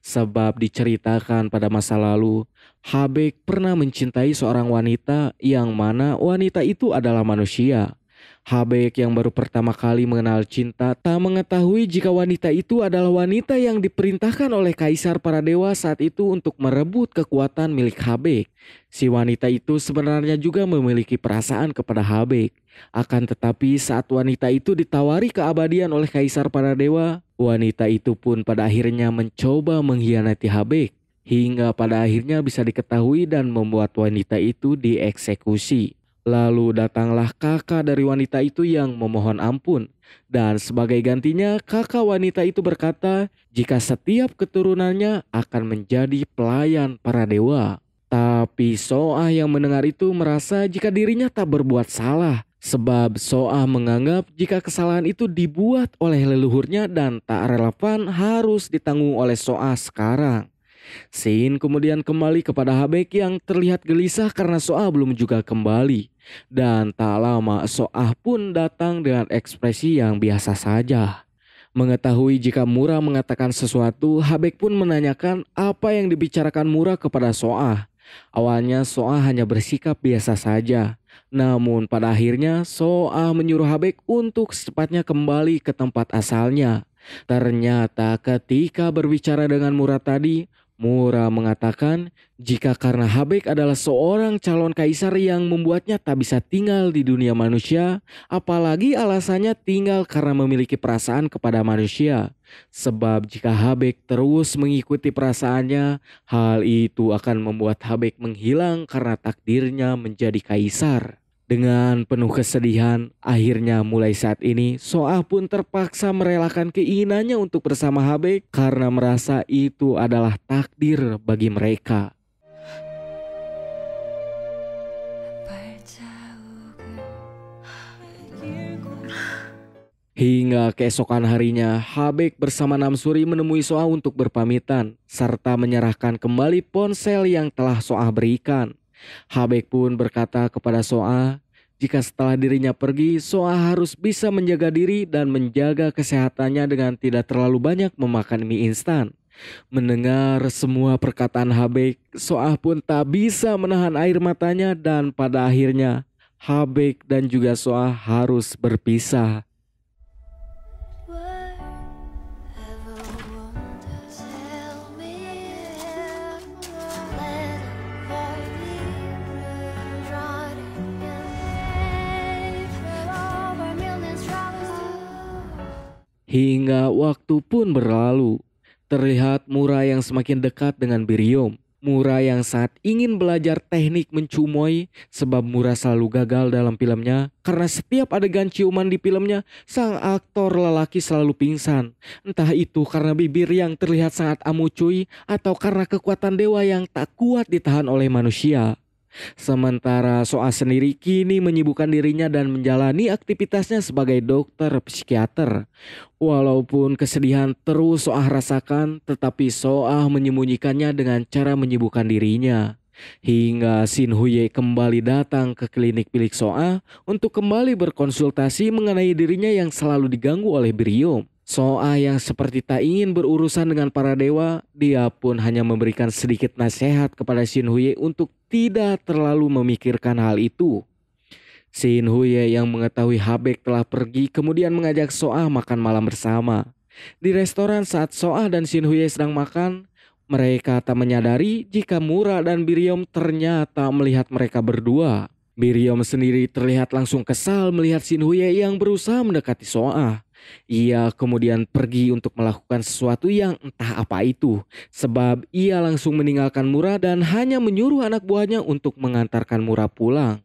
Speaker 1: Sebab diceritakan pada masa lalu, Habek pernah mencintai seorang wanita yang mana wanita itu adalah manusia. Habeck yang baru pertama kali mengenal cinta tak mengetahui jika wanita itu adalah wanita yang diperintahkan oleh kaisar para dewa saat itu untuk merebut kekuatan milik Habeck. Si wanita itu sebenarnya juga memiliki perasaan kepada Habeck. Akan tetapi saat wanita itu ditawari keabadian oleh kaisar para dewa, wanita itu pun pada akhirnya mencoba mengkhianati Habeck. Hingga pada akhirnya bisa diketahui dan membuat wanita itu dieksekusi. Lalu datanglah kakak dari wanita itu yang memohon ampun, dan sebagai gantinya kakak wanita itu berkata, "Jika setiap keturunannya akan menjadi pelayan para dewa." Tapi Soa yang mendengar itu merasa jika dirinya tak berbuat salah, sebab Soa menganggap jika kesalahan itu dibuat oleh leluhurnya dan tak relevan harus ditanggung oleh Soa sekarang. Sein kemudian kembali kepada Habek yang terlihat gelisah karena Soah belum juga kembali. Dan tak lama Soah pun datang dengan ekspresi yang biasa saja. Mengetahui jika Mura mengatakan sesuatu, Habek pun menanyakan apa yang dibicarakan Mura kepada Soah. Awalnya Soah hanya bersikap biasa saja. Namun pada akhirnya Soah menyuruh Habek untuk secepatnya kembali ke tempat asalnya. Ternyata ketika berbicara dengan Mura tadi, Mura mengatakan jika karena Habek adalah seorang calon kaisar yang membuatnya tak bisa tinggal di dunia manusia, apalagi alasannya tinggal karena memiliki perasaan kepada manusia. Sebab jika Habek terus mengikuti perasaannya, hal itu akan membuat Habek menghilang karena takdirnya menjadi kaisar. Dengan penuh kesedihan, akhirnya mulai saat ini Soah pun terpaksa merelakan keinginannya untuk bersama Habe karena merasa itu adalah takdir bagi mereka. Hingga keesokan harinya, Habek bersama Namsuri menemui Soa untuk berpamitan, serta menyerahkan kembali ponsel yang telah Soa berikan. Habek pun berkata kepada Soa, jika setelah dirinya pergi, Soa harus bisa menjaga diri dan menjaga kesehatannya dengan tidak terlalu banyak memakan mie instan. Mendengar semua perkataan Habek, Soa pun tak bisa menahan air matanya dan pada akhirnya Habek dan juga Soa harus berpisah. Hingga waktu pun berlalu, terlihat Mura yang semakin dekat dengan Birium. Mura yang saat ingin belajar teknik mencumoi sebab Mura selalu gagal dalam filmnya karena setiap adegan ciuman di filmnya sang aktor lelaki selalu pingsan. Entah itu karena bibir yang terlihat sangat amucuy atau karena kekuatan dewa yang tak kuat ditahan oleh manusia. Sementara Soa sendiri kini menyibukkan dirinya dan menjalani aktivitasnya sebagai dokter psikiater. Walaupun kesedihan terus Soa rasakan, tetapi Soa menyembunyikannya dengan cara menyibukkan dirinya. Hingga Sin Huye kembali datang ke klinik milik Soa untuk kembali berkonsultasi mengenai dirinya yang selalu diganggu oleh Biryum. Soa yang seperti tak ingin berurusan dengan para dewa, dia pun hanya memberikan sedikit nasihat kepada Shin Huye untuk tidak terlalu memikirkan hal itu. Shin Huye yang mengetahui Habek telah pergi kemudian mengajak Soa makan malam bersama. Di restoran saat Soa dan Shin Huye sedang makan, mereka tak menyadari jika Mura dan Biriom ternyata melihat mereka berdua. Biriom sendiri terlihat langsung kesal melihat Shin Huye yang berusaha mendekati Soa. Ia kemudian pergi untuk melakukan sesuatu yang entah apa itu, sebab ia langsung meninggalkan Murah dan hanya menyuruh anak buahnya untuk mengantarkan Murah pulang.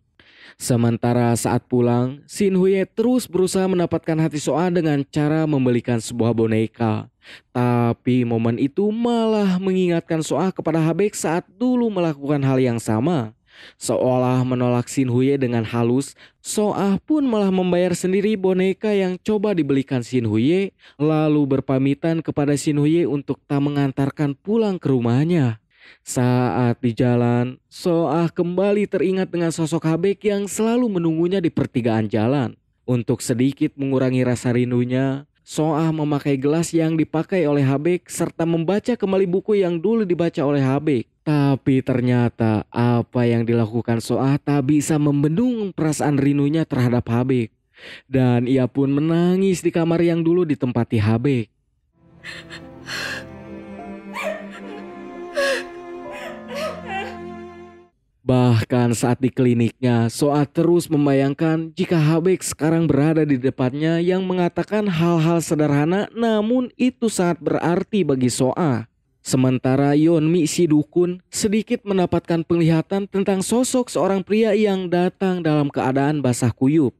Speaker 1: Sementara saat pulang, Shin Huye terus berusaha mendapatkan hati Soa dengan cara membelikan sebuah boneka. Tapi momen itu malah mengingatkan Soa kepada Habek saat dulu melakukan hal yang sama. Seolah menolak Shin Huye dengan halus, Soah pun malah membayar sendiri boneka yang coba dibelikan Shin Huye, lalu berpamitan kepada Shin Huye untuk tak mengantarkan pulang ke rumahnya. Saat di jalan, Soah kembali teringat dengan sosok Habek yang selalu menunggunya di pertigaan jalan. Untuk sedikit mengurangi rasa rindunya, Soah memakai gelas yang dipakai oleh Habek serta membaca kembali buku yang dulu dibaca oleh Habek. Tapi ternyata apa yang dilakukan Soata bisa membendung perasaan rindunya terhadap Habek. Dan ia pun menangis di kamar yang dulu ditempati Habek. Bahkan saat di kliniknya, Soa terus membayangkan jika Habek sekarang berada di depannya yang mengatakan hal-hal sederhana namun itu sangat berarti bagi Soa. Sementara Yonmi si dukun sedikit mendapatkan penglihatan tentang sosok seorang pria yang datang dalam keadaan basah kuyup.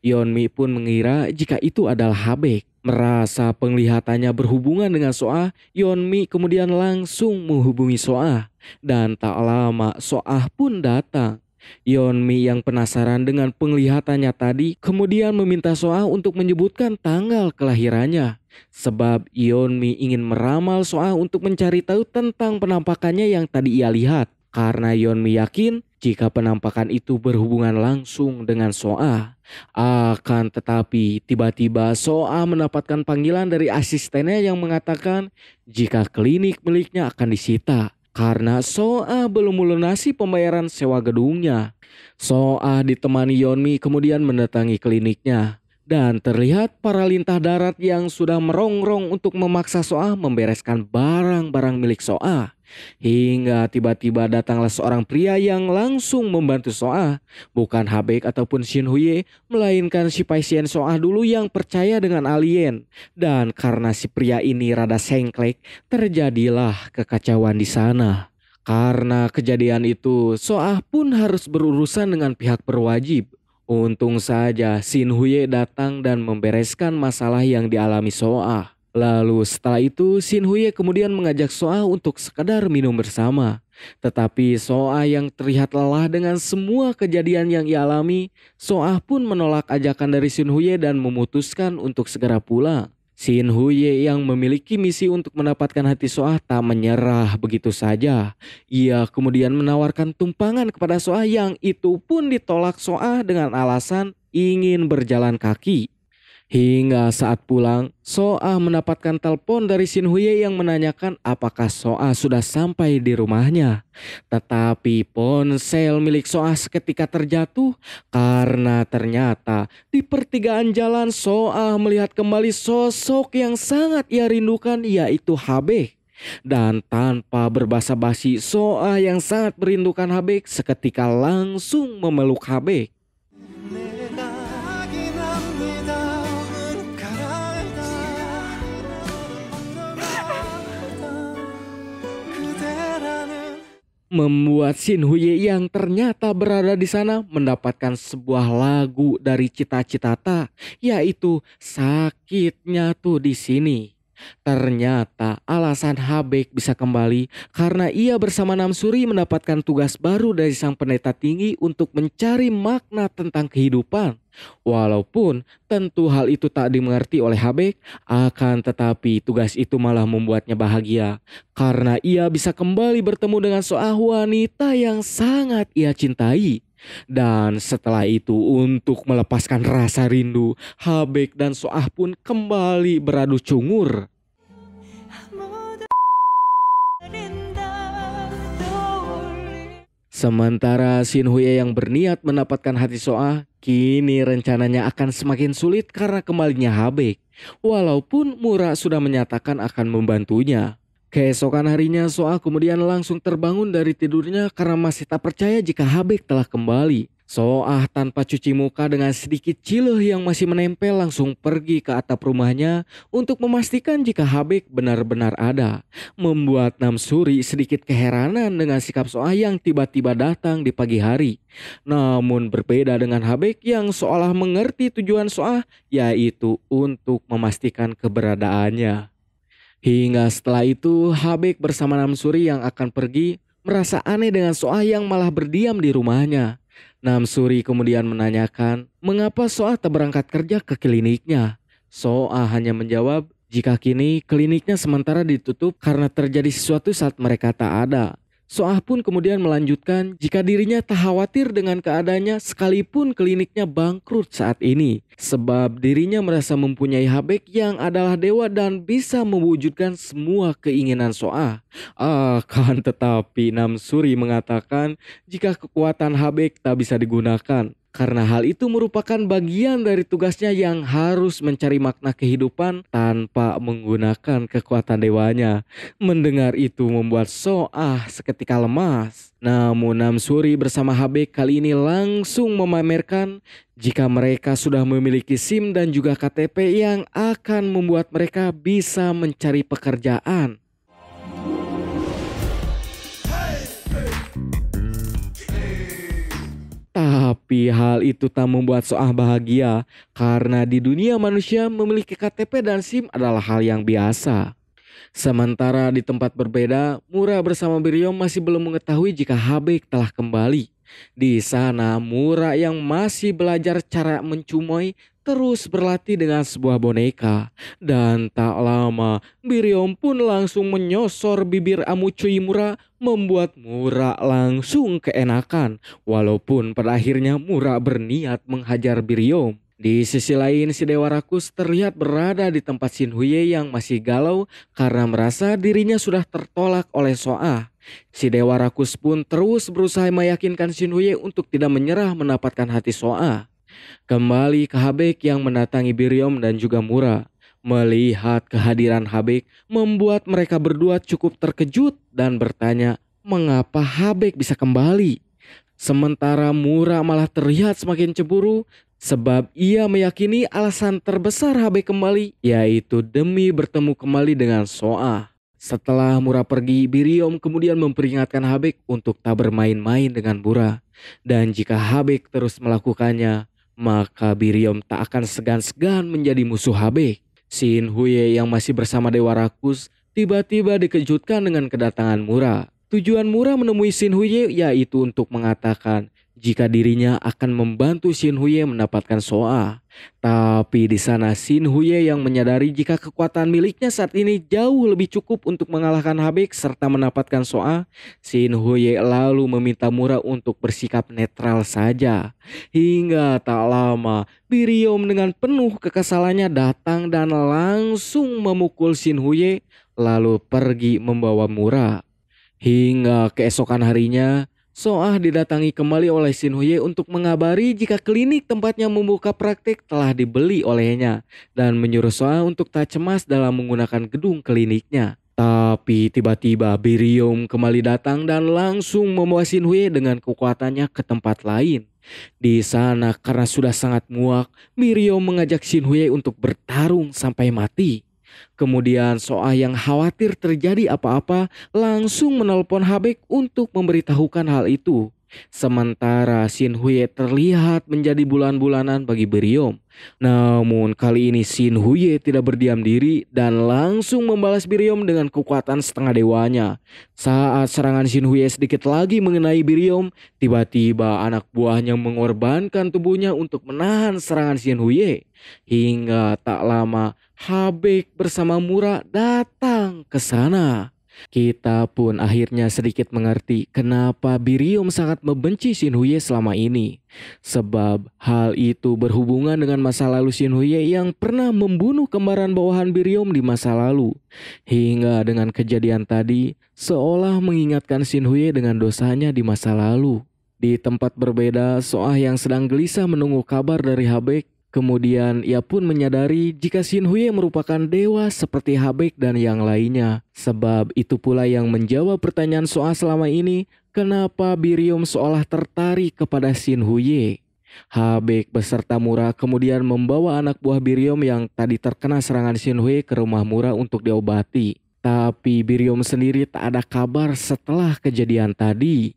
Speaker 1: Yonmi pun mengira jika itu adalah Habek. Merasa penglihatannya berhubungan dengan Soah, Yonmi kemudian langsung menghubungi Soa. Dan tak lama Soa pun datang. Yonmi yang penasaran dengan penglihatannya tadi kemudian meminta Soa untuk menyebutkan tanggal kelahirannya. Sebab Mi ingin meramal Soa untuk mencari tahu tentang penampakannya yang tadi ia lihat. Karena Yonmi yakin jika penampakan itu berhubungan langsung dengan Soa. Akan tetapi tiba-tiba Soa mendapatkan panggilan dari asistennya yang mengatakan jika klinik miliknya akan disita karena Soa belum melunasi pembayaran sewa gedungnya. Soa ditemani Yonmi kemudian mendatangi kliniknya dan terlihat para lintah darat yang sudah merongrong untuk memaksa Soa membereskan barang-barang milik Soa. Hingga tiba-tiba datanglah seorang pria yang langsung membantu Soa. Bukan Habek ataupun Shin Huye, melainkan si paisien Soa dulu yang percaya dengan alien. Dan karena si pria ini rada sengklek, terjadilah kekacauan di sana. Karena kejadian itu, Soah pun harus berurusan dengan pihak berwajib Untung saja Sin Huye datang dan membereskan masalah yang dialami Soa. Lalu setelah itu Sin Huye kemudian mengajak Soa untuk sekadar minum bersama. Tetapi Soa yang terlihat lelah dengan semua kejadian yang ia alami, Soa pun menolak ajakan dari Sin Huye dan memutuskan untuk segera pulang. Sin Huye yang memiliki misi untuk mendapatkan hati Soah tak menyerah begitu saja. Ia kemudian menawarkan tumpangan kepada Soa yang itu pun ditolak Soa dengan alasan ingin berjalan kaki. Hingga saat pulang, Soa mendapatkan telepon dari Shin Huye yang menanyakan apakah Soa sudah sampai di rumahnya. Tetapi ponsel milik Soa seketika terjatuh karena ternyata di pertigaan jalan Soa melihat kembali sosok yang sangat ia rindukan yaitu Habe. Dan tanpa berbasa-basi, Soa yang sangat merindukan Habe seketika langsung memeluk Habek. membuat Shin Huye yang ternyata berada di sana mendapatkan sebuah lagu dari Cita Citata, yaitu Sakitnya Tuh Di Sini. Ternyata alasan Habek bisa kembali karena ia bersama Namsuri mendapatkan tugas baru dari sang pendeta tinggi untuk mencari makna tentang kehidupan. Walaupun tentu hal itu tak dimengerti oleh Habek, akan tetapi tugas itu malah membuatnya bahagia karena ia bisa kembali bertemu dengan seorang wanita yang sangat ia cintai. Dan setelah itu untuk melepaskan rasa rindu, Habek dan Soah pun kembali beradu cungur. Sementara Shin Huye yang berniat mendapatkan hati Soa, kini rencananya akan semakin sulit karena kembalinya Habek. Walaupun Mura sudah menyatakan akan membantunya. Keesokan harinya Soa kemudian langsung terbangun dari tidurnya karena masih tak percaya jika Habek telah kembali. Soa tanpa cuci muka dengan sedikit cileh yang masih menempel langsung pergi ke atap rumahnya untuk memastikan jika Habek benar-benar ada. Membuat Namsuri sedikit keheranan dengan sikap Soa yang tiba-tiba datang di pagi hari. Namun berbeda dengan Habek yang seolah mengerti tujuan Soa yaitu untuk memastikan keberadaannya. Hingga setelah itu, Habek bersama Namsuri yang akan pergi merasa aneh dengan Soah yang malah berdiam di rumahnya. Namsuri kemudian menanyakan mengapa Soah tak berangkat kerja ke kliniknya. Soah hanya menjawab jika kini kliniknya sementara ditutup karena terjadi sesuatu saat mereka tak ada. Soah pun kemudian melanjutkan jika dirinya tak khawatir dengan keadaannya sekalipun kliniknya bangkrut saat ini. Sebab dirinya merasa mempunyai Habek yang adalah dewa dan bisa mewujudkan semua keinginan Soah. Akan tetapi Namsuri mengatakan jika kekuatan Habek tak bisa digunakan karena hal itu merupakan bagian dari tugasnya yang harus mencari makna kehidupan tanpa menggunakan kekuatan dewanya. Mendengar itu membuat Soah seketika lemas. Namun Namsuri bersama HB kali ini langsung memamerkan jika mereka sudah memiliki SIM dan juga KTP yang akan membuat mereka bisa mencari pekerjaan. Tapi hal itu tak membuat Soah bahagia karena di dunia manusia memiliki KTP dan SIM adalah hal yang biasa. Sementara di tempat berbeda, Mura bersama Biryom masih belum mengetahui jika Habik telah kembali. Di sana, Mura yang masih belajar cara mencumoi terus berlatih dengan sebuah boneka. Dan tak lama, Biryom pun langsung menyosor bibir Amucui Mura membuat Mura langsung keenakan. Walaupun pada akhirnya Mura berniat menghajar Biryom. Di sisi lain, si Dewa Rakus terlihat berada di tempat Shin Huye yang masih galau karena merasa dirinya sudah tertolak oleh Soa. Si Dewa Rakus pun terus berusaha meyakinkan Shin Huye untuk tidak menyerah mendapatkan hati Soa. Kembali ke Habek yang mendatangi Biryom dan juga Mura. Melihat kehadiran Habek membuat mereka berdua cukup terkejut dan bertanya mengapa Habek bisa kembali. Sementara Mura malah terlihat semakin cemburu sebab ia meyakini alasan terbesar Habek kembali yaitu demi bertemu kembali dengan Soa. Setelah Mura pergi, Biryom kemudian memperingatkan Habek untuk tak bermain-main dengan Mura. Dan jika Habek terus melakukannya, maka Biriom tak akan segan-segan menjadi musuh HB. Sin Huye yang masih bersama Dewa Rakus tiba-tiba dikejutkan dengan kedatangan Mura. Tujuan Mura menemui Sin Huye yaitu untuk mengatakan jika dirinya akan membantu Shin Huye mendapatkan Soa. Tapi di sana Shin Huye yang menyadari jika kekuatan miliknya saat ini jauh lebih cukup untuk mengalahkan Habek serta mendapatkan Soa, Shin Huye lalu meminta Mura untuk bersikap netral saja. Hingga tak lama, Biriom dengan penuh kekesalannya datang dan langsung memukul Shin Huye lalu pergi membawa Mura. Hingga keesokan harinya, Soah didatangi kembali oleh Shin Huye untuk mengabari jika klinik tempatnya membuka praktik telah dibeli olehnya dan menyuruh Soah untuk tak cemas dalam menggunakan gedung kliniknya. Tapi tiba-tiba Birium kembali datang dan langsung membawa Shin Huye dengan kekuatannya ke tempat lain. Di sana karena sudah sangat muak, Birium mengajak Shin Huye untuk bertarung sampai mati. Kemudian Soa yang khawatir terjadi apa-apa langsung menelpon Habek untuk memberitahukan hal itu. Sementara Shin Huye terlihat menjadi bulan-bulanan bagi Beriom. Namun kali ini Shin Huye tidak berdiam diri dan langsung membalas Beriom dengan kekuatan setengah dewanya. Saat serangan Shin Huye sedikit lagi mengenai Beriom, tiba-tiba anak buahnya mengorbankan tubuhnya untuk menahan serangan Shin Huye. Hingga tak lama Habek bersama Mura datang ke sana. Kita pun akhirnya sedikit mengerti kenapa Birium sangat membenci Huye selama ini. Sebab hal itu berhubungan dengan masa lalu Huye yang pernah membunuh kembaran bawahan Birium di masa lalu. Hingga dengan kejadian tadi, seolah mengingatkan Huye dengan dosanya di masa lalu. Di tempat berbeda, Soah yang sedang gelisah menunggu kabar dari Habek Kemudian ia pun menyadari jika Shin Hui merupakan dewa seperti Habek dan yang lainnya. Sebab itu pula yang menjawab pertanyaan soal selama ini, kenapa Birium seolah tertarik kepada Shin Hui. Habek beserta Mura kemudian membawa anak buah Birium yang tadi terkena serangan Shin Hui ke rumah Mura untuk diobati. Tapi Birium sendiri tak ada kabar setelah kejadian tadi.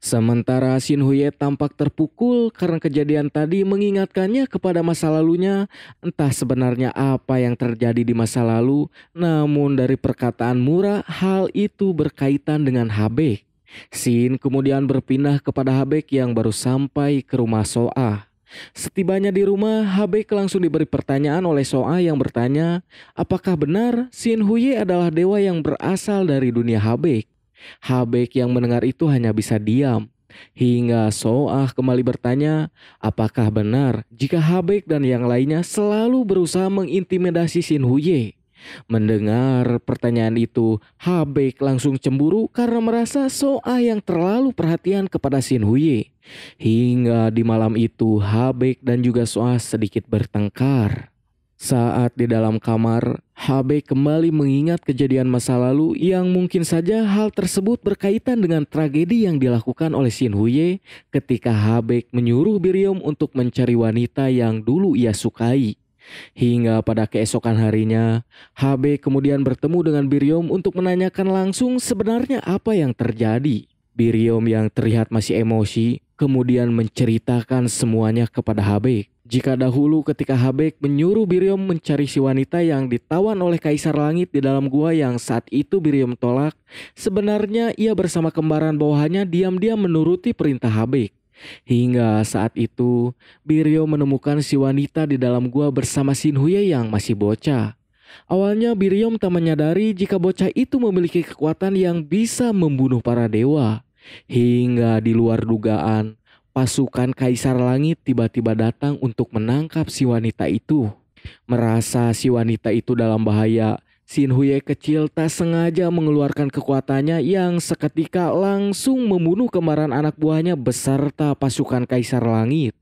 Speaker 1: Sementara Shin Huye tampak terpukul karena kejadian tadi mengingatkannya kepada masa lalunya. Entah sebenarnya apa yang terjadi di masa lalu, namun dari perkataan Mura hal itu berkaitan dengan Habek. Shin kemudian berpindah kepada Habek yang baru sampai ke rumah Soa. Setibanya di rumah, Habek langsung diberi pertanyaan oleh Soa yang bertanya, apakah benar Shin Huye adalah dewa yang berasal dari dunia Habek? Habek yang mendengar itu hanya bisa diam. Hingga Soah kembali bertanya, apakah benar jika Habek dan yang lainnya selalu berusaha mengintimidasi Shin Huye? Mendengar pertanyaan itu, Habek langsung cemburu karena merasa Soa yang terlalu perhatian kepada Shin Huye. Hingga di malam itu, Habek dan juga Soa sedikit bertengkar. Saat di dalam kamar, HB kembali mengingat kejadian masa lalu yang mungkin saja hal tersebut berkaitan dengan tragedi yang dilakukan oleh Shin Huye ketika HB menyuruh Biryum untuk mencari wanita yang dulu ia sukai. Hingga pada keesokan harinya, HB kemudian bertemu dengan Biryum untuk menanyakan langsung sebenarnya apa yang terjadi. Biryum yang terlihat masih emosi kemudian menceritakan semuanya kepada Habek. Jika dahulu ketika Habek menyuruh Birium mencari si wanita yang ditawan oleh Kaisar Langit di dalam gua yang saat itu Birium tolak, sebenarnya ia bersama kembaran bawahannya diam-diam menuruti perintah Habek. Hingga saat itu, Birio menemukan si wanita di dalam gua bersama Sinhuye yang masih bocah. Awalnya Birium tak menyadari jika bocah itu memiliki kekuatan yang bisa membunuh para dewa. Hingga di luar dugaan, pasukan Kaisar Langit tiba-tiba datang untuk menangkap si wanita itu. Merasa si wanita itu dalam bahaya, Shin Huye kecil tak sengaja mengeluarkan kekuatannya yang seketika langsung membunuh kemarahan anak buahnya beserta pasukan Kaisar Langit.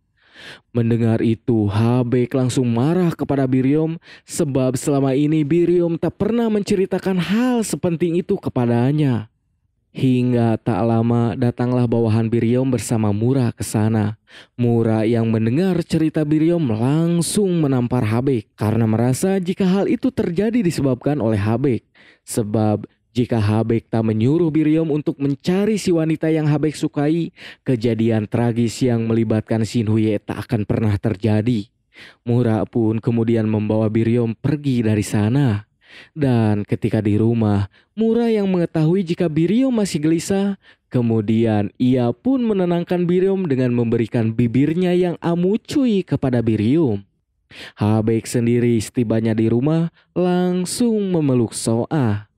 Speaker 1: Mendengar itu, Habek langsung marah kepada Birium sebab selama ini Birium tak pernah menceritakan hal sepenting itu kepadanya. Hingga tak lama datanglah bawahan Biryom bersama Mura ke sana. Mura yang mendengar cerita Biryom langsung menampar Habek karena merasa jika hal itu terjadi disebabkan oleh Habek. Sebab jika Habek tak menyuruh Biryom untuk mencari si wanita yang Habek sukai, kejadian tragis yang melibatkan Shin Shinhuye tak akan pernah terjadi. Mura pun kemudian membawa Biryom pergi dari sana. Dan ketika di rumah, Mura yang mengetahui jika Birium masih gelisah, kemudian ia pun menenangkan Birium dengan memberikan bibirnya yang amucui kepada Birium. Habek sendiri setibanya di rumah langsung memeluk Soa.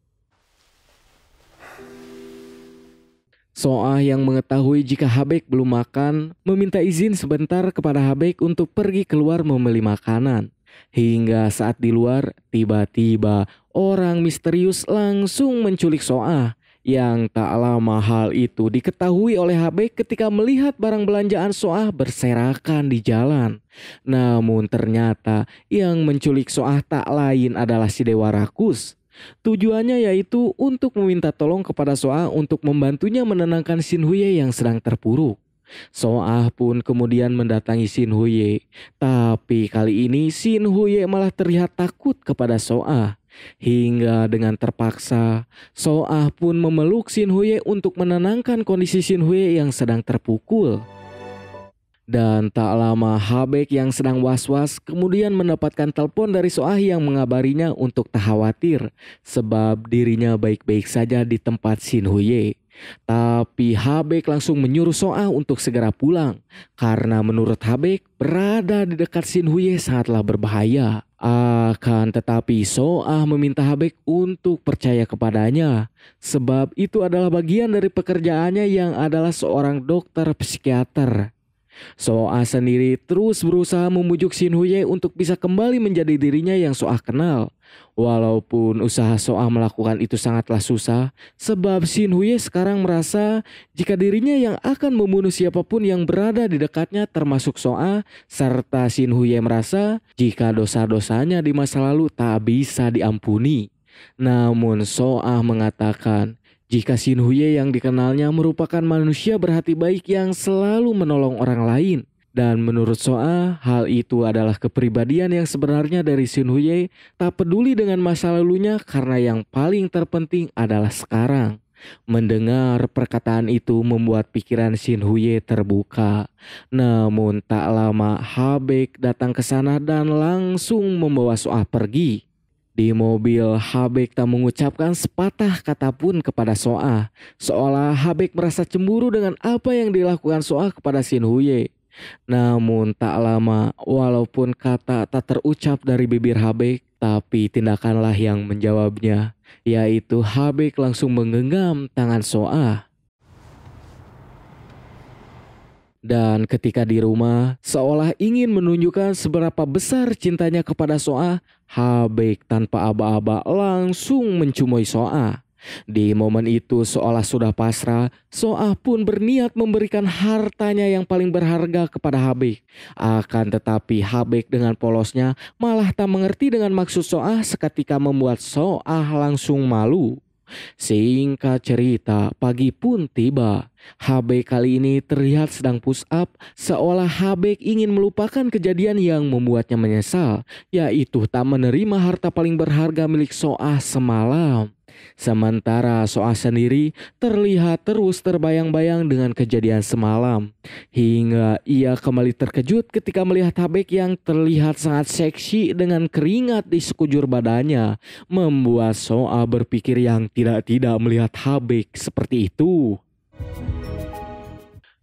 Speaker 1: Soa yang mengetahui jika Habek belum makan, meminta izin sebentar kepada Habek untuk pergi keluar membeli makanan. Hingga saat di luar, tiba-tiba orang misterius langsung menculik Soa. Yang tak lama hal itu diketahui oleh HB ketika melihat barang belanjaan Soa berserakan di jalan. Namun ternyata yang menculik Soa tak lain adalah si Dewa Rakus. Tujuannya yaitu untuk meminta tolong kepada Soa untuk membantunya menenangkan Shin Huye yang sedang terpuruk. Soah pun kemudian mendatangi Sin Huye. Tapi kali ini Sin Huye malah terlihat takut kepada Soah. Hingga dengan terpaksa, Soah pun memeluk Sin Huye untuk menenangkan kondisi Sin Huye yang sedang terpukul. Dan tak lama Habek yang sedang was-was kemudian mendapatkan telepon dari Soah yang mengabarinya untuk tak khawatir sebab dirinya baik-baik saja di tempat Sin Huye. Tapi Habek langsung menyuruh Soa untuk segera pulang karena menurut Habek berada di dekat Sin Huye sangatlah berbahaya. Akan tetapi Soa meminta Habek untuk percaya kepadanya sebab itu adalah bagian dari pekerjaannya yang adalah seorang dokter psikiater. Soa sendiri terus berusaha memujuk Sin Huye untuk bisa kembali menjadi dirinya yang Soa kenal Walaupun usaha Soa melakukan itu sangatlah susah, sebab Shin Huye sekarang merasa jika dirinya yang akan membunuh siapapun yang berada di dekatnya termasuk Soa, serta Shin Huye merasa jika dosa-dosanya di masa lalu tak bisa diampuni. Namun Soa mengatakan, jika Shin Huye yang dikenalnya merupakan manusia berhati baik yang selalu menolong orang lain, dan menurut Soa, hal itu adalah kepribadian yang sebenarnya dari Shin Huye tak peduli dengan masa lalunya karena yang paling terpenting adalah sekarang. Mendengar perkataan itu membuat pikiran Shin Huye terbuka. Namun tak lama Habek datang ke sana dan langsung membawa Soa pergi. Di mobil, Habek tak mengucapkan sepatah kata pun kepada Soa. Seolah Habek merasa cemburu dengan apa yang dilakukan Soa kepada Shin Huye. Namun tak lama, walaupun kata tak terucap dari bibir Habek, tapi tindakanlah yang menjawabnya, yaitu Habek langsung menggenggam tangan Soa. Dan ketika di rumah, seolah ingin menunjukkan seberapa besar cintanya kepada Soa, Habek tanpa aba-aba langsung mencumoi Soa. Di momen itu seolah sudah pasrah, Soah pun berniat memberikan hartanya yang paling berharga kepada Habek. Akan tetapi Habek dengan polosnya malah tak mengerti dengan maksud Soah seketika membuat Soah langsung malu. Singkat cerita, pagi pun tiba. HB kali ini terlihat sedang push up seolah HB ingin melupakan kejadian yang membuatnya menyesal, yaitu tak menerima harta paling berharga milik Soah semalam. Sementara Soa sendiri terlihat terus terbayang-bayang dengan kejadian semalam. Hingga ia kembali terkejut ketika melihat Habek yang terlihat sangat seksi dengan keringat di sekujur badannya. Membuat Soa berpikir yang tidak-tidak melihat Habek seperti itu.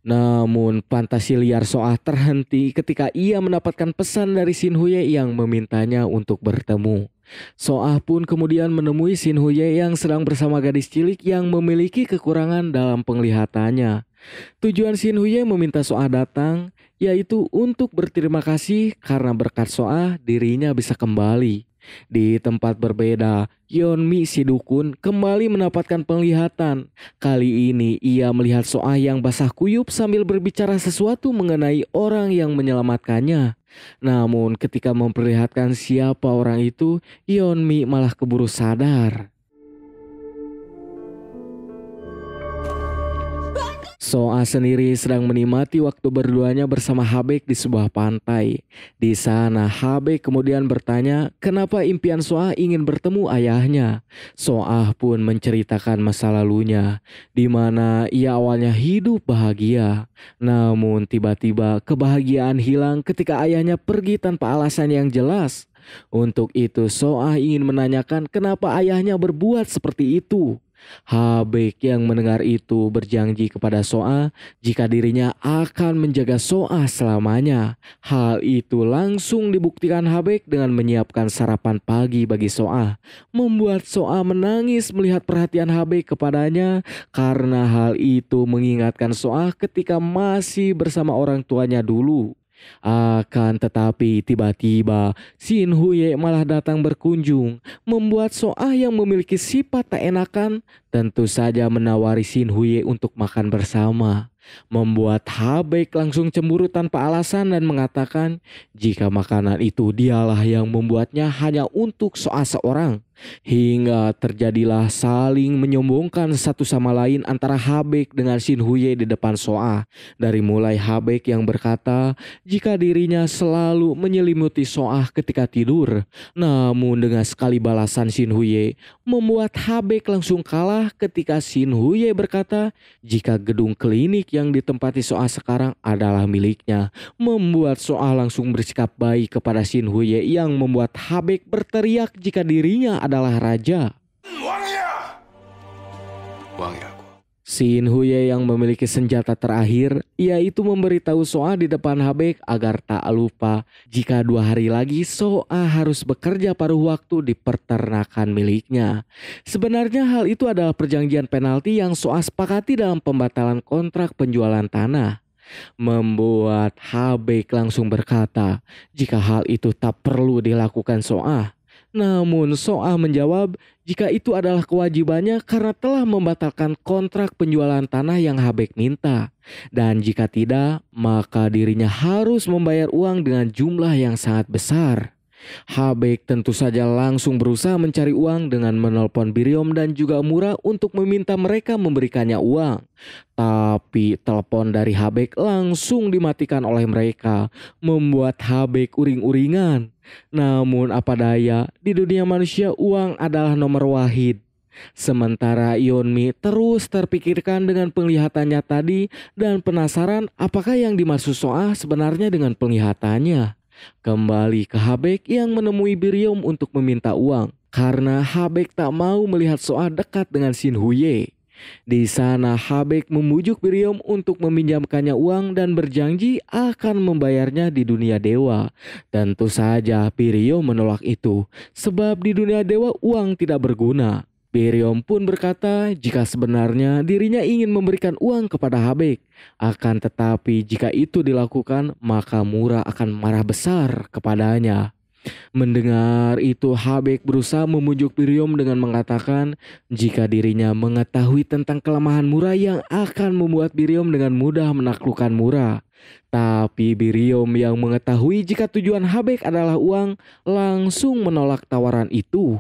Speaker 1: Namun fantasi liar Soa terhenti ketika ia mendapatkan pesan dari Sinhuye yang memintanya untuk bertemu. Soah pun kemudian menemui Sin Huye yang sedang bersama gadis cilik yang memiliki kekurangan dalam penglihatannya. Tujuan Sin Huye meminta Soah datang yaitu untuk berterima kasih karena berkat Soah dirinya bisa kembali. Di tempat berbeda, Yeonmi si dukun kembali mendapatkan penglihatan. Kali ini ia melihat Soah yang basah kuyup sambil berbicara sesuatu mengenai orang yang menyelamatkannya. Namun ketika memperlihatkan siapa orang itu, Yeonmi malah keburu sadar. Soa sendiri sedang menikmati waktu berduanya bersama Habek di sebuah pantai. Di sana Habek kemudian bertanya kenapa impian Soa ingin bertemu ayahnya. Soa pun menceritakan masa lalunya di mana ia awalnya hidup bahagia. Namun tiba-tiba kebahagiaan hilang ketika ayahnya pergi tanpa alasan yang jelas. Untuk itu Soa ingin menanyakan kenapa ayahnya berbuat seperti itu. Habek yang mendengar itu berjanji kepada Soa jika dirinya akan menjaga Soa selamanya. Hal itu langsung dibuktikan Habek dengan menyiapkan sarapan pagi bagi Soa. Membuat Soa menangis melihat perhatian Habek kepadanya karena hal itu mengingatkan Soa ketika masih bersama orang tuanya dulu. Akan tetapi tiba-tiba Sin Huye malah datang berkunjung, membuat Soah yang memiliki sifat tak enakan tentu saja menawari Sin Huye untuk makan bersama. Membuat Habek langsung cemburu tanpa alasan dan mengatakan jika makanan itu dialah yang membuatnya hanya untuk Soah seorang. Hingga terjadilah saling menyombongkan satu sama lain antara Habek dengan Shin Huye di depan Soa. Dari mulai Habek yang berkata jika dirinya selalu menyelimuti Soa ketika tidur. Namun dengan sekali balasan Shin Huye membuat Habek langsung kalah ketika Shin Huye berkata jika gedung klinik yang ditempati Soa sekarang adalah miliknya. Membuat Soa langsung bersikap baik kepada Shin Huye yang membuat Habek berteriak jika dirinya adalah raja. Sin Huye yang memiliki senjata terakhir, yaitu memberitahu Soa di depan Habek agar tak lupa jika dua hari lagi Soa harus bekerja paruh waktu di peternakan miliknya. Sebenarnya hal itu adalah perjanjian penalti yang Soa sepakati dalam pembatalan kontrak penjualan tanah. Membuat Habek langsung berkata, jika hal itu tak perlu dilakukan Soa, namun Soa menjawab jika itu adalah kewajibannya karena telah membatalkan kontrak penjualan tanah yang Habek minta. Dan jika tidak, maka dirinya harus membayar uang dengan jumlah yang sangat besar. Habek tentu saja langsung berusaha mencari uang dengan menelpon Biriom dan juga Mura untuk meminta mereka memberikannya uang. Tapi telepon dari Habek langsung dimatikan oleh mereka, membuat Habek uring-uringan. Namun apa daya, di dunia manusia uang adalah nomor wahid. Sementara Yonmi terus terpikirkan dengan penglihatannya tadi dan penasaran apakah yang dimaksud Soa sebenarnya dengan penglihatannya. Kembali ke Habek yang menemui Birium untuk meminta uang karena Habek tak mau melihat soal dekat dengan Shin Huye. Di sana Habek memujuk Birium untuk meminjamkannya uang dan berjanji akan membayarnya di dunia dewa. Tentu saja Birium menolak itu sebab di dunia dewa uang tidak berguna. Piriom pun berkata jika sebenarnya dirinya ingin memberikan uang kepada Habek. Akan tetapi jika itu dilakukan maka Mura akan marah besar kepadanya. Mendengar itu Habek berusaha memujuk Piriom dengan mengatakan jika dirinya mengetahui tentang kelemahan Mura yang akan membuat Piriom dengan mudah menaklukkan Mura. Tapi Birium yang mengetahui jika tujuan Habek adalah uang langsung menolak tawaran itu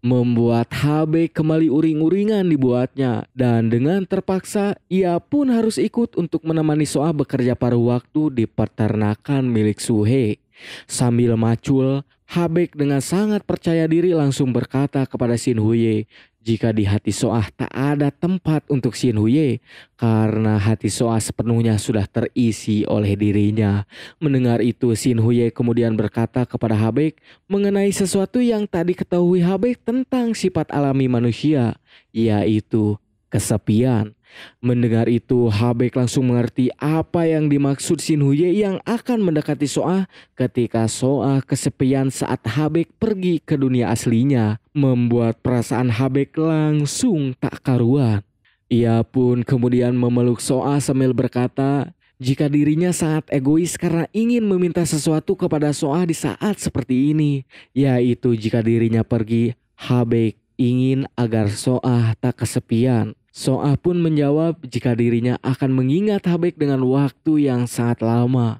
Speaker 1: membuat HB kembali uring-uringan dibuatnya dan dengan terpaksa ia pun harus ikut untuk menemani Soa bekerja paruh waktu di peternakan milik Suhe. Sambil macul, Habek dengan sangat percaya diri langsung berkata kepada Sin Huye jika di hati Soah tak ada tempat untuk Xin Huye, karena hati Soah sepenuhnya sudah terisi oleh dirinya. Mendengar itu, Xin Huye kemudian berkata kepada Habek mengenai sesuatu yang tak diketahui Habek tentang sifat alami manusia, yaitu kesepian. Mendengar itu, Habek langsung mengerti apa yang dimaksud Shin Huye yang akan mendekati Soa ketika Soa kesepian saat Habek pergi ke dunia aslinya, membuat perasaan Habek langsung tak karuan. Ia pun kemudian memeluk Soa sambil berkata, jika dirinya sangat egois karena ingin meminta sesuatu kepada Soa di saat seperti ini, yaitu jika dirinya pergi, Habek ingin agar Soa tak kesepian. Soa pun menjawab jika dirinya akan mengingat Habek dengan waktu yang sangat lama.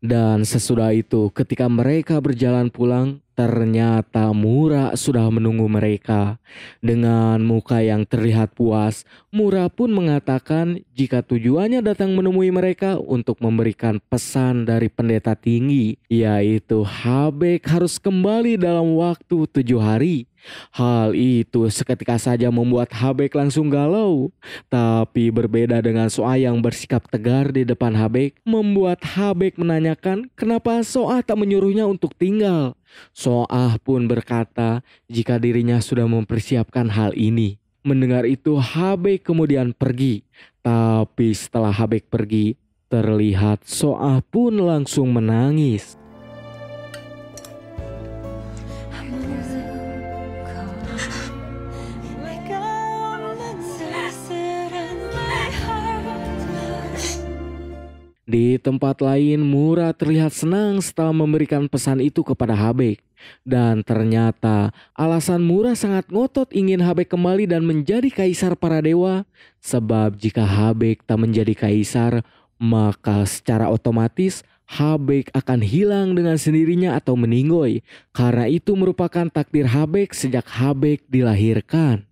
Speaker 1: Dan sesudah itu ketika mereka berjalan pulang, Ternyata Mura sudah menunggu mereka. Dengan muka yang terlihat puas, Mura pun mengatakan jika tujuannya datang menemui mereka untuk memberikan pesan dari pendeta tinggi, yaitu Habek harus kembali dalam waktu tujuh hari. Hal itu seketika saja membuat Habek langsung galau. Tapi berbeda dengan Soa yang bersikap tegar di depan Habek, membuat Habek menanyakan kenapa Soa tak menyuruhnya untuk tinggal. Soah pun berkata jika dirinya sudah mempersiapkan hal ini. Mendengar itu Habek kemudian pergi. Tapi setelah Habek pergi, terlihat Soah pun langsung menangis. Di tempat lain, Mura terlihat senang setelah memberikan pesan itu kepada Habek. Dan ternyata alasan Mura sangat ngotot ingin Habek kembali dan menjadi kaisar para dewa. Sebab jika Habek tak menjadi kaisar, maka secara otomatis Habek akan hilang dengan sendirinya atau meninggoy. Karena itu merupakan takdir Habek sejak Habek dilahirkan.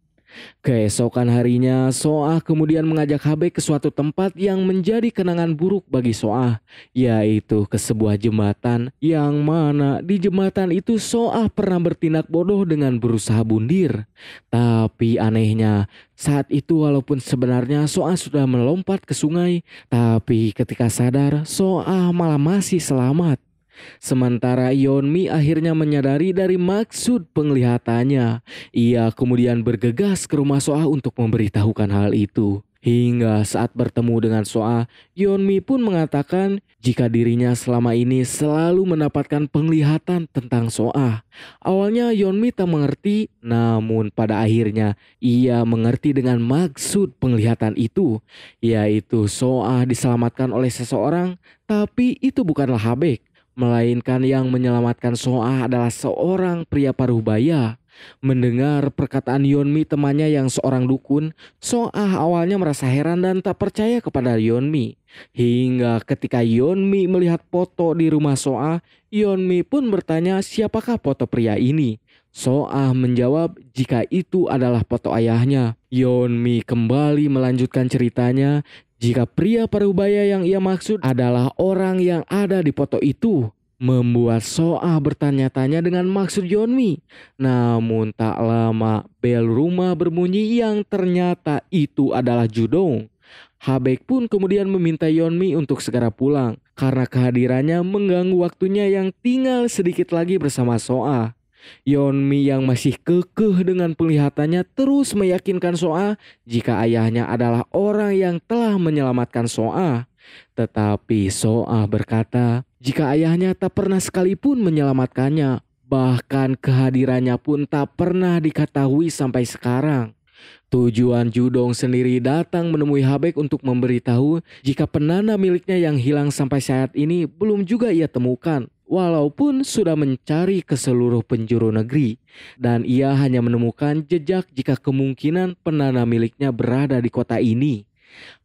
Speaker 1: Keesokan harinya, Soah kemudian mengajak HB ke suatu tempat yang menjadi kenangan buruk bagi Soah, yaitu ke sebuah jembatan yang mana di jembatan itu Soah pernah bertindak bodoh dengan berusaha bundir. Tapi anehnya, saat itu walaupun sebenarnya Soah sudah melompat ke sungai, tapi ketika sadar Soah malah masih selamat. Sementara Yonmi akhirnya menyadari dari maksud penglihatannya. Ia kemudian bergegas ke rumah Soa untuk memberitahukan hal itu. Hingga saat bertemu dengan Soa, Yonmi pun mengatakan jika dirinya selama ini selalu mendapatkan penglihatan tentang Soa. Awalnya Yonmi tak mengerti, namun pada akhirnya ia mengerti dengan maksud penglihatan itu, yaitu Soa diselamatkan oleh seseorang, tapi itu bukanlah Habek melainkan yang menyelamatkan Soa adalah seorang pria paruh baya. Mendengar perkataan Yonmi temannya yang seorang dukun, Soa awalnya merasa heran dan tak percaya kepada Yonmi. Hingga ketika Yonmi melihat foto di rumah Soa, Yonmi pun bertanya siapakah foto pria ini. Soa menjawab jika itu adalah foto ayahnya. Yonmi kembali melanjutkan ceritanya jika pria parubaya yang ia maksud adalah orang yang ada di foto itu, membuat Soa bertanya-tanya dengan maksud Yonmi. Namun tak lama bel rumah berbunyi yang ternyata itu adalah Judong. Habek pun kemudian meminta Yonmi untuk segera pulang karena kehadirannya mengganggu waktunya yang tinggal sedikit lagi bersama Soa. Yonmi yang masih kekeh dengan penglihatannya terus meyakinkan Soa jika ayahnya adalah orang yang telah menyelamatkan Soa. Tetapi Soa berkata jika ayahnya tak pernah sekalipun menyelamatkannya. Bahkan kehadirannya pun tak pernah diketahui sampai sekarang. Tujuan Judong sendiri datang menemui Habek untuk memberitahu jika penanda miliknya yang hilang sampai saat ini belum juga ia temukan. Walaupun sudah mencari ke seluruh penjuru negeri dan ia hanya menemukan jejak jika kemungkinan penanda miliknya berada di kota ini.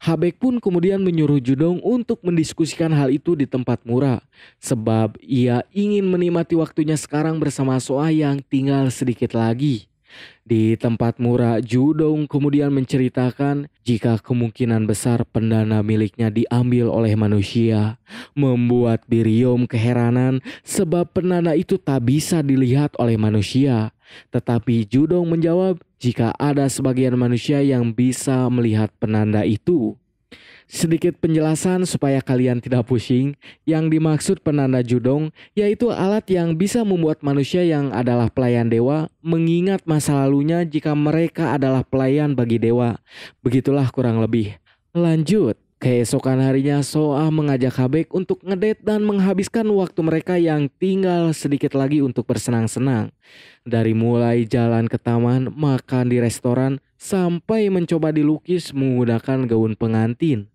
Speaker 1: Habek pun kemudian menyuruh Judong untuk mendiskusikan hal itu di tempat murah sebab ia ingin menikmati waktunya sekarang bersama Soa yang tinggal sedikit lagi. Di tempat murah, Judong kemudian menceritakan jika kemungkinan besar pendana miliknya diambil oleh manusia, membuat Biriom keheranan sebab pendana itu tak bisa dilihat oleh manusia. Tetapi Judong menjawab jika ada sebagian manusia yang bisa melihat penanda itu. Sedikit penjelasan supaya kalian tidak pusing, yang dimaksud penanda judong yaitu alat yang bisa membuat manusia yang adalah pelayan dewa mengingat masa lalunya jika mereka adalah pelayan bagi dewa. Begitulah kurang lebih. Lanjut. Keesokan harinya Soa mengajak Habek untuk ngedet dan menghabiskan waktu mereka yang tinggal sedikit lagi untuk bersenang-senang. Dari mulai jalan ke taman, makan di restoran, sampai mencoba dilukis menggunakan gaun pengantin.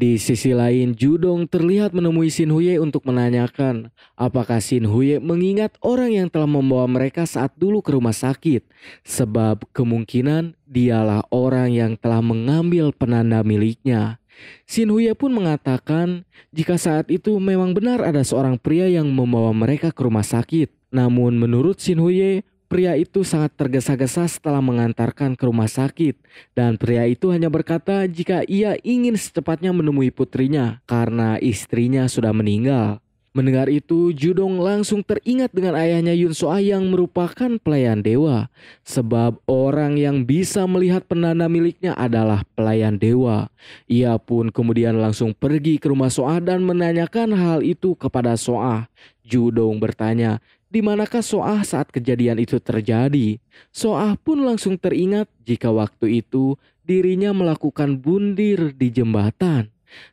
Speaker 1: Di sisi lain, Judong terlihat menemui Shin Huye untuk menanyakan apakah Shin Huye mengingat orang yang telah membawa mereka saat dulu ke rumah sakit. Sebab kemungkinan dialah orang yang telah mengambil penanda miliknya. Shin Huye pun mengatakan jika saat itu memang benar ada seorang pria yang membawa mereka ke rumah sakit. Namun menurut Shin Huye, Pria itu sangat tergesa-gesa setelah mengantarkan ke rumah sakit dan pria itu hanya berkata jika ia ingin secepatnya menemui putrinya karena istrinya sudah meninggal. Mendengar itu, Judong langsung teringat dengan ayahnya Yun Soa yang merupakan pelayan dewa sebab orang yang bisa melihat penanda miliknya adalah pelayan dewa. Ia pun kemudian langsung pergi ke rumah Soa dan menanyakan hal itu kepada Soa. Judong bertanya, di manakah Soah saat kejadian itu terjadi. Soah pun langsung teringat jika waktu itu dirinya melakukan bundir di jembatan.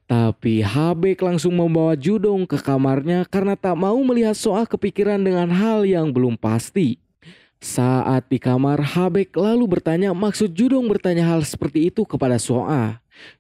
Speaker 1: Tapi Habek langsung membawa Judong ke kamarnya karena tak mau melihat Soah kepikiran dengan hal yang belum pasti. Saat di kamar, Habek lalu bertanya maksud Judong bertanya hal seperti itu kepada Soah.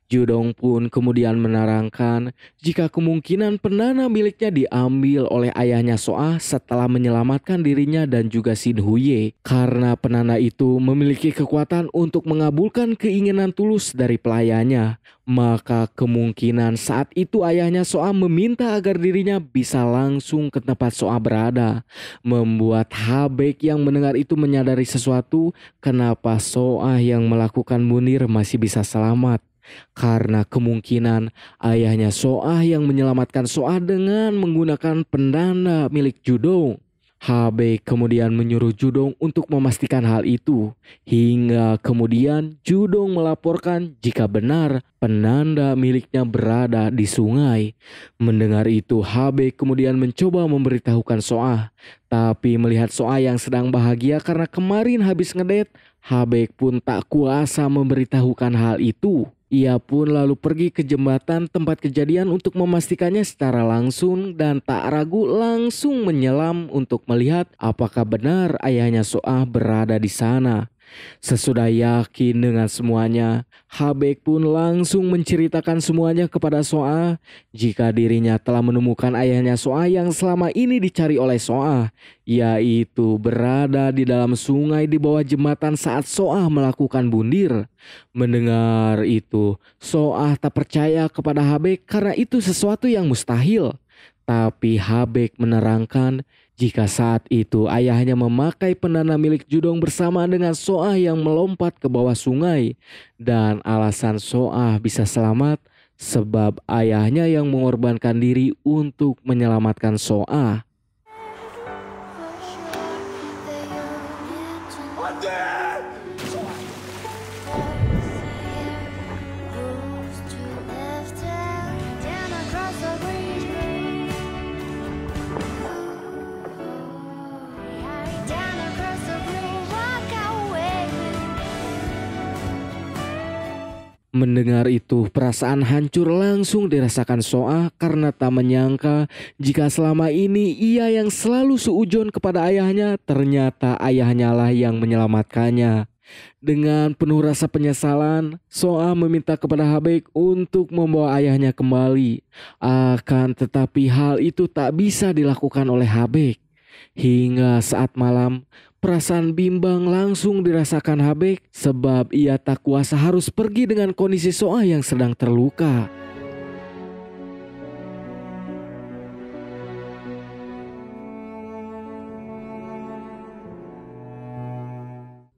Speaker 1: Judong pun kemudian menerangkan jika kemungkinan pendana miliknya diambil oleh ayahnya Soa setelah menyelamatkan dirinya dan juga Sin Huye karena penana itu memiliki kekuatan untuk mengabulkan keinginan tulus dari pelayannya. Maka kemungkinan saat itu ayahnya Soa meminta agar dirinya bisa langsung ke tempat Soa berada. Membuat Habek yang mendengar itu menyadari sesuatu kenapa Soa yang melakukan Munir masih bisa selamat karena kemungkinan ayahnya Soah yang menyelamatkan Soah dengan menggunakan pendana milik Judong. HB kemudian menyuruh Judong untuk memastikan hal itu hingga kemudian Judong melaporkan jika benar penanda miliknya berada di sungai. Mendengar itu HB kemudian mencoba memberitahukan Soah tapi melihat Soah yang sedang bahagia karena kemarin habis ngedet HB pun tak kuasa memberitahukan hal itu. Ia pun lalu pergi ke jembatan tempat kejadian untuk memastikannya secara langsung dan tak ragu langsung menyelam untuk melihat apakah benar ayahnya Soah berada di sana. Sesudah yakin dengan semuanya, Habek pun langsung menceritakan semuanya kepada Soa jika dirinya telah menemukan ayahnya Soa yang selama ini dicari oleh Soa, yaitu berada di dalam sungai di bawah jembatan saat Soa melakukan bundir. Mendengar itu, Soa tak percaya kepada Habek karena itu sesuatu yang mustahil. Tapi Habek menerangkan jika saat itu ayahnya memakai penana milik Judong bersamaan dengan Soah yang melompat ke bawah sungai dan alasan Soah bisa selamat sebab ayahnya yang mengorbankan diri untuk menyelamatkan Soah Mendengar itu, perasaan hancur langsung dirasakan Soa karena tak menyangka jika selama ini ia yang selalu seujon kepada ayahnya, ternyata ayahnya lah yang menyelamatkannya. Dengan penuh rasa penyesalan, Soa meminta kepada Habek untuk membawa ayahnya kembali. Akan tetapi hal itu tak bisa dilakukan oleh Habek. Hingga saat malam, Perasaan bimbang langsung dirasakan Habek sebab ia tak kuasa harus pergi dengan kondisi Soa yang sedang terluka.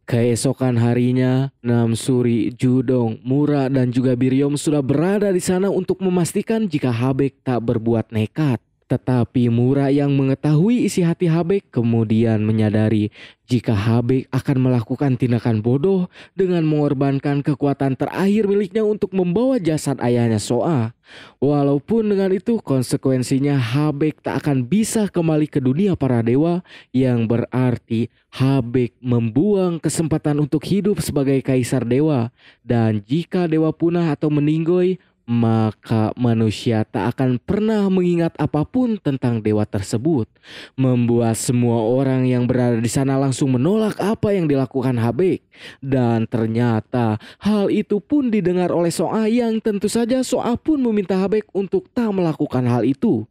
Speaker 1: Keesokan harinya, Namsuri, Judong, Mura, dan juga Biryom sudah berada di sana untuk memastikan jika Habek tak berbuat nekat. Tetapi Mura yang mengetahui isi hati Habek kemudian menyadari jika Habek akan melakukan tindakan bodoh dengan mengorbankan kekuatan terakhir miliknya untuk membawa jasad ayahnya Soa. Walaupun dengan itu konsekuensinya Habek tak akan bisa kembali ke dunia para dewa yang berarti Habek membuang kesempatan untuk hidup sebagai kaisar dewa. Dan jika dewa punah atau meninggoy, maka manusia tak akan pernah mengingat apapun tentang dewa tersebut, membuat semua orang yang berada di sana langsung menolak apa yang dilakukan Habek. Dan ternyata hal itu pun didengar oleh Soa yang tentu saja Soa pun meminta Habek untuk tak melakukan hal itu.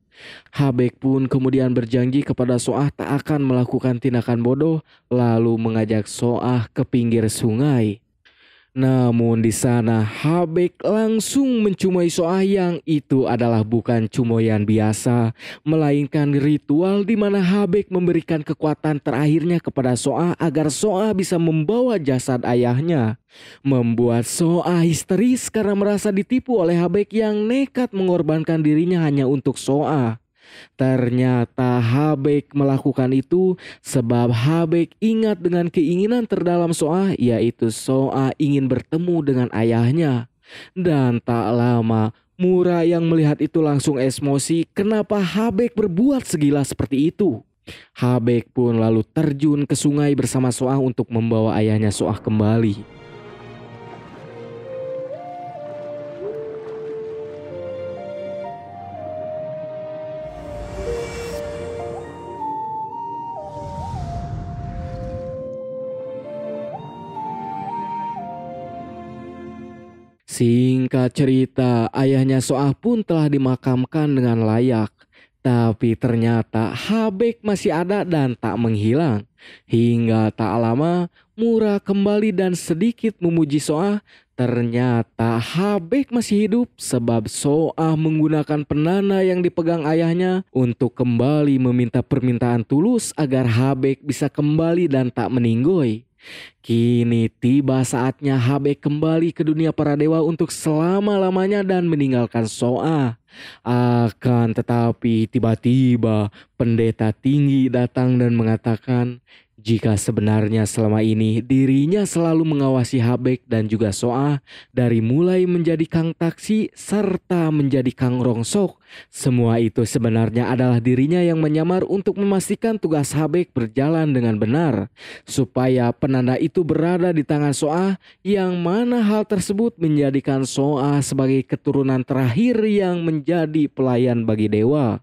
Speaker 1: Habek pun kemudian berjanji kepada Soah tak akan melakukan tindakan bodoh, lalu mengajak Soah ke pinggir sungai. Namun di sana Habek langsung Soa Soayang itu adalah bukan cumoyan biasa, melainkan ritual di mana Habek memberikan kekuatan terakhirnya kepada Soa agar Soa bisa membawa jasad ayahnya. Membuat Soa histeris karena merasa ditipu oleh Habek yang nekat mengorbankan dirinya hanya untuk Soa. Ternyata Habek melakukan itu sebab Habek ingat dengan keinginan terdalam Soa yaitu Soa ingin bertemu dengan ayahnya. Dan tak lama Mura yang melihat itu langsung emosi kenapa Habek berbuat segila seperti itu. Habek pun lalu terjun ke sungai bersama Soa untuk membawa ayahnya Soa kembali. Singkat cerita, ayahnya Soah pun telah dimakamkan dengan layak. Tapi ternyata Habek masih ada dan tak menghilang. Hingga tak lama, Mura kembali dan sedikit memuji Soah. Ternyata Habek masih hidup sebab Soah menggunakan penana yang dipegang ayahnya untuk kembali meminta permintaan tulus agar Habek bisa kembali dan tak meninggoy. Kini tiba saatnya HB kembali ke dunia para dewa untuk selama-lamanya dan meninggalkan Soa. Akan tetapi tiba-tiba pendeta tinggi datang dan mengatakan, jika sebenarnya selama ini dirinya selalu mengawasi Habek dan juga Soa dari mulai menjadi Kang Taksi serta menjadi Kang Rongsok, semua itu sebenarnya adalah dirinya yang menyamar untuk memastikan tugas Habek berjalan dengan benar supaya penanda itu berada di tangan Soa yang mana hal tersebut menjadikan Soa sebagai keturunan terakhir yang menjadi pelayan bagi dewa.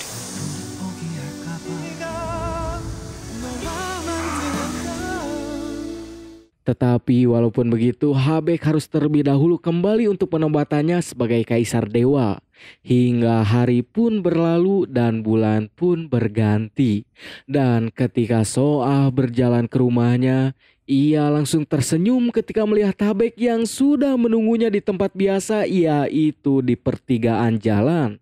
Speaker 1: Tetapi walaupun begitu, Habek harus terlebih dahulu kembali untuk penobatannya sebagai kaisar dewa. Hingga hari pun berlalu dan bulan pun berganti. Dan ketika Soah berjalan ke rumahnya, ia langsung tersenyum ketika melihat Habek yang sudah menunggunya di tempat biasa, yaitu di pertigaan jalan.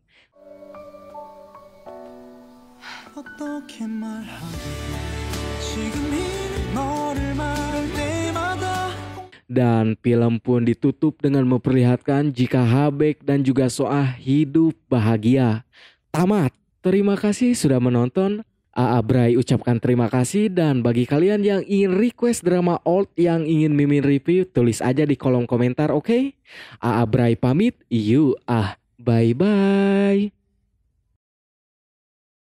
Speaker 1: Dan film pun ditutup dengan memperlihatkan jika Habek dan juga Soah hidup bahagia. Tamat. Terima kasih sudah menonton. AA Brai ucapkan terima kasih dan bagi kalian yang ingin request drama old yang ingin mimin review tulis aja di kolom komentar oke? Okay? AA Brai pamit, you ah bye bye.